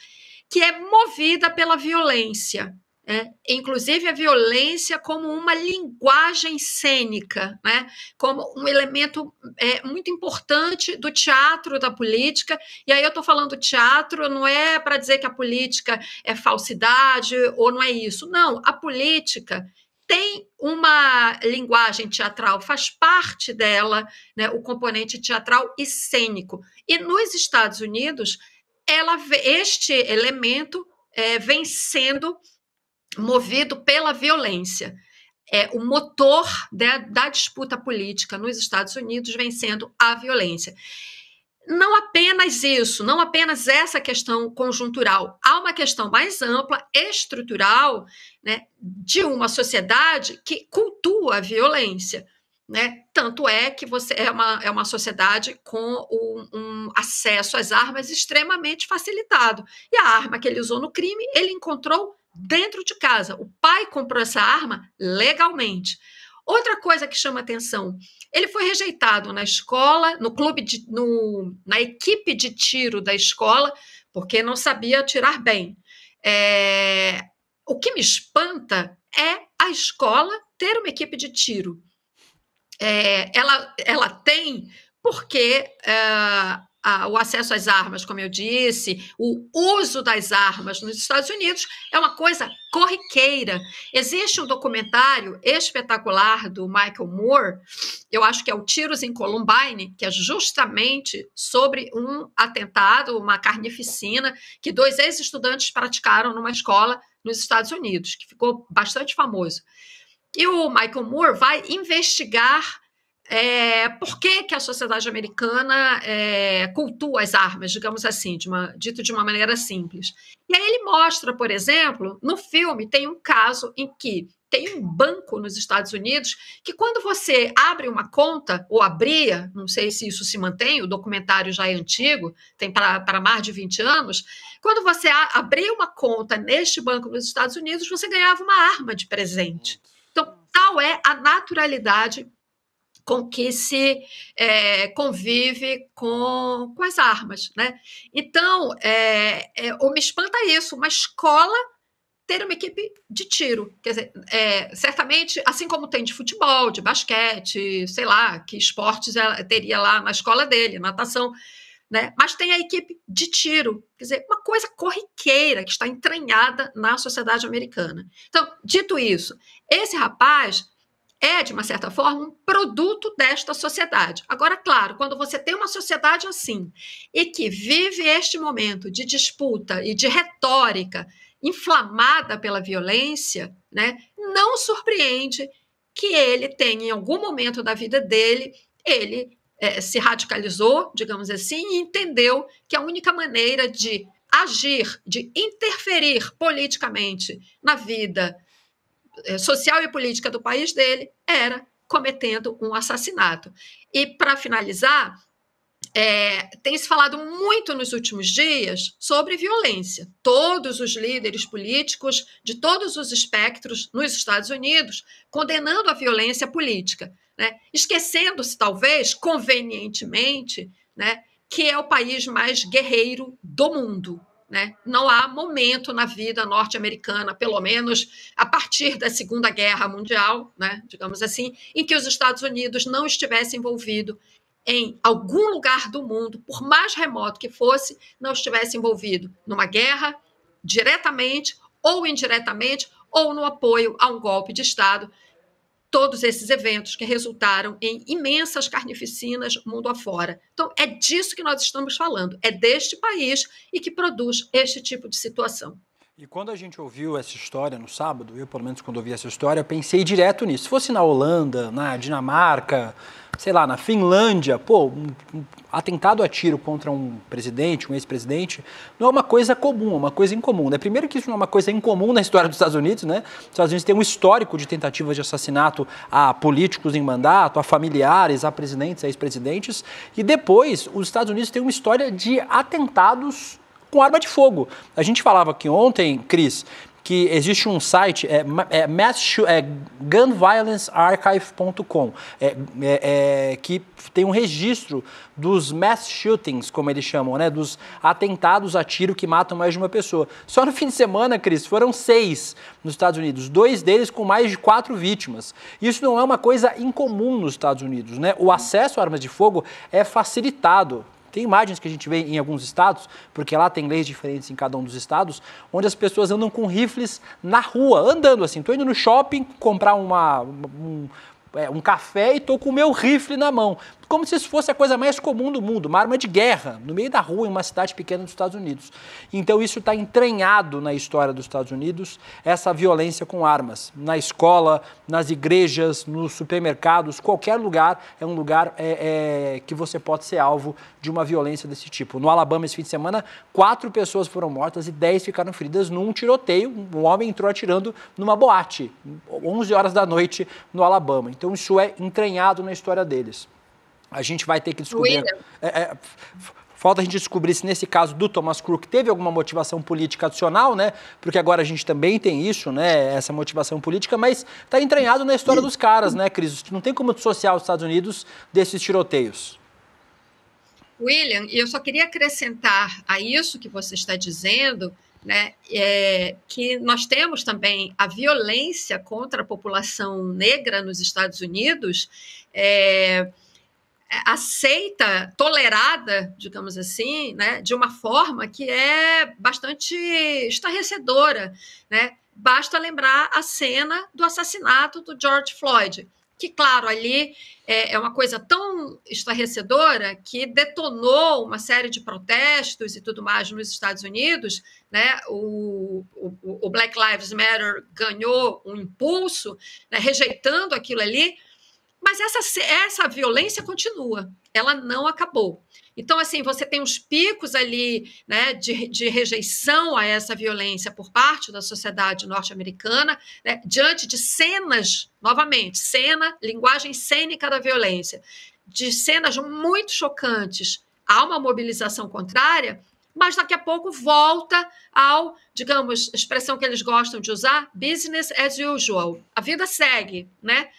I: que é movida pela violência. É, inclusive a violência como uma linguagem cênica, né, como um elemento é, muito importante do teatro da política. E aí eu estou falando teatro, não é para dizer que a política é falsidade ou não é isso. Não, a política tem uma linguagem teatral, faz parte dela né, o componente teatral e cênico. E nos Estados Unidos, ela, este elemento é, vem sendo movido pela violência. É, o motor da, né, da disputa política nos Estados Unidos vem sendo a violência não apenas isso, não apenas essa questão conjuntural, há uma questão mais ampla, estrutural, né, de uma sociedade que cultua a violência. Né? Tanto é que você é uma, é uma sociedade com um, um acesso às armas extremamente facilitado. E a arma que ele usou no crime, ele encontrou dentro de casa. O pai comprou essa arma legalmente. Outra coisa que chama atenção, ele foi rejeitado na escola, no clube de, no, na equipe de tiro da escola, porque não sabia atirar bem. É, o que me espanta é a escola ter uma equipe de tiro. É, ela, ela tem porque é, a, o acesso às armas, como eu disse, o uso das armas nos Estados Unidos é uma coisa corriqueira. Existe um documentário espetacular do Michael Moore, eu acho que é o Tiros em Columbine, que é justamente sobre um atentado, uma carnificina que dois ex-estudantes praticaram numa escola nos Estados Unidos, que ficou bastante famoso. E o Michael Moore vai investigar é, por que, que a sociedade americana é, cultua as armas, digamos assim, de uma, dito de uma maneira simples. E aí ele mostra, por exemplo, no filme tem um caso em que tem um banco nos Estados Unidos que quando você abre uma conta, ou abria, não sei se isso se mantém, o documentário já é antigo, tem para mais de 20 anos, quando você abria uma conta neste banco nos Estados Unidos, você ganhava uma arma de presente. Então, tal é a naturalidade com que se é, convive com, com as armas. Né? Então, é, é, ou me espanta isso, uma escola ter uma equipe de tiro. Quer dizer, é, certamente, assim como tem de futebol, de basquete, sei lá, que esportes ela teria lá na escola dele, natação, né? Mas tem a equipe de tiro, quer dizer, uma coisa corriqueira que está entranhada na sociedade americana. Então, dito isso, esse rapaz é, de uma certa forma, um produto desta sociedade. Agora, claro, quando você tem uma sociedade assim e que vive este momento de disputa e de retórica inflamada pela violência, né, não surpreende que ele tenha, em algum momento da vida dele, ele é, se radicalizou, digamos assim, e entendeu que a única maneira de agir, de interferir politicamente na vida é, social e política do país dele era cometendo um assassinato. E para finalizar, é, tem se falado muito nos últimos dias sobre violência. Todos os líderes políticos de todos os espectros nos Estados Unidos condenando a violência política, né? esquecendo-se, talvez, convenientemente, né, que é o país mais guerreiro do mundo. Né? Não há momento na vida norte-americana, pelo menos a partir da Segunda Guerra Mundial, né, digamos assim, em que os Estados Unidos não estivessem envolvido em algum lugar do mundo, por mais remoto que fosse, não estivesse envolvido numa guerra diretamente ou indiretamente ou no apoio a um golpe de Estado todos esses eventos que resultaram em imensas carnificinas mundo afora. Então, é disso que nós estamos falando, é deste país e que produz este tipo de situação.
D: E quando a gente ouviu essa história no sábado, eu pelo menos quando ouvi essa história, pensei direto nisso. Se fosse na Holanda, na Dinamarca, sei lá, na Finlândia, pô, um, um atentado a tiro contra um presidente, um ex-presidente, não é uma coisa comum, é uma coisa incomum. Né? Primeiro que isso não é uma coisa incomum na história dos Estados Unidos, né? Os Estados Unidos têm um histórico de tentativas de assassinato a políticos em mandato, a familiares, a presidentes, a ex-presidentes. E depois, os Estados Unidos têm uma história de atentados com arma de fogo. A gente falava aqui ontem, Cris, que existe um site, é, é, mass, é gunviolencearchive.com, é, é, é, que tem um registro dos mass shootings, como eles chamam, né? Dos atentados a tiro que matam mais de uma pessoa. Só no fim de semana, Cris, foram seis nos Estados Unidos, dois deles com mais de quatro vítimas. Isso não é uma coisa incomum nos Estados Unidos, né? O acesso a armas de fogo é facilitado tem imagens que a gente vê em alguns estados, porque lá tem leis diferentes em cada um dos estados, onde as pessoas andam com rifles na rua, andando assim. Estou indo no shopping comprar uma, um, é, um café e tô com o meu rifle na mão como se isso fosse a coisa mais comum do mundo, uma arma de guerra, no meio da rua, em uma cidade pequena dos Estados Unidos. Então isso está entranhado na história dos Estados Unidos, essa violência com armas. Na escola, nas igrejas, nos supermercados, qualquer lugar é um lugar é, é, que você pode ser alvo de uma violência desse tipo. No Alabama, esse fim de semana, quatro pessoas foram mortas e dez ficaram feridas num tiroteio. Um homem entrou atirando numa boate, 11 horas da noite, no Alabama. Então isso é entranhado na história deles a gente vai ter que descobrir. É, é, falta a gente descobrir se nesse caso do Thomas Crook teve alguma motivação política adicional, né? Porque agora a gente também tem isso, né? Essa motivação política, mas está entranhado na história dos caras, né, Cris? Não tem como dissociar os Estados Unidos desses tiroteios.
I: William, e eu só queria acrescentar a isso que você está dizendo, né, é, que nós temos também a violência contra a população negra nos Estados Unidos. É, aceita, tolerada, digamos assim, né, de uma forma que é bastante estarrecedora, né? Basta lembrar a cena do assassinato do George Floyd, que, claro, ali é, é uma coisa tão estarrecedora que detonou uma série de protestos e tudo mais nos Estados Unidos, né? O, o, o Black Lives Matter ganhou um impulso, né, rejeitando aquilo ali, mas essa, essa violência continua, ela não acabou. Então, assim, você tem uns picos ali né, de, de rejeição a essa violência por parte da sociedade norte-americana, né, diante de cenas, novamente, cena, linguagem cênica da violência, de cenas muito chocantes. Há uma mobilização contrária, mas daqui a pouco volta ao, digamos, expressão que eles gostam de usar, business as usual. A vida segue, né?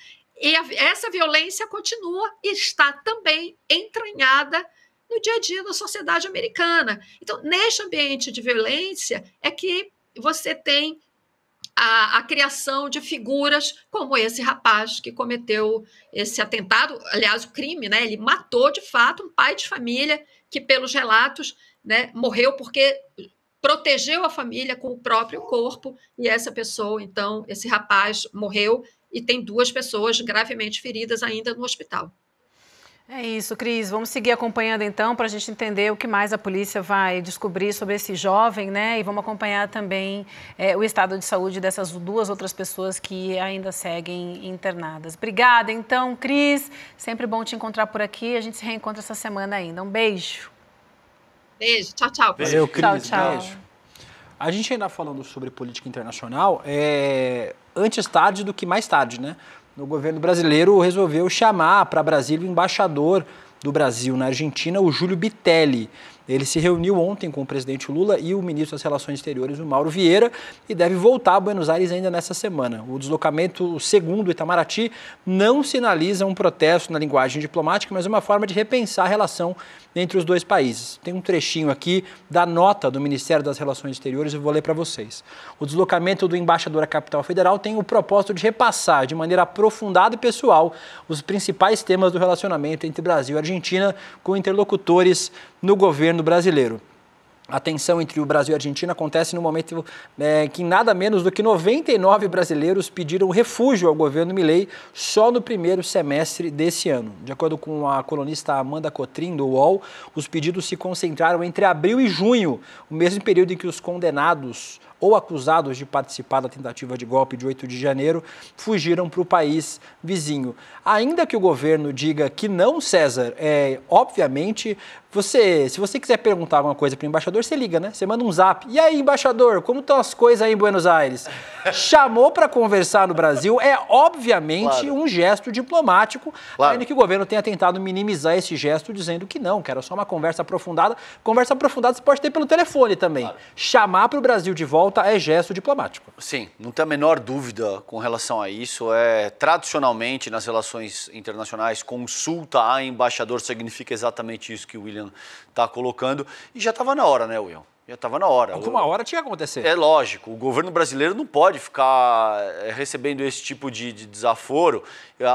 I: E a, essa violência continua e está também entranhada no dia a dia da sociedade americana. Então, neste ambiente de violência é que você tem a, a, criação de figuras como esse rapaz que cometeu esse atentado, aliás, o crime, né? Ele matou de fato um pai de família que, pelos relatos, né, morreu porque protegeu a família com o próprio corpo e essa pessoa, então, esse rapaz morreu e tem duas pessoas gravemente feridas ainda no hospital.
C: É isso, Cris. Vamos seguir acompanhando então para a gente entender o que mais a polícia vai descobrir sobre esse jovem, né? E vamos acompanhar também é, o estado de saúde dessas duas outras pessoas que ainda seguem internadas. Obrigada, então, Cris. Sempre bom te encontrar por aqui. A gente se reencontra essa semana ainda. Um beijo. Beijo. Tchau, tchau. Valeu, Cris. Tchau, tchau. Beijo.
D: A gente ainda falando sobre política internacional, é antes tarde do que mais tarde, né? O governo brasileiro resolveu chamar para Brasília o embaixador do Brasil na Argentina, o Júlio Bitelli. Ele se reuniu ontem com o presidente Lula e o ministro das Relações Exteriores, o Mauro Vieira, e deve voltar a Buenos Aires ainda nessa semana. O deslocamento segundo Itamaraty não sinaliza um protesto na linguagem diplomática, mas uma forma de repensar a relação entre os dois países. Tem um trechinho aqui da nota do Ministério das Relações Exteriores e vou ler para vocês. O deslocamento do embaixador à capital federal tem o propósito de repassar de maneira aprofundada e pessoal os principais temas do relacionamento entre Brasil e Argentina com interlocutores no governo governo brasileiro. A tensão entre o Brasil e a Argentina acontece no momento é, que nada menos do que 99 brasileiros pediram refúgio ao governo Milei só no primeiro semestre desse ano. De acordo com a colunista Amanda Cotrim, do UOL, os pedidos se concentraram entre abril e junho, o mesmo período em que os condenados ou acusados de participar da tentativa de golpe de 8 de janeiro fugiram para o país vizinho. Ainda que o governo diga que não, César, é, obviamente, você, se você quiser perguntar alguma coisa para o embaixador, você liga, né? Você manda um zap. E aí, embaixador, como estão as coisas aí em Buenos Aires? Chamou para conversar no Brasil é, obviamente, claro. um gesto diplomático, claro. ainda que o governo tenha tentado minimizar esse gesto, dizendo que não, que era só uma conversa aprofundada. Conversa aprofundada você pode ter pelo telefone também. Claro. Chamar para o Brasil de volta volta é gesto diplomático. Sim, não tem a menor dúvida com
E: relação a isso. É Tradicionalmente, nas relações internacionais, consulta a embaixador significa exatamente isso que o William está colocando. E já estava na hora, né, William? Já estava na hora. Alguma então, hora tinha que acontecer. É lógico, o governo brasileiro não pode ficar eh, recebendo esse tipo de, de desaforo,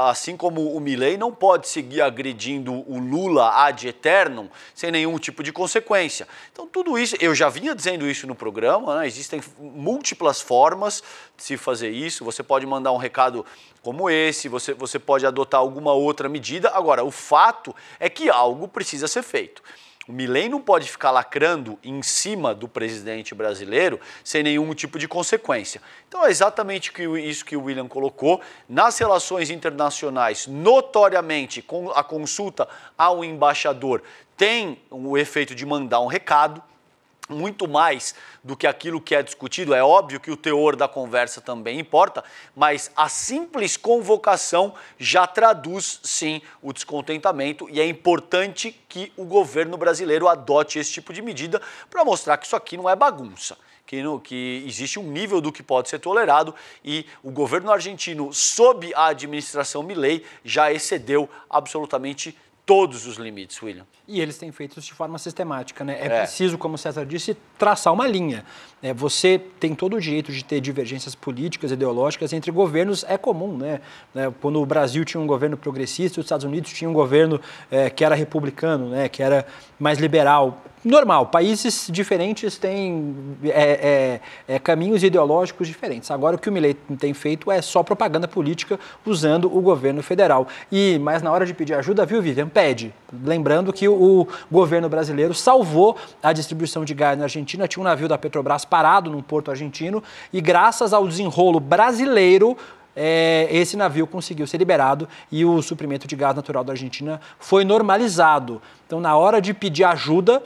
E: assim como o Milley não pode seguir agredindo o Lula ad eternum sem nenhum tipo de consequência. Então, tudo isso, eu já vinha dizendo isso no programa, né? existem múltiplas formas de se fazer isso. Você pode mandar um recado como esse, você, você pode adotar alguma outra medida. Agora, o fato é que algo precisa ser feito. O Milley não pode ficar lacrando em cima do presidente brasileiro sem nenhum tipo de consequência. Então é exatamente isso que o William colocou. Nas relações internacionais, notoriamente, com a consulta ao embaixador tem o efeito de mandar um recado muito mais do que aquilo que é discutido. É óbvio que o teor da conversa também importa, mas a simples convocação já traduz sim o descontentamento e é importante que o governo brasileiro adote esse tipo de medida para mostrar que isso aqui não é bagunça. Que, no, que, existe um nível do que pode ser tolerado e o governo argentino, sob a administração Milley, já excedeu absolutamente todos os limites, William
D: e eles têm feito isso de forma sistemática. Né? É, é. preciso, como o César disse, traçar uma linha. É, você tem todo o direito de ter divergências políticas, ideológicas entre governos, é comum. Né? É, quando o Brasil tinha um governo progressista, os Estados Unidos tinha um governo é, que era republicano, né? que era mais liberal. Normal, países diferentes têm é, é, caminhos ideológicos diferentes. Agora, o que o Milley tem feito é só propaganda política usando o governo federal. E, mas na hora de pedir ajuda, viu, Vivian? Pede. Lembrando que o o governo brasileiro salvou a distribuição de gás na Argentina. Tinha um navio da Petrobras parado no porto argentino e, graças ao desenrolo brasileiro, é, esse navio conseguiu ser liberado e o suprimento de gás natural da Argentina foi normalizado. Então, na hora de pedir ajuda,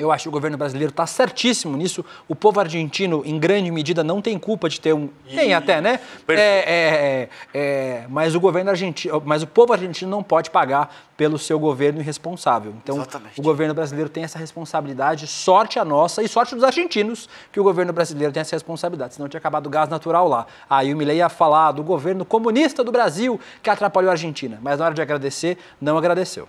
D: eu acho que o governo brasileiro está certíssimo nisso. O povo argentino, em grande medida, não tem culpa de ter um. Tem até, né? É, é, é, é, mas o governo argentino, mas o povo argentino não pode pagar pelo seu governo irresponsável. Então, Exatamente. o governo brasileiro tem essa responsabilidade. Sorte a nossa e sorte dos argentinos que o governo brasileiro tem essa responsabilidade. Senão tinha acabado o gás natural lá. Aí o Milei ia falar do governo comunista do Brasil que atrapalhou a Argentina. Mas na hora de agradecer, não agradeceu.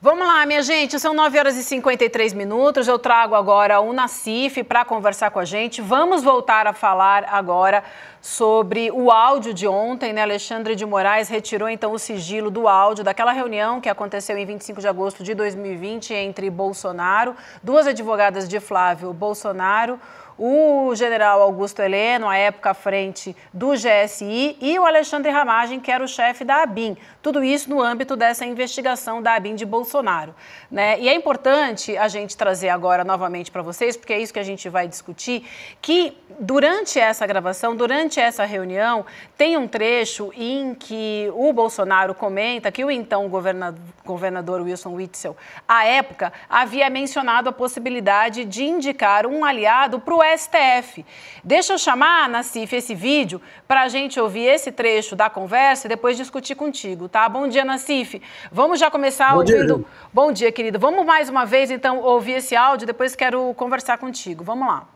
C: Vamos lá, minha gente, são 9 horas e 53 minutos. Eu trago agora o Nacif para conversar com a gente. Vamos voltar a falar agora sobre o áudio de ontem, né? Alexandre de Moraes retirou então o sigilo do áudio daquela reunião que aconteceu em 25 de agosto de 2020 entre Bolsonaro, duas advogadas de Flávio Bolsonaro, o general Augusto Heleno, à época à frente do GSI, e o Alexandre Ramagem, que era o chefe da ABIN. Tudo isso no âmbito dessa investigação da ABIN de Bolsonaro. Né? E é importante a gente trazer agora novamente para vocês, porque é isso que a gente vai discutir, que durante essa gravação, durante essa reunião, tem um trecho em que o Bolsonaro comenta que o então governador, governador Wilson Witzel, à época, havia mencionado a possibilidade de indicar um aliado para o STF. Deixa eu chamar, Nacife, esse vídeo para a gente ouvir esse trecho da conversa e depois discutir contigo, tá? Bom dia, Nacife. Vamos já começar Bom ouvindo. Dia, Bom dia, querido. Vamos mais uma vez, então, ouvir esse áudio, depois quero conversar contigo. Vamos lá.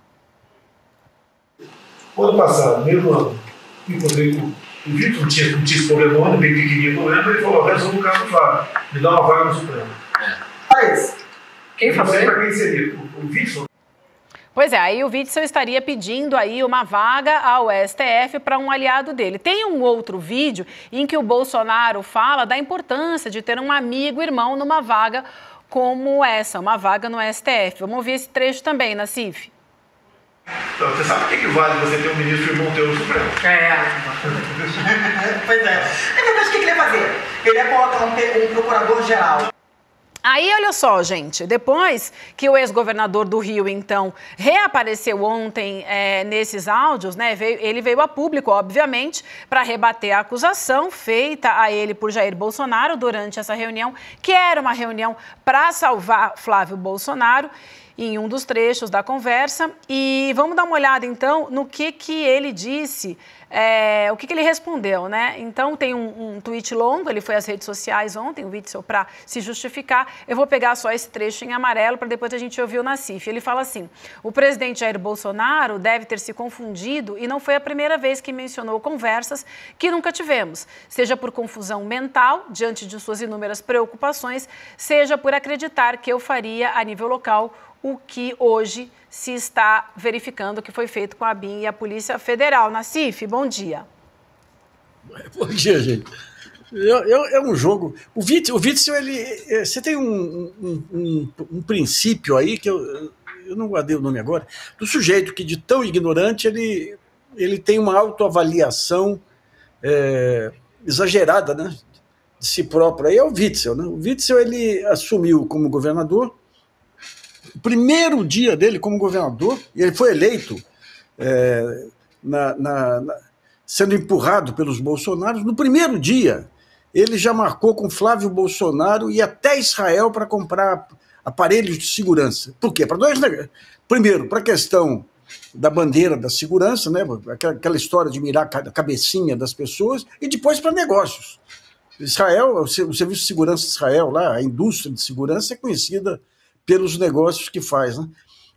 G: O ano passado, mesmo ano, encontrei com o Vitor, tinha, tinha esse problemão, bem pequenininho problema, ele falou: resolve
C: o caso do
G: me dá uma vaga no Supremo. Mas,
I: quem fazia? Para quem seria?
G: O, o Vitor.
C: Pois é, aí o Witzel estaria pedindo aí uma vaga ao STF para um aliado dele. Tem um outro vídeo em que o Bolsonaro fala da importância de ter um amigo irmão numa vaga como essa, uma vaga no STF. Vamos ouvir esse trecho também, Nassif.
G: Então, você sabe o que, que vale você ter um ministro irmão teu no Supremo?
C: É, é,
B: é. [laughs] pois é. é. Mas o que ele ia fazer? Ele ia colocar um, um procurador-geral
C: Aí, olha só, gente, depois que o ex-governador do Rio, então, reapareceu ontem é, nesses áudios, né? Veio, ele veio a público, obviamente, para rebater a acusação feita a ele por Jair Bolsonaro durante essa reunião, que era uma reunião para salvar Flávio Bolsonaro em um dos trechos da conversa. E vamos dar uma olhada, então, no que, que ele disse é, o que, que, ele respondeu, né? Então tem um, um, tweet longo, ele foi às redes sociais ontem, o Witzel, para se justificar. Eu vou pegar só esse trecho em amarelo para depois a gente ouvir o Nassif. Ele fala assim: o presidente Jair Bolsonaro deve ter se confundido e não foi a primeira vez que mencionou conversas que nunca tivemos, seja por confusão mental diante de suas inúmeras preocupações, seja por acreditar que eu faria a nível local o que hoje se está verificando que foi feito com a BIM e a Polícia Federal. Nacif, bom dia. [laughs]
H: Bom dia, gente. Eu, eu, é um jogo. O Witzel, o Witzel ele, é, você tem um, um, um, um, princípio aí, que eu, eu não guardei o nome agora, do sujeito que, de tão ignorante, ele, ele tem uma autoavaliação é, exagerada né, de si próprio. Aí é o Witzel. Né? O Witzel ele assumiu como governador primeiro dia dele como governador, e ele foi eleito é, na, na, na, sendo empurrado pelos bolsonaros, no primeiro dia ele já marcou com Flávio Bolsonaro e até Israel para comprar aparelhos de segurança. Por quê? Para dois Primeiro, para a questão da bandeira da segurança, né? aquela história de mirar a cabecinha das pessoas, e depois para negócios. Israel, o Serviço de Segurança de Israel, lá, a indústria de segurança é conhecida pelos negócios que faz. Né?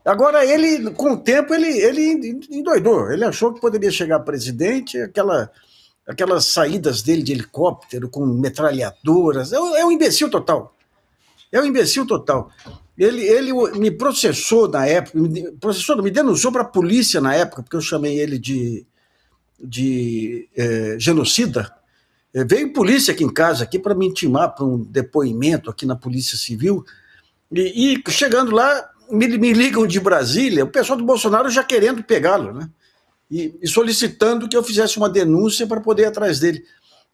H: Agora, ele, com o tempo, ele, ele endoidou. Ele achou que poderia chegar presidente, aquela, aquelas saídas dele de helicóptero com metralhadoras. É, é um imbecil total. É um imbecil total. Ele, ele me processou na época, me, processou, me denunciou para a polícia na época, porque eu chamei ele de, de é, genocida. É, veio polícia aqui em casa aqui para me intimar para um depoimento aqui na Polícia Civil. E, e chegando lá, me, me, ligam de Brasília, o pessoal do Bolsonaro já querendo pegá-lo, né? E, e, solicitando que eu fizesse uma denúncia para poder ir atrás dele.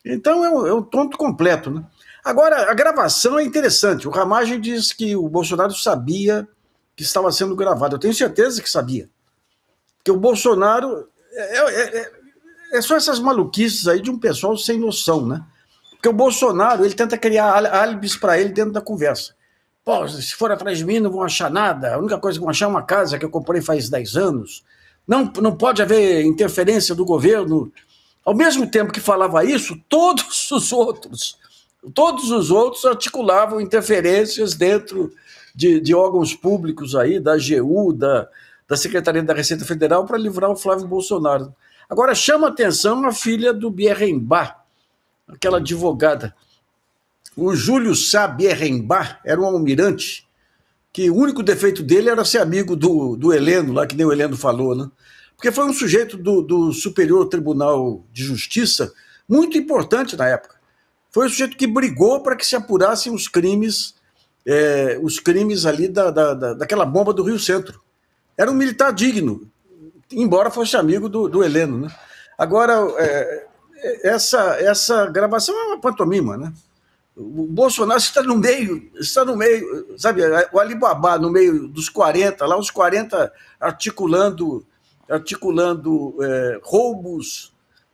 H: Então é um, é um tonto completo, né? Agora, a gravação é interessante. O Ramagem diz que o Bolsonaro sabia que estava sendo gravado. Eu tenho certeza que sabia. Porque o Bolsonaro. É, é, é, é só essas maluquices aí de um pessoal sem noção, né? Porque o Bolsonaro ele tenta criar álibis para ele dentro da conversa. Pô, se for atrás de mim, não vão achar nada. A única coisa que vão achar é uma casa que eu comprei faz 10 anos. Não, não pode haver interferência do governo. Ao mesmo tempo que falava isso, todos [laughs] os outros, todos os outros articulavam interferências dentro de, de órgãos públicos aí, da AGU, da, da Secretaria da Receita Federal, para livrar o Flávio Bolsonaro. Agora chama atenção a filha do Bierrembá, aquela advogada. O Júlio Sabierenbach era um almirante que o único defeito dele era ser amigo do, do Heleno, lá que nem o Heleno falou, né? Porque foi um sujeito do, do Superior Tribunal de Justiça muito importante na época. Foi o sujeito que brigou para que se apurassem os crimes, é, os crimes ali da, da, da, daquela bomba do Rio Centro. Era um militar digno, embora fosse amigo do, do Heleno, né? Agora, é, é essa, essa gravação é uma pantomima, né? O Bolsonaro está no meio, está no meio, sabe, o Alibaba no meio dos 40, lá os 40 articulando, articulando é, roubos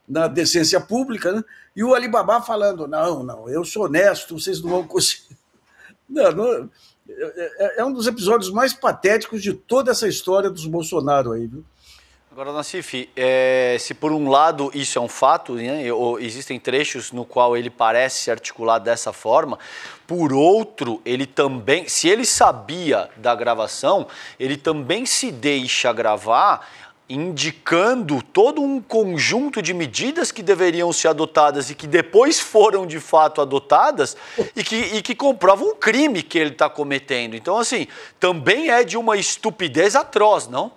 H: na decência pública, né? e o Alibaba falando, não, não, eu sou honesto, vocês não vão conseguir. [laughs] Não, não, é, é, é um dos episódios mais patéticos de toda essa história dos Bolsonaro aí, viu?
E: Agora, Nassif, é, se por um lado isso é um fato, né, existem trechos no qual ele parece se articular dessa forma, por outro, ele também, se ele sabia da gravação, ele também se deixa gravar indicando todo um conjunto de medidas que deveriam ser adotadas e que depois foram de fato adotadas e que, e que comprovam um crime que ele está cometendo. Então, assim, também é de uma estupidez atroz, não?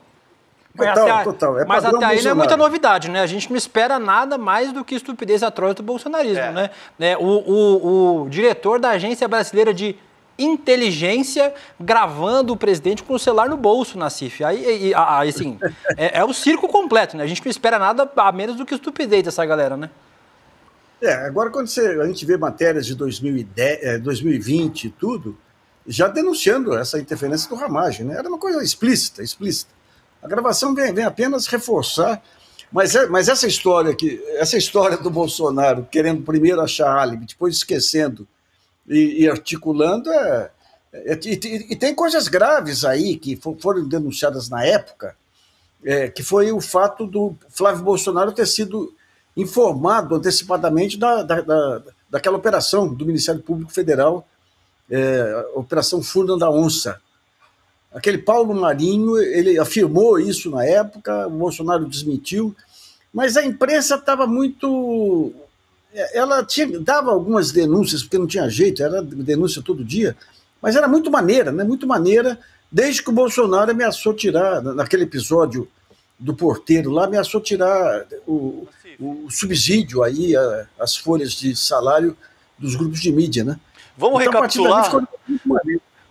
E: Mas total, até, total. É mas até aí não é muita
D: novidade, né? A gente não espera nada mais do que estupidez atroz do bolsonarismo, é. né? né? O, o, o diretor da Agência Brasileira de inteligência gravando o presidente com o celular no bolso na CIF. Aí, aí, aí assim, é, é, o circo completo, né? A gente não espera nada a menos do que estupidez dessa galera, né?
H: É, agora quando você, a gente vê matérias de 2010, 2020 é, e tudo, já denunciando essa interferência do Ramagem, né? Era uma coisa explícita, explícita. A gravação vem, vem apenas reforçar. Mas, é, mas essa história que essa história do Bolsonaro querendo primeiro achar álibi, depois esquecendo e, e articulando é, é, e, e, tem coisas graves aí que foram denunciadas na época, é, que foi o fato do Flávio Bolsonaro ter sido informado antecipadamente da, da, da daquela operação do Ministério Público Federal, é, Operação Furna da Onça, Aquele Paulo Marinho, ele afirmou isso na época, o Bolsonaro desmentiu, mas a imprensa estava muito. É, ela tinha, dava algumas denúncias, porque não tinha jeito, era denúncia todo dia, mas era muito maneira, né? Muito maneira, desde que o Bolsonaro ameaçou tirar, naquele episódio do porteiro lá, ameaçou tirar o, o subsídio aí, a, as folhas de salário dos grupos de mídia, né? Vamos então, recapitular. Ficou...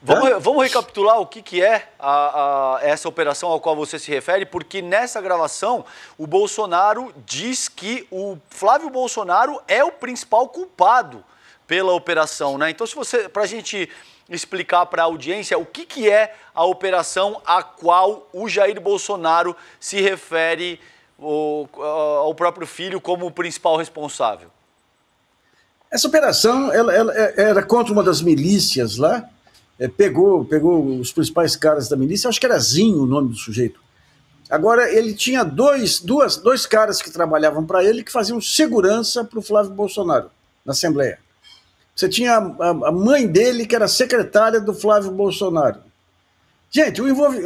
H: Vamos,
E: vamos, recapitular o que, que é a, a, essa operação ao qual você se refere, porque nessa gravação o Bolsonaro diz que o Flávio Bolsonaro é o principal culpado pela operação, né? Então, se você, para a gente explicar para a audiência o que, que é a operação a qual o Jair Bolsonaro se refere o, ao próprio filho como o principal responsável.
H: Essa operação ela, ela, é, era contra uma das milícias lá é, pegou, pegou os principais caras da milícia, acho que era Zinho o nome do sujeito. Agora, ele tinha dois, duas, dois caras que trabalhavam para ele que faziam segurança para o Flávio Bolsonaro na Assembleia. Você tinha a, a, mãe dele, que era secretária do Flávio Bolsonaro. Gente, o envolve,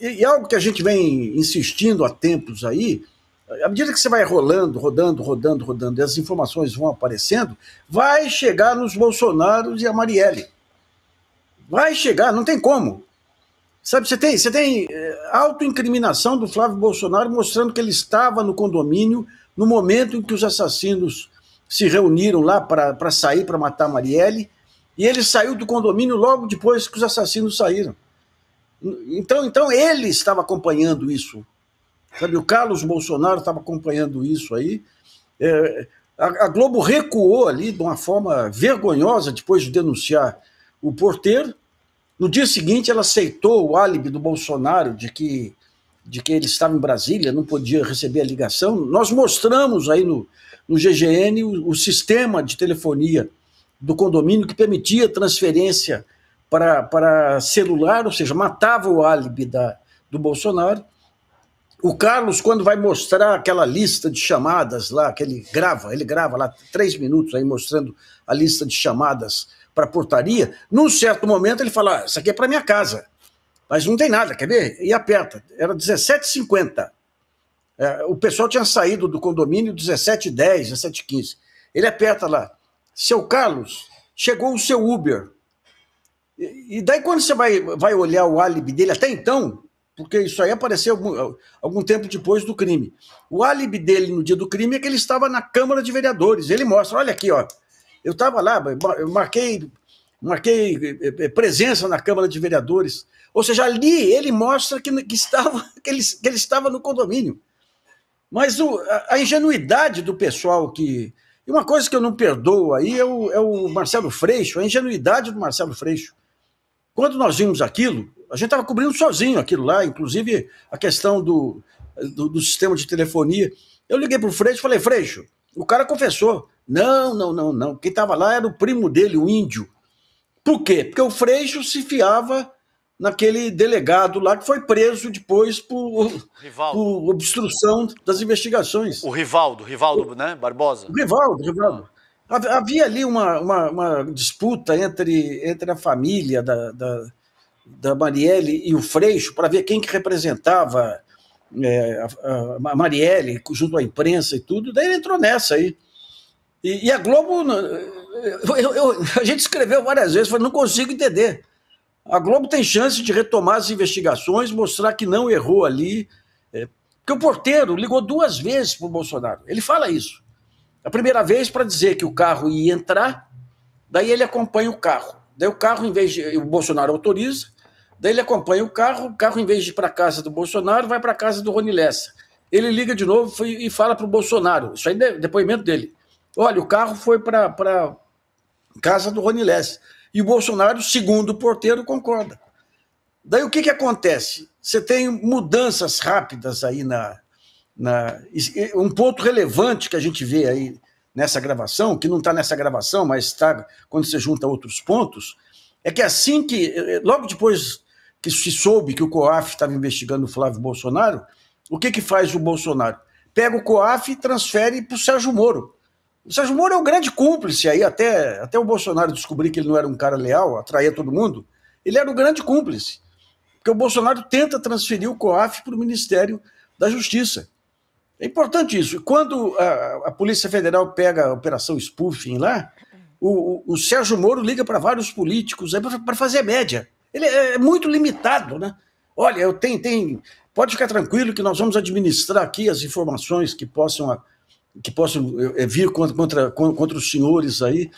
H: e, e algo que a gente vem insistindo há tempos aí, à medida que você vai rolando, rodando, rodando, rodando, e as informações vão aparecendo, vai chegar nos Bolsonaros e a Marielle. Vai chegar, não tem como. Sabe, você tem, você tem eh, autoincriminação do Flávio Bolsonaro mostrando que ele estava no condomínio no momento em que os assassinos se reuniram lá para sair para matar Marielle, e ele saiu do condomínio logo depois que os assassinos saíram. Então, então ele estava acompanhando isso. Sabe, o Carlos Bolsonaro estava acompanhando isso aí. É, a, a Globo recuou ali de uma forma vergonhosa depois de denunciar o porteiro. No dia seguinte, ela aceitou o álibi do Bolsonaro de que, de que ele estava em Brasília, não podia receber a ligação. Nós mostramos aí no, no GGN o, o sistema de telefonia do condomínio que permitia transferência para, para celular, ou seja, matava o álibi da, do Bolsonaro. O Carlos, quando vai mostrar aquela lista de chamadas lá, que ele grava, ele grava lá três minutos aí mostrando a lista de chamadas para a portaria, num certo momento ele fala: ah, Isso aqui é para minha casa, mas não tem nada, quer ver? E aperta. Era 17,50. É, o pessoal tinha saído do condomínio 17h15. Ele aperta lá: Seu Carlos, chegou o seu Uber. E, e daí, quando você vai, vai olhar o álibi dele, até então, porque isso aí apareceu algum, algum, tempo depois do crime. O álibi dele no dia do crime é que ele estava na Câmara de Vereadores. Ele mostra, olha aqui, ó, eu estava lá, eu marquei, marquei eh, eh, presença na Câmara de Vereadores. Ou seja, ali ele mostra que, que estava, [laughs] que, ele, que ele estava no condomínio. Mas o, a, a, ingenuidade do pessoal que. E uma coisa que eu não perdoo aí é o, é o Marcelo Freixo, a ingenuidade do Marcelo Freixo. Quando nós vimos aquilo, a gente estava cobrindo sozinho aquilo lá, inclusive a questão do, do, do sistema de telefonia. Eu liguei para o Freixo e falei: Freixo, o cara confessou. Não, não, não, não. Quem estava lá era o primo dele, o índio. Por quê? Porque o Freixo se fiava naquele delegado lá que foi preso depois por, por obstrução das investigações. O
E: Rivaldo, Rivaldo, né?
H: Barbosa. Rivaldo, Rivaldo. Havia ali uma, uma, uma, disputa entre, entre a família da, da, da Marielle e o Freixo para ver quem que representava é, a, a Marielle junto à imprensa e tudo. Daí ele entrou nessa aí. E, e a Globo, eu, eu, a gente escreveu várias vezes, falou, não consigo entender. A Globo tem chance de retomar as investigações, mostrar que não errou ali. É, porque o porteiro ligou duas vezes para o Bolsonaro. Ele fala isso. A primeira vez para dizer que o carro ia entrar, daí ele acompanha o carro. Daí o carro, em vez de. O Bolsonaro autoriza, daí ele acompanha o carro, o carro, em vez de ir para casa do Bolsonaro, vai para a casa do Rony Lessa. Ele liga de novo e fala para o Bolsonaro. Isso aí é depoimento dele. Olha, o carro foi para casa do Rony Less. E o Bolsonaro, segundo o porteiro, concorda. Daí o que, que acontece? Você tem mudanças rápidas aí na, na. Um ponto relevante que a gente vê aí nessa gravação, que não está nessa gravação, mas está quando você junta outros pontos, é que assim que. Eh, eh, logo depois que se soube que o COAF estava investigando o Flávio Bolsonaro, o que, que faz o Bolsonaro? Pega o COAF e transfere para o Sérgio Moro. O Sérgio Moro é um grande cúmplice aí, até, até o Bolsonaro descobrir que ele não era um cara leal, atraía todo mundo, ele era o um grande cúmplice. Porque o Bolsonaro tenta transferir o COAF para o Ministério da Justiça. É importante isso. quando a, ah, a, Polícia Federal pega a Operação Spoofing lá, o, o, o Sérgio Moro liga para vários políticos é para fazer média. Ele é, é muito limitado, né? Olha, eu tenho, tenho. Pode ficar tranquilo que nós vamos administrar aqui as informações que possam. A, que possam é, vir contra, contra, contra os senhores aí.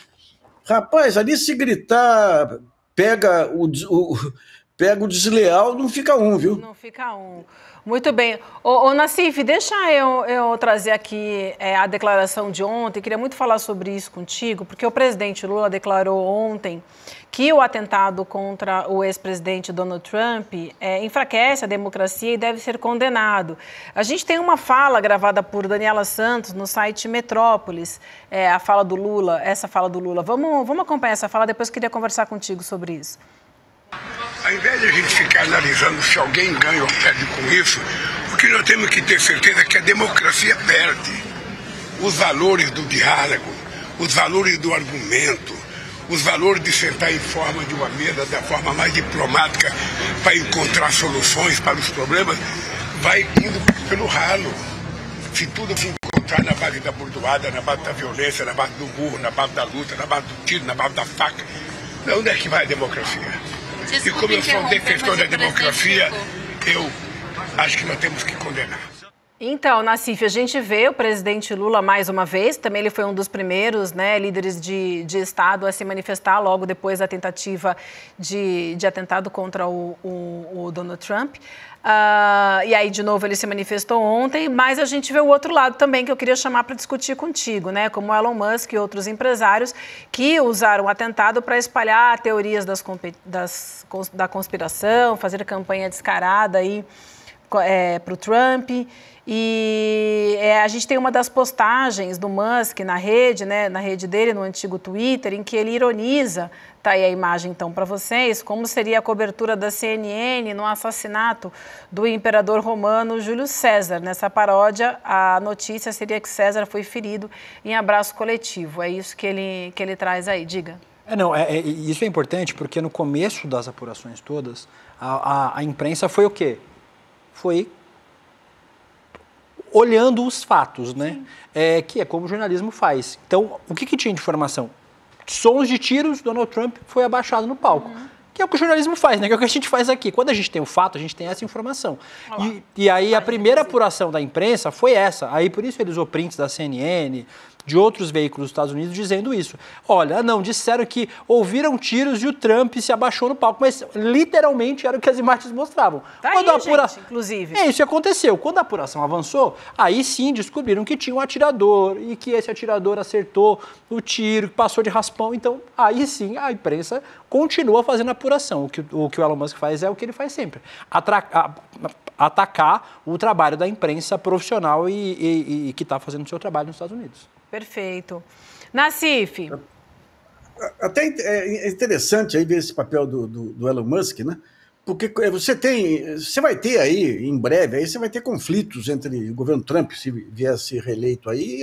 H: Rapaz, ali se gritar, pega o, o [laughs] pega o desleal, não fica um, viu? Não
C: fica um. Muito bem. Ô, ô Nassif, deixa eu, eu trazer aqui é, a declaração de ontem. Queria muito falar sobre isso contigo, porque o presidente Lula declarou ontem que o atentado contra o ex-presidente Donald Trump é, enfraquece a democracia e deve ser condenado. A gente tem uma fala gravada por Daniela Santos no site Metrópolis, é, a fala do Lula, essa fala do Lula. Vamos, vamos acompanhar essa fala, depois queria conversar contigo sobre isso.
G: Ao invés de a gente ficar analisando se alguém ganha ou perde com isso, o que nós temos que ter certeza é que a democracia perde. Os valores do diálogo, os valores do argumento, os valores de sentar em forma de uma mesa, da forma mais diplomática, para encontrar soluções para os problemas, vai indo pelo ralo. Se tudo se encontrar na base da bordoada, na base da violência, na base do burro, na base da luta, na base do tiro, na base da faca, não, onde é que vai a democracia? Desculpe e como eu sou um defensor da democracia, eu acho que nós temos que condenar.
C: Então, Nassif, a gente vê o presidente Lula mais uma vez, também ele foi um dos primeiros né, líderes de, de Estado a se manifestar logo depois da tentativa de, de atentado contra o, o, o Donald Trump. Uh, e aí, de novo, ele se manifestou ontem, mas a gente vê o outro lado também que eu queria chamar para discutir contigo, né? Como Elon Musk e outros empresários que usaram o atentado para espalhar teorias das, das, da conspiração, fazer campanha descarada aí é, eh, para o Trump. E é, a gente tem uma das postagens do Musk na rede, né, na rede dele, no antigo Twitter, em que ele ironiza, tá aí a imagem então para vocês, como seria a cobertura da CNN no assassinato do imperador romano Júlio César. Nessa paródia, a notícia seria que César foi ferido em abraço coletivo. É isso que ele, que ele traz aí, diga.
D: É, não, é, é, isso é importante porque no começo das apurações todas, a, a, a imprensa foi o quê? Foi olhando os fatos, né? É, que é como o jornalismo faz. Então, o que, que, tinha de informação? Sons de tiros, Donald Trump foi abaixado no palco. Uhum. Que é o que o jornalismo faz, né? Que é o que a gente faz aqui. Quando a gente tem o um fato, a gente tem essa informação. E, e, aí a primeira apuração da imprensa foi essa. Aí por isso eles usou prints da CNN, de outros veículos dos Estados Unidos dizendo isso. Olha, não, disseram que ouviram tiros e o Trump se abaixou no palco, mas literalmente era o que as imagens mostravam. Tá Quando aí, a apura... gente, inclusive. É, isso que aconteceu. Quando a apuração avançou, aí sim descobriram que tinha um atirador e que esse atirador acertou o tiro, que passou de raspão. Então, aí sim a imprensa continua fazendo apuração. O que o, que o Elon Musk faz é o que ele faz sempre. atacar o trabalho da imprensa profissional e, e, e que está fazendo o seu trabalho nos Estados Unidos.
C: Perfeito. Nacife.
H: Até é, é interessante aí ver esse papel do, do, do Elon Musk, né? porque é, você tem, você vai ter aí em breve, aí você vai ter conflitos entre o governo Trump se vier a ser reeleito aí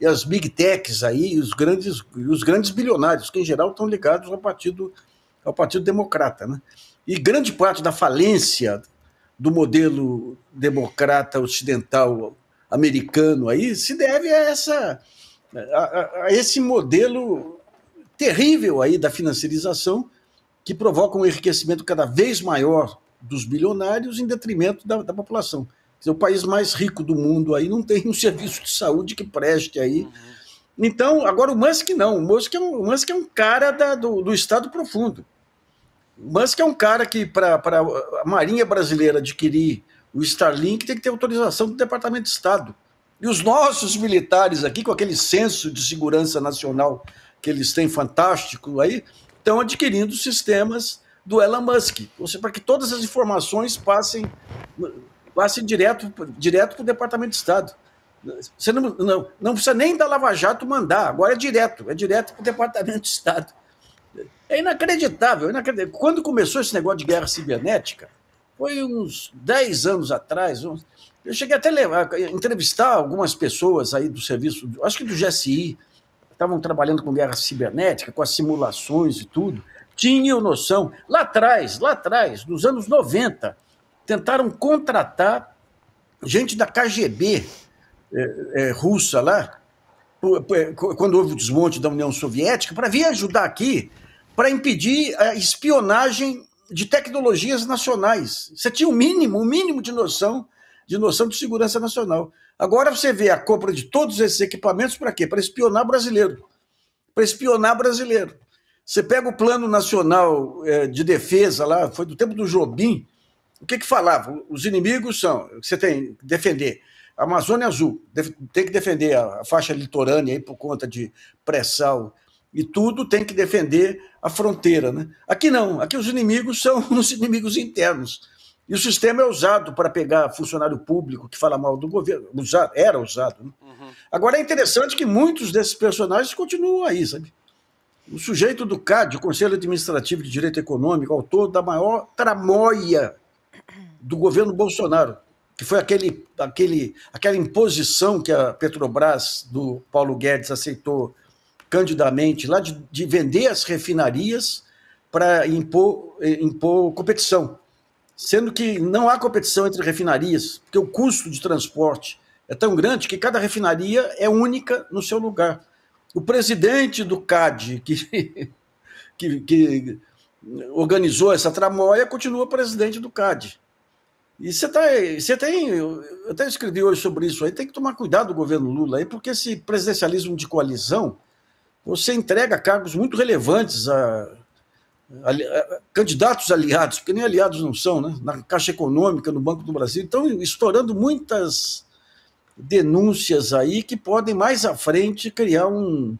H: e as big techs aí, os grandes, os grandes bilionários que em geral estão ligados ao partido, ao partido democrata, né? E grande parte da falência do modelo democrata ocidental americano aí se deve a essa a, a esse modelo terrível aí da financiarização que provoca um enriquecimento cada vez maior dos bilionários em detrimento da, da população. o país mais rico do mundo aí não tem um [laughs] serviço de saúde que preste aí. Uhum. Então, agora o Musk não. O Musk é um, o Musk é um cara da, do, do Estado profundo. O Musk é um cara que, para a Marinha Brasileira adquirir o Starlink, tem que ter autorização do Departamento de Estado. E os nossos militares aqui, com aquele senso de segurança nacional que eles têm fantástico aí, estão adquirindo sistemas do Elon Musk, para que todas as informações passem, passem direto, direto para o Departamento de Estado. Você não, não, não precisa nem da Lava Jato mandar, agora é direto, é direto para o Departamento de Estado. É inacreditável, é inacreditável. Quando começou esse negócio de guerra cibernética, foi uns 10 anos atrás, uns, eu cheguei até a entrevistar algumas pessoas aí do serviço, acho que do GSI, estavam trabalhando com guerra cibernética, com as simulações e tudo, tinham noção. Lá atrás, lá atrás, nos anos 90, tentaram contratar gente da KGB é, eh, é, eh, russa lá, quando houve o desmonte da União Soviética, para vir ajudar aqui, para impedir a espionagem de tecnologias nacionais. Você tinha o mínimo, o mínimo de noção de noção de segurança nacional. Agora você vê a compra de todos esses equipamentos para quê? Para espionar brasileiro. Para espionar brasileiro. Você pega o Plano Nacional é, de Defesa lá, foi do tempo do Jobim, o que que falava? Os inimigos são, você tem que defender a Amazônia Azul, tem que defender a faixa litorânea aí por conta de pré-sal e tudo, tem que defender a fronteira, né? Aqui não, aqui os inimigos são [laughs] os inimigos internos e o sistema é usado para pegar funcionário público que fala mal do governo. Usado, era usado. Né? Uhum. Agora é interessante que muitos desses personagens continuam aí, sabe? O sujeito do CAD, o Conselho Administrativo de Direito Econômico, autor da maior tramóia do governo Bolsonaro, que foi aquele, aquele, aquela imposição que a Petrobras do Paulo Guedes aceitou candidamente lá de, de vender as refinarias para impor, impor competição sendo que não há competição entre refinarias, porque o custo de transporte é tão grande que cada refinaria é única no seu lugar. O presidente do CAD, que, [laughs] que, que organizou essa tramóia, continua presidente do CAD. E você, tá, você tem, eu até escrevi hoje sobre isso aí, tem que tomar cuidado o governo Lula aí, porque esse presidencialismo de coalizão, você entrega cargos muito relevantes a ali, é, candidatos aliados, porque nem aliados não são, né? na Caixa Econômica, no Banco do Brasil, estão estourando muitas denúncias aí que podem mais à frente criar um,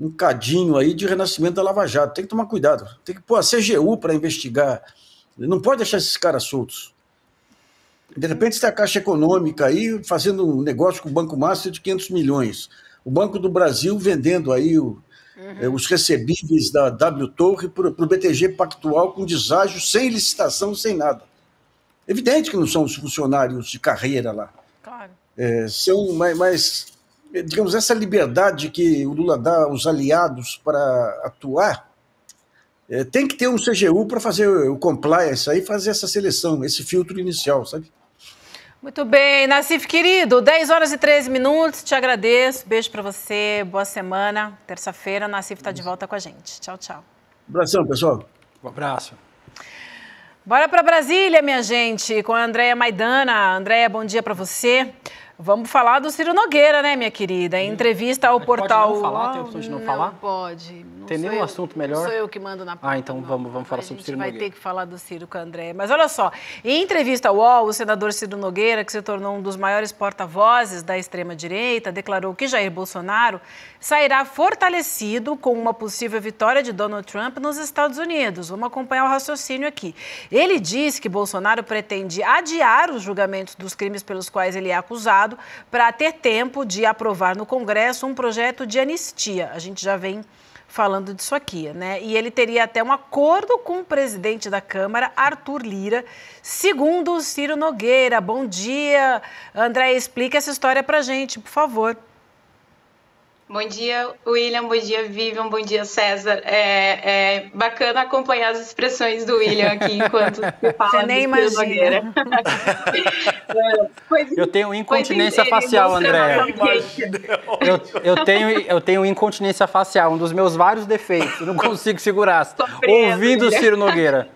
H: um cadinho aí de renascimento da Lava Jato. Tem que tomar cuidado, tem que pôr a CGU para investigar, não pode deixar esses caras soltos. De repente está a Caixa Econômica aí fazendo um negócio com o Banco Master de 500 milhões, o Banco do Brasil vendendo aí o, uhum. os recebíveis da W Torre para o BTG Pactual com deságio, sem licitação, sem nada. Evidente que não são os funcionários de carreira lá. Claro. É, são, mas, mas, é, digamos, essa liberdade que o Lula dá aos aliados para atuar, é, tem que ter um CGU para fazer o compliance aí, fazer essa seleção, esse filtro inicial, sabe?
C: Muito bem, Nassif, querido, 10 horas e 13 minutos, te agradeço, beijo para você, boa semana, terça-feira, Nassif está de volta com a gente. Tchau, tchau.
H: Um abração, pessoal. Um
D: abraço.
C: Bora para Brasília, minha gente, com a Andréia Maidana. Andréia, bom dia para você. Vamos falar do Ciro Nogueira, né, minha querida? Em entrevista ao Mas portal. Pode não falar, tem opção de não, não falar? Pode. Não
D: Tem nenhum eu, assunto melhor? Sou eu que mando na porta. Ah, então não. vamos, vamos falar sobre Ciro Nogueira. A gente vai ter
C: que falar do Ciro com o André. Mas olha só, em entrevista ao UOL, o senador Ciro Nogueira, que se tornou um dos maiores porta-vozes da extrema-direita, declarou que Jair Bolsonaro sairá fortalecido com uma possível vitória de Donald Trump nos Estados Unidos. Vamos acompanhar o raciocínio aqui. Ele disse que Bolsonaro pretende adiar os julgamentos dos crimes pelos quais ele é acusado para ter tempo de aprovar no Congresso um projeto de anistia. A gente já vem falando disso aqui, né? E ele teria até um acordo com o presidente da Câmara, Arthur Lira, segundo o Ciro Nogueira. Bom dia, André, explica essa história para gente, por favor.
L: Bom dia, William. Bom dia, Vivian. Bom dia, César. É, é bacana acompanhar as expressões do William aqui [laughs] enquanto fala. Você nem imagina.
D: [laughs] eu tenho incontinência facial, André. Eu, eu, tenho, eu tenho incontinência facial, um dos meus vários defeitos. não consigo segurar. Ouvindo o Ciro Nogueira.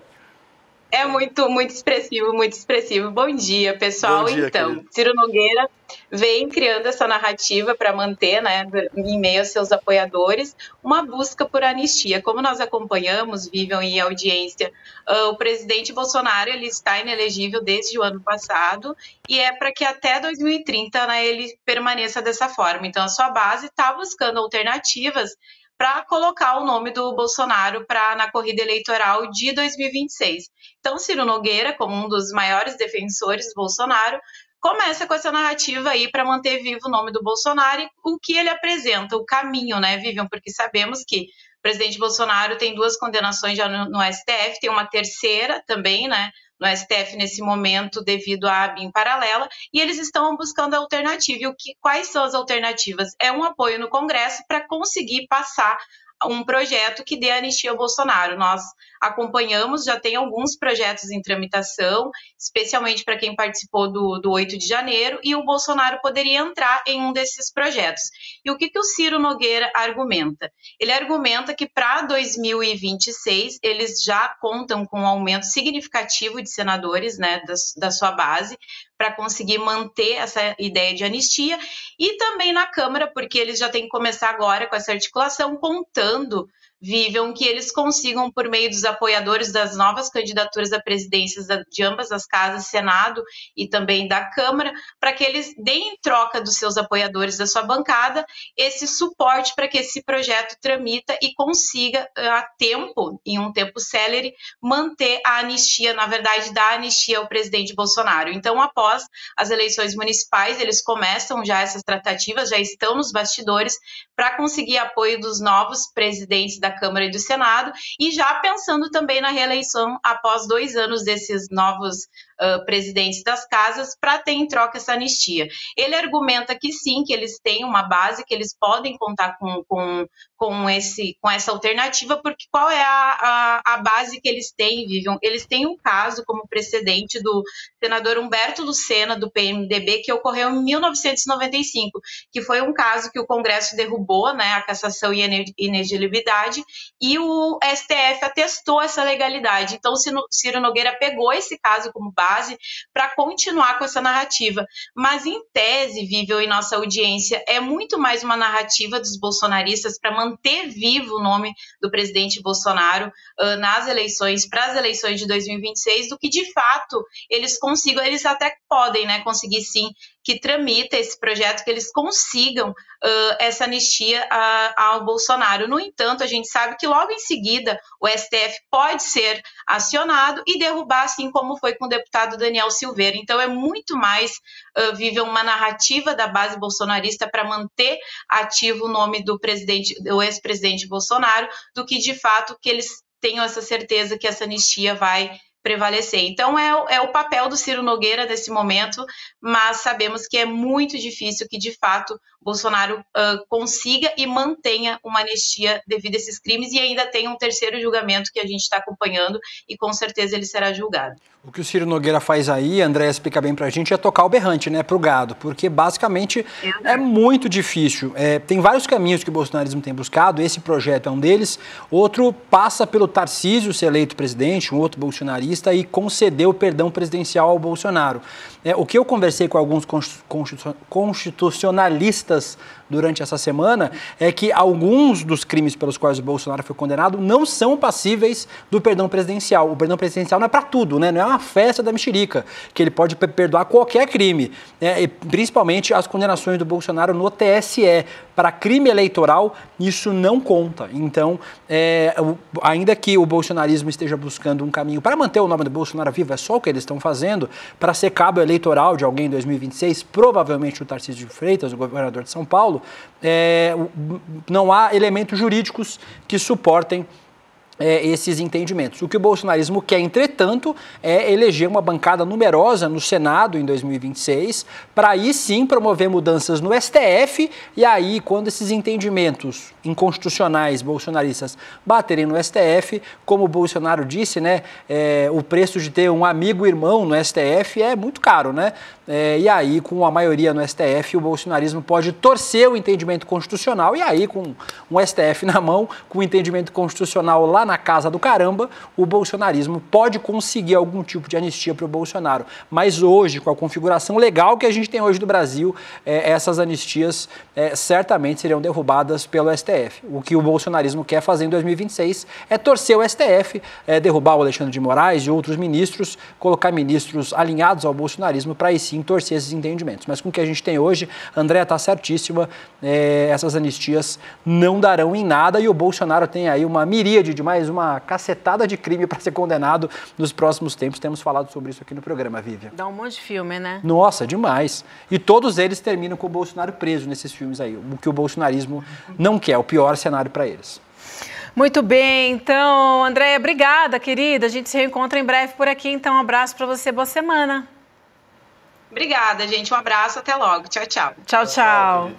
L: É muito, muito expressivo, muito expressivo. Bom dia, pessoal. Bom
D: dia,
B: então, querido.
L: Ciro Nogueira vem criando essa narrativa para manter, né, em meio a seus apoiadores, uma busca por anistia. Como nós acompanhamos, Vivian em audiência, uh, o presidente Bolsonaro ele está inelegível desde o ano passado e é para que até 2030 né, ele permaneça dessa forma. Então, a sua base está buscando alternativas para colocar o nome do Bolsonaro para na corrida eleitoral de 2026. Então, Ciro Nogueira, como um dos maiores defensores do Bolsonaro, começa com essa narrativa aí para manter vivo o nome do Bolsonaro e o que ele apresenta, o caminho, né, Vivian? Porque sabemos que o presidente Bolsonaro tem duas condenações já no, no STF, tem uma terceira também, né? No STF nesse momento, devido à ABIN paralela, e eles estão buscando alternativa. E o que, quais são as alternativas? É um apoio no Congresso para conseguir passar um projeto que dê anistia ao Bolsonaro. Nós acompanhamos, já tem alguns projetos em tramitação, especialmente para quem participou do, do 8 de janeiro, e o Bolsonaro poderia entrar em um desses projetos. E o que, que o Ciro Nogueira argumenta? Ele argumenta que para 2026 eles já contam com um aumento significativo de senadores né, da, da sua base, para conseguir manter essa ideia de anistia e também na Câmara, porque eles já têm que começar agora com essa articulação, contando vivam, que eles consigam, por meio dos apoiadores das novas candidaturas à presidência de ambas as casas, Senado e também da Câmara, para que eles deem em troca dos seus apoiadores da sua bancada esse suporte para que esse projeto tramita e consiga, eh, a tempo, em um tempo célere, manter a anistia, na verdade, dar anistia ao presidente Bolsonaro. Então, após as eleições municipais, eles começam já essas tratativas, já estão nos bastidores, para conseguir apoio dos novos presidentes da Câmara e do Senado, e já pensando também na reeleição após dois anos desses novos uh, presidentes das casas para ter em troca essa anistia. Ele argumenta que sim, que eles têm uma base, que eles podem contar com, com, com, esse, com essa alternativa, porque qual é a, a, a base que eles têm, Vivian? Eles têm um caso como precedente do senador Humberto Lucena, do PMDB, que ocorreu em 1995, que foi um caso que o Congresso derrubou, né, a cassação e inelegibilidade, e o STF atestou essa legalidade. Então, Ciro Nogueira pegou esse caso como base base para continuar com essa narrativa. Mas, em tese, Vível em nossa audiência, é muito mais uma narrativa dos bolsonaristas para manter vivo o nome do presidente Bolsonaro uh, nas eleições, para as eleições de 2026, do que de fato eles consigam, eles até podem né, conseguir sim que tramita esse projeto, que eles consigam uh, essa anistia a, ao Bolsonaro. No entanto, a gente sabe que logo em seguida o STF pode ser acionado e derrubar, assim como foi com o deputado Daniel Silveira. Então, é muito mais uh, vive uma narrativa da base bolsonarista para manter ativo o nome do presidente, do ex-presidente Bolsonaro, do que de fato que eles tenham essa certeza que essa anistia vai prevalecer. Então, é, é o papel do Ciro Nogueira nesse momento, mas sabemos que é muito difícil que, de fato, Bolsonaro uh, consiga e mantenha uma anistia devido a esses crimes, e ainda tem um terceiro julgamento que a gente está acompanhando, e com certeza ele será julgado.
D: O que o Ciro Nogueira faz aí, André explica bem para a gente, é tocar o berrante, né, para o gado, porque basicamente é muito difícil. É, tem vários caminhos que o bolsonarismo tem buscado, esse projeto é um deles. Outro passa pelo Tarcísio ser eleito presidente, um outro bolsonarista, e conceder o perdão presidencial ao Bolsonaro. É, o que eu conversei com alguns constitucionalistas durante essa semana é que alguns dos crimes pelos quais o Bolsonaro foi condenado não são passíveis do perdão presidencial. O perdão presidencial não é para tudo, né? não é uma festa da mexerica, que ele pode perdoar qualquer crime, né? e principalmente as condenações do Bolsonaro no TSE. Para crime eleitoral, isso não conta. Então, é, ainda que o bolsonarismo esteja buscando um caminho para manter o nome do Bolsonaro vivo, é só o que eles estão fazendo, para ser cabo eleitoral de alguém em 2026, provavelmente o Tarcísio de Freitas, o governador de São Paulo, é, não há elementos jurídicos que suportem é, esses entendimentos. O que o bolsonarismo quer, entretanto, é eleger uma bancada numerosa no Senado em 2026, para aí sim promover mudanças no STF, e aí, quando esses entendimentos inconstitucionais bolsonaristas baterem no STF, como o Bolsonaro disse, né, é, o preço de ter um amigo irmão no STF é muito caro, né? É, e aí, com a maioria no STF, o bolsonarismo pode torcer o entendimento constitucional, e aí, com um STF na mão, com o entendimento constitucional lá na casa do caramba, o bolsonarismo pode conseguir algum tipo de anistia para o Bolsonaro. Mas hoje, com a configuração legal que a gente tem hoje do Brasil, é, essas anistias é, certamente seriam derrubadas pelo STF. O que o bolsonarismo quer fazer em 2026 é torcer o STF, é, derrubar o Alexandre de Moraes e outros ministros, colocar ministros alinhados ao bolsonarismo para aí sim torcer esses entendimentos. Mas com o que a gente tem hoje, Andréa está certíssima, é, essas anistias não darão em nada e o Bolsonaro tem aí uma miríade de mais mais uma cacetada de crime para ser condenado nos próximos tempos. Temos falado sobre isso aqui no programa, Vivian. Dá um
C: monte de filme, né?
D: Nossa, demais. E todos eles terminam com o Bolsonaro preso nesses filmes aí, o que o bolsonarismo não quer, o pior cenário para eles.
C: Muito bem, então, Andréia, obrigada, querida. A gente se reencontra em breve por aqui, então, um abraço para você, boa semana.
L: Obrigada, gente. Um abraço, até logo. Tchau, tchau.
C: Tchau, tchau. tchau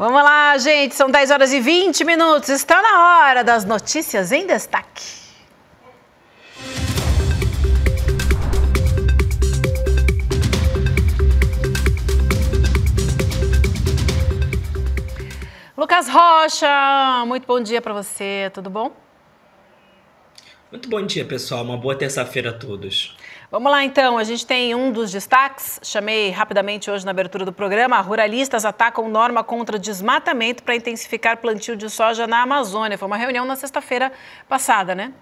C: Vamos lá, gente. São 10 horas e 20 minutos. Está na hora das notícias em destaque. Lucas Rocha, muito bom dia para você. Tudo bom?
K: Muito bom dia, pessoal. Uma boa terça-feira a todos.
C: Vamos lá, então. A gente tem um dos destaques. Chamei rapidamente hoje na abertura do programa. Ruralistas atacam norma contra desmatamento para intensificar plantio de soja na Amazônia. Foi uma reunião na sexta-feira passada, né?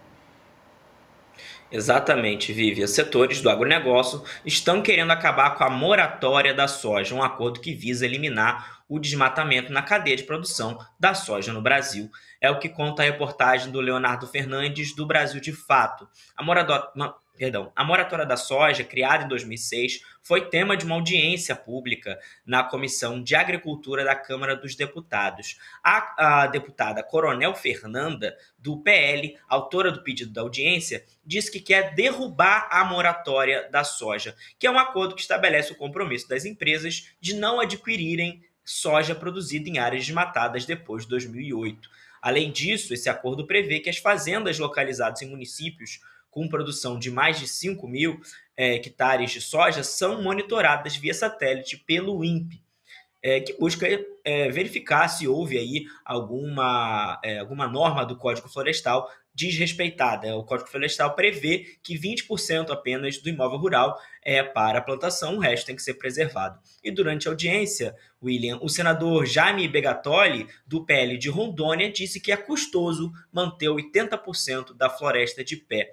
K: Exatamente, Vivi. Os setores do agronegócio estão querendo acabar com a moratória da soja, um acordo que visa eliminar o desmatamento na cadeia de produção da soja no Brasil. É o que conta a reportagem do Leonardo Fernandes do Brasil de Fato. A moradora. Perdão, a moratória da soja, criada em 2006, foi tema de uma audiência pública na Comissão de Agricultura da Câmara dos Deputados. A, a, deputada Coronel Fernanda, do PL, autora do pedido da audiência, disse que quer derrubar a moratória da soja, que é um acordo que estabelece o compromisso das empresas de não adquirirem soja produzida em áreas desmatadas depois de 2008. Além disso, esse acordo prevê que as fazendas localizadas em municípios com produção de mais de 5 mil é, hectares de soja são monitoradas via satélite pelo INPE, é, que busca é, verificar se houve aí alguma, é, alguma norma do Código Florestal desrespeitada. O Código Florestal prevê que 20% apenas do imóvel rural é para a plantação, o resto tem que ser preservado. E durante a audiência, William, o senador Jaime Begatoli, do PL de Rondônia, disse que é custoso manter 80% da floresta de pé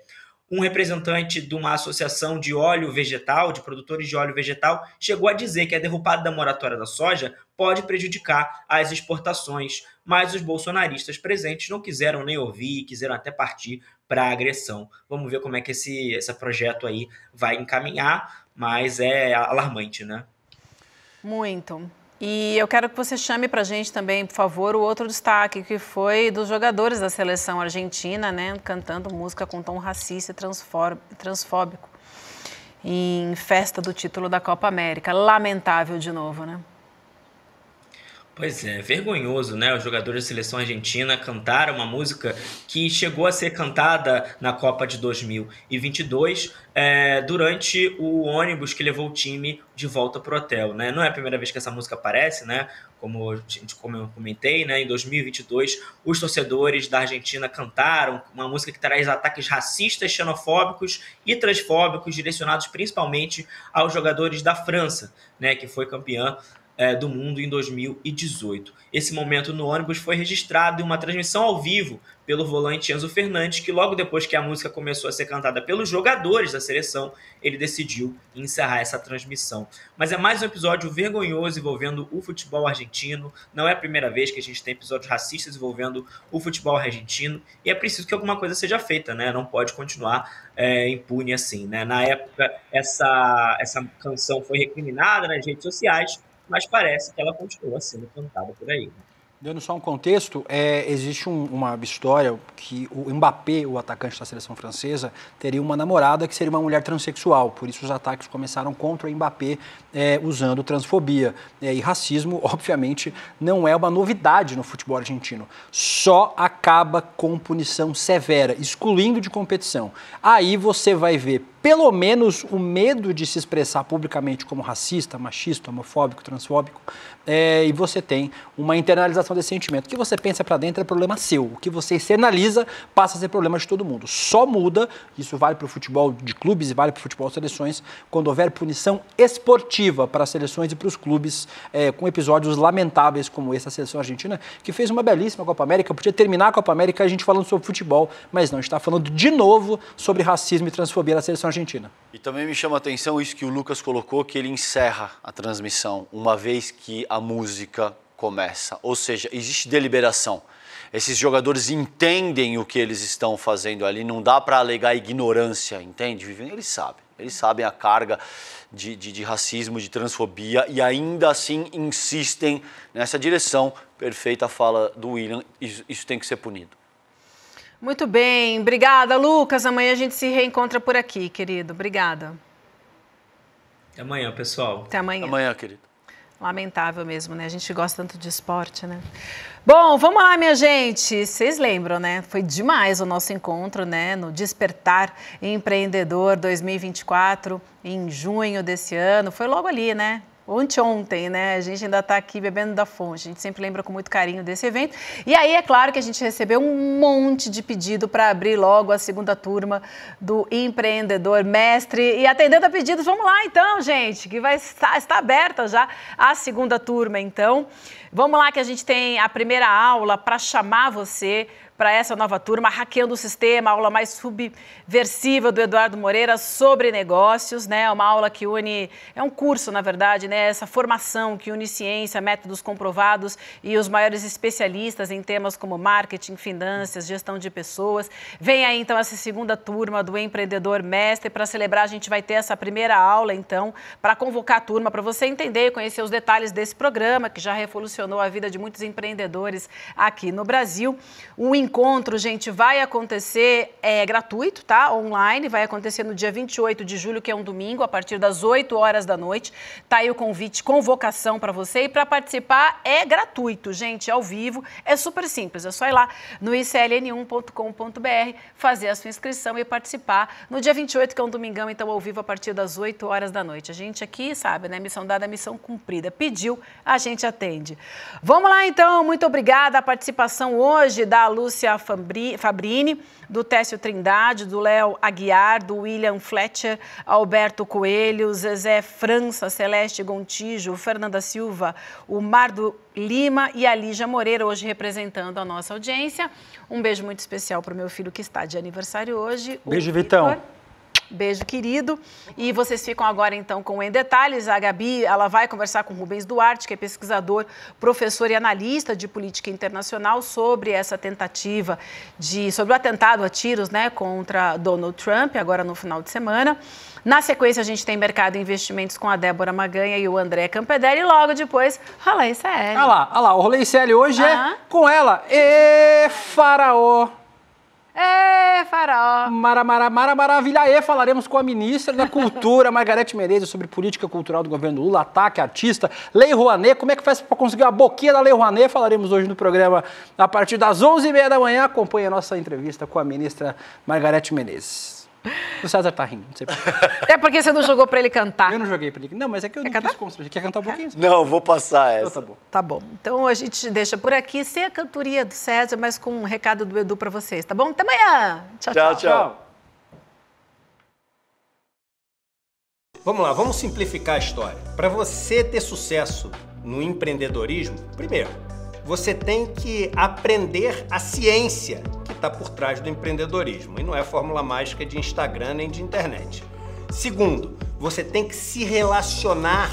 K: um representante de uma associação de óleo vegetal, de produtores de óleo vegetal, chegou a dizer que a é derrubada da moratória da soja pode prejudicar as exportações, mas os bolsonaristas presentes não quiseram nem ouvir, quiseram até partir para a agressão. Vamos ver como é que esse, esse projeto aí vai encaminhar, mas é alarmante, né?
C: Muito. E eu quero que você chame para a gente também, por favor, o outro destaque, que foi dos jogadores da seleção argentina, né, cantando música com tom racista e transfóbico em festa do título da Copa América. Lamentável de novo, né?
K: Pois é, vergonhoso, né? Os jogadores da seleção argentina cantaram uma música que chegou a ser cantada na Copa de 2022 é, durante o ônibus que levou o time de volta pro hotel, né? Não é a primeira vez que essa música aparece, né? Como, a gente, como eu comentei, né? Em 2022, os torcedores da Argentina cantaram uma música que traz ataques racistas, xenofóbicos e transfóbicos direcionados principalmente aos jogadores da França, né? Que foi campeã é, do mundo em 2018. Esse momento no ônibus foi registrado em uma transmissão ao vivo pelo volante Enzo Fernandes, que logo depois que a música começou a ser cantada pelos jogadores da seleção, ele decidiu encerrar essa transmissão. Mas é mais um episódio vergonhoso envolvendo o futebol argentino. Não é a primeira vez que a gente tem episódios racistas envolvendo o futebol argentino e é preciso que alguma coisa seja feita, né? Não pode continuar é, impune assim, né? Na época essa essa canção foi recriminada nas redes sociais mas parece que ela continua sendo cantada por aí. Né? Dando só um
D: contexto, é, existe um, uma história que o Mbappé, o atacante da seleção francesa, teria uma namorada que seria uma mulher transexual. Por isso os ataques começaram contra o Mbappé é, usando transfobia. É, e racismo, [laughs] obviamente, não é uma novidade no futebol argentino. Só acaba com punição severa, excluindo de competição. Aí você vai ver pelo menos o medo de se expressar publicamente como racista, machista, homofóbico, transfóbico, é, e você tem uma internalização desse sentimento. O que você pensa para dentro é problema seu. O que você externaliza passa a ser problema de todo mundo. Só muda, isso vale para o futebol de clubes e vale para o futebol de seleções, quando houver punição esportiva para as seleções e para os clubes, é, com episódios lamentáveis como esse da seleção argentina, que fez uma belíssima Copa América. Eu podia terminar a Copa América a gente falando sobre futebol, mas não, a gente está falando de novo sobre racismo e transfobia na seleção argentina.
E: E também me chama a atenção isso que o Lucas colocou, que ele encerra a transmissão, uma vez que a música começa. Ou seja, existe deliberação. Esses jogadores entendem o que eles estão fazendo ali, não dá para alegar ignorância, entende? Eles sabem. Eles sabem a carga de, de, de, racismo, de transfobia e ainda assim insistem nessa direção. Perfeita a fala do William, isso, isso tem que ser punido.
C: Muito bem, obrigada, Lucas. Amanhã a gente se reencontra por aqui, querido. Obrigada.
K: Até amanhã, pessoal. Até amanhã. Até amanhã, querido.
C: Lamentável mesmo, né? A gente gosta tanto de esporte, né? Bom, vamos lá, minha gente. Vocês lembram, né? Foi demais o nosso encontro, né? No Despertar Empreendedor 2024, em junho desse ano. Foi logo ali, né? Ontem, né? A gente ainda está aqui bebendo da fonte. A gente sempre lembra com muito carinho desse evento. E aí, é claro que a gente recebeu um monte de pedido para abrir logo a segunda turma do Empreendedor Mestre. E atendendo a pedidos, vamos lá então, gente, que vai estar, está aberta já a segunda turma. Então, vamos lá que a gente tem a primeira aula para chamar você para essa nova turma, Hackeando o Sistema, aula mais subversiva do Eduardo Moreira sobre negócios, né? É uma aula que une, é um curso, na verdade, né? Essa formação que une ciência, métodos comprovados e os maiores especialistas em temas como marketing, finanças, gestão de pessoas. Vem aí, então, essa segunda turma do Empreendedor Mestre. Para celebrar, a gente vai ter essa primeira aula, então, para convocar a turma, para você entender e conhecer os detalhes desse programa, que já revolucionou a vida de muitos empreendedores aqui no Brasil. O encontro, gente, vai acontecer, é gratuito, tá? Online, vai acontecer no dia 28 de julho, que é um domingo, a partir das 8 horas da noite. Tá aí o convite, convocação para você. E para participar é gratuito, gente, ao vivo. É super simples, é só ir lá no icln1.com.br, fazer a sua inscrição e participar no dia 28, que é um domingão, então ao vivo a partir das 8 horas da noite. A gente aqui sabe, né? Missão dada, missão cumprida. Pediu, a gente atende. Vamos lá então, muito obrigada a participação hoje da Lúcia Lúcia Fabrini, do Técio Trindade, do Léo Aguiar, do William Fletcher, Alberto Coelho, Zezé França, Celeste Gontijo, Fernanda Silva, o Mardo Lima e a Lígia Moreira, hoje representando a nossa audiência. Um beijo muito especial para o meu filho que está de aniversário hoje. Beijo, Vitão. Beijo, querido. E vocês ficam agora, então, com Em Detalhes. A Gabi, ela vai conversar com Rubens Duarte, que é pesquisador, professor e analista de política internacional, sobre essa tentativa de... sobre o atentado a tiros, né, contra Donald Trump, agora no final de semana. Na sequência, a gente tem Mercado e Investimentos com a Débora Maganha e o André Campedelli. E logo depois, Rolê CL. Olha lá, olha
D: lá. O Rolê Célio hoje é ah. é com ela. E Faraó. É,
C: farol.
D: Mara, mara, mara, maravilha. E falaremos com a ministra da Cultura, [laughs] Margarete Menezes, sobre política cultural do governo Lula, ataque, artista, Lei Rouanet. Como é que faz para conseguir a boquinha da Lei Rouanet? Falaremos hoje no programa a partir das 11h30 da manhã. Acompanhe a nossa entrevista com a ministra Margarete Menezes. O César tá rindo, não sei porquê. [laughs] É porque você não jogou pra ele cantar. Eu não joguei pra ele. Não, mas é que eu Quer não
C: cantar? Quer cantar um pouquinho?
D: Não, vou passar então essa. Então,
C: tá bom. Tá bom. Então a gente deixa por aqui sem a cantoria do César, mas com um recado do Edu pra vocês, tá bom? Até amanhã. Tchau, tchau. tchau. tchau.
B: Vamos lá, vamos simplificar a história. Para você ter sucesso no empreendedorismo, primeiro, você tem que aprender a ciência está por trás do empreendedorismo e não é fórmula mágica de Instagram nem de internet. Segundo, você tem que se relacionar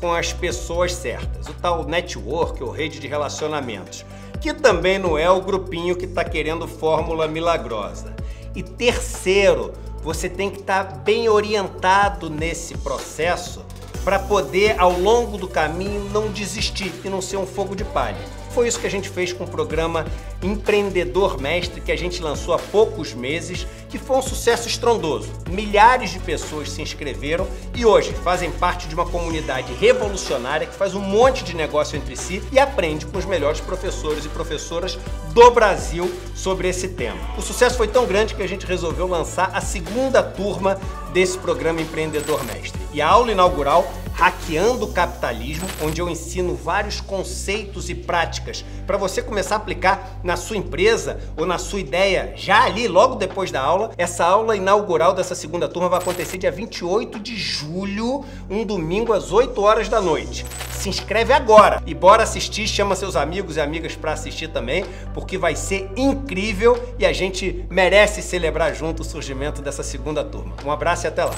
B: com as pessoas certas, o tal network ou rede de relacionamentos, que também não é o grupinho que está querendo fórmula milagrosa. E terceiro, você tem que estar tá bem orientado nesse processo para poder, ao longo do caminho, não desistir e não ser um fogo de palha. Foi isso que a gente fez com o programa Empreendedor Mestre, que a gente lançou há poucos meses, que foi um sucesso estrondoso. Milhares de pessoas se inscreveram e hoje fazem parte de uma comunidade revolucionária que faz um monte de negócio entre si e aprende com os melhores professores e professoras do Brasil sobre esse tema. O sucesso foi tão grande que a gente resolveu lançar a segunda turma desse programa Empreendedor Mestre. E a aula inaugural Hackeando o Capitalismo, onde eu ensino vários conceitos e práticas para você começar a aplicar na sua empresa ou na sua ideia já ali, logo depois da aula. Essa aula inaugural dessa segunda turma vai acontecer dia 28 de julho, um domingo às 8 horas da noite. Se inscreve agora e bora assistir, chama seus amigos e amigas para assistir também, porque vai ser incrível e a gente merece celebrar junto o surgimento dessa segunda turma. Um abraço e até lá!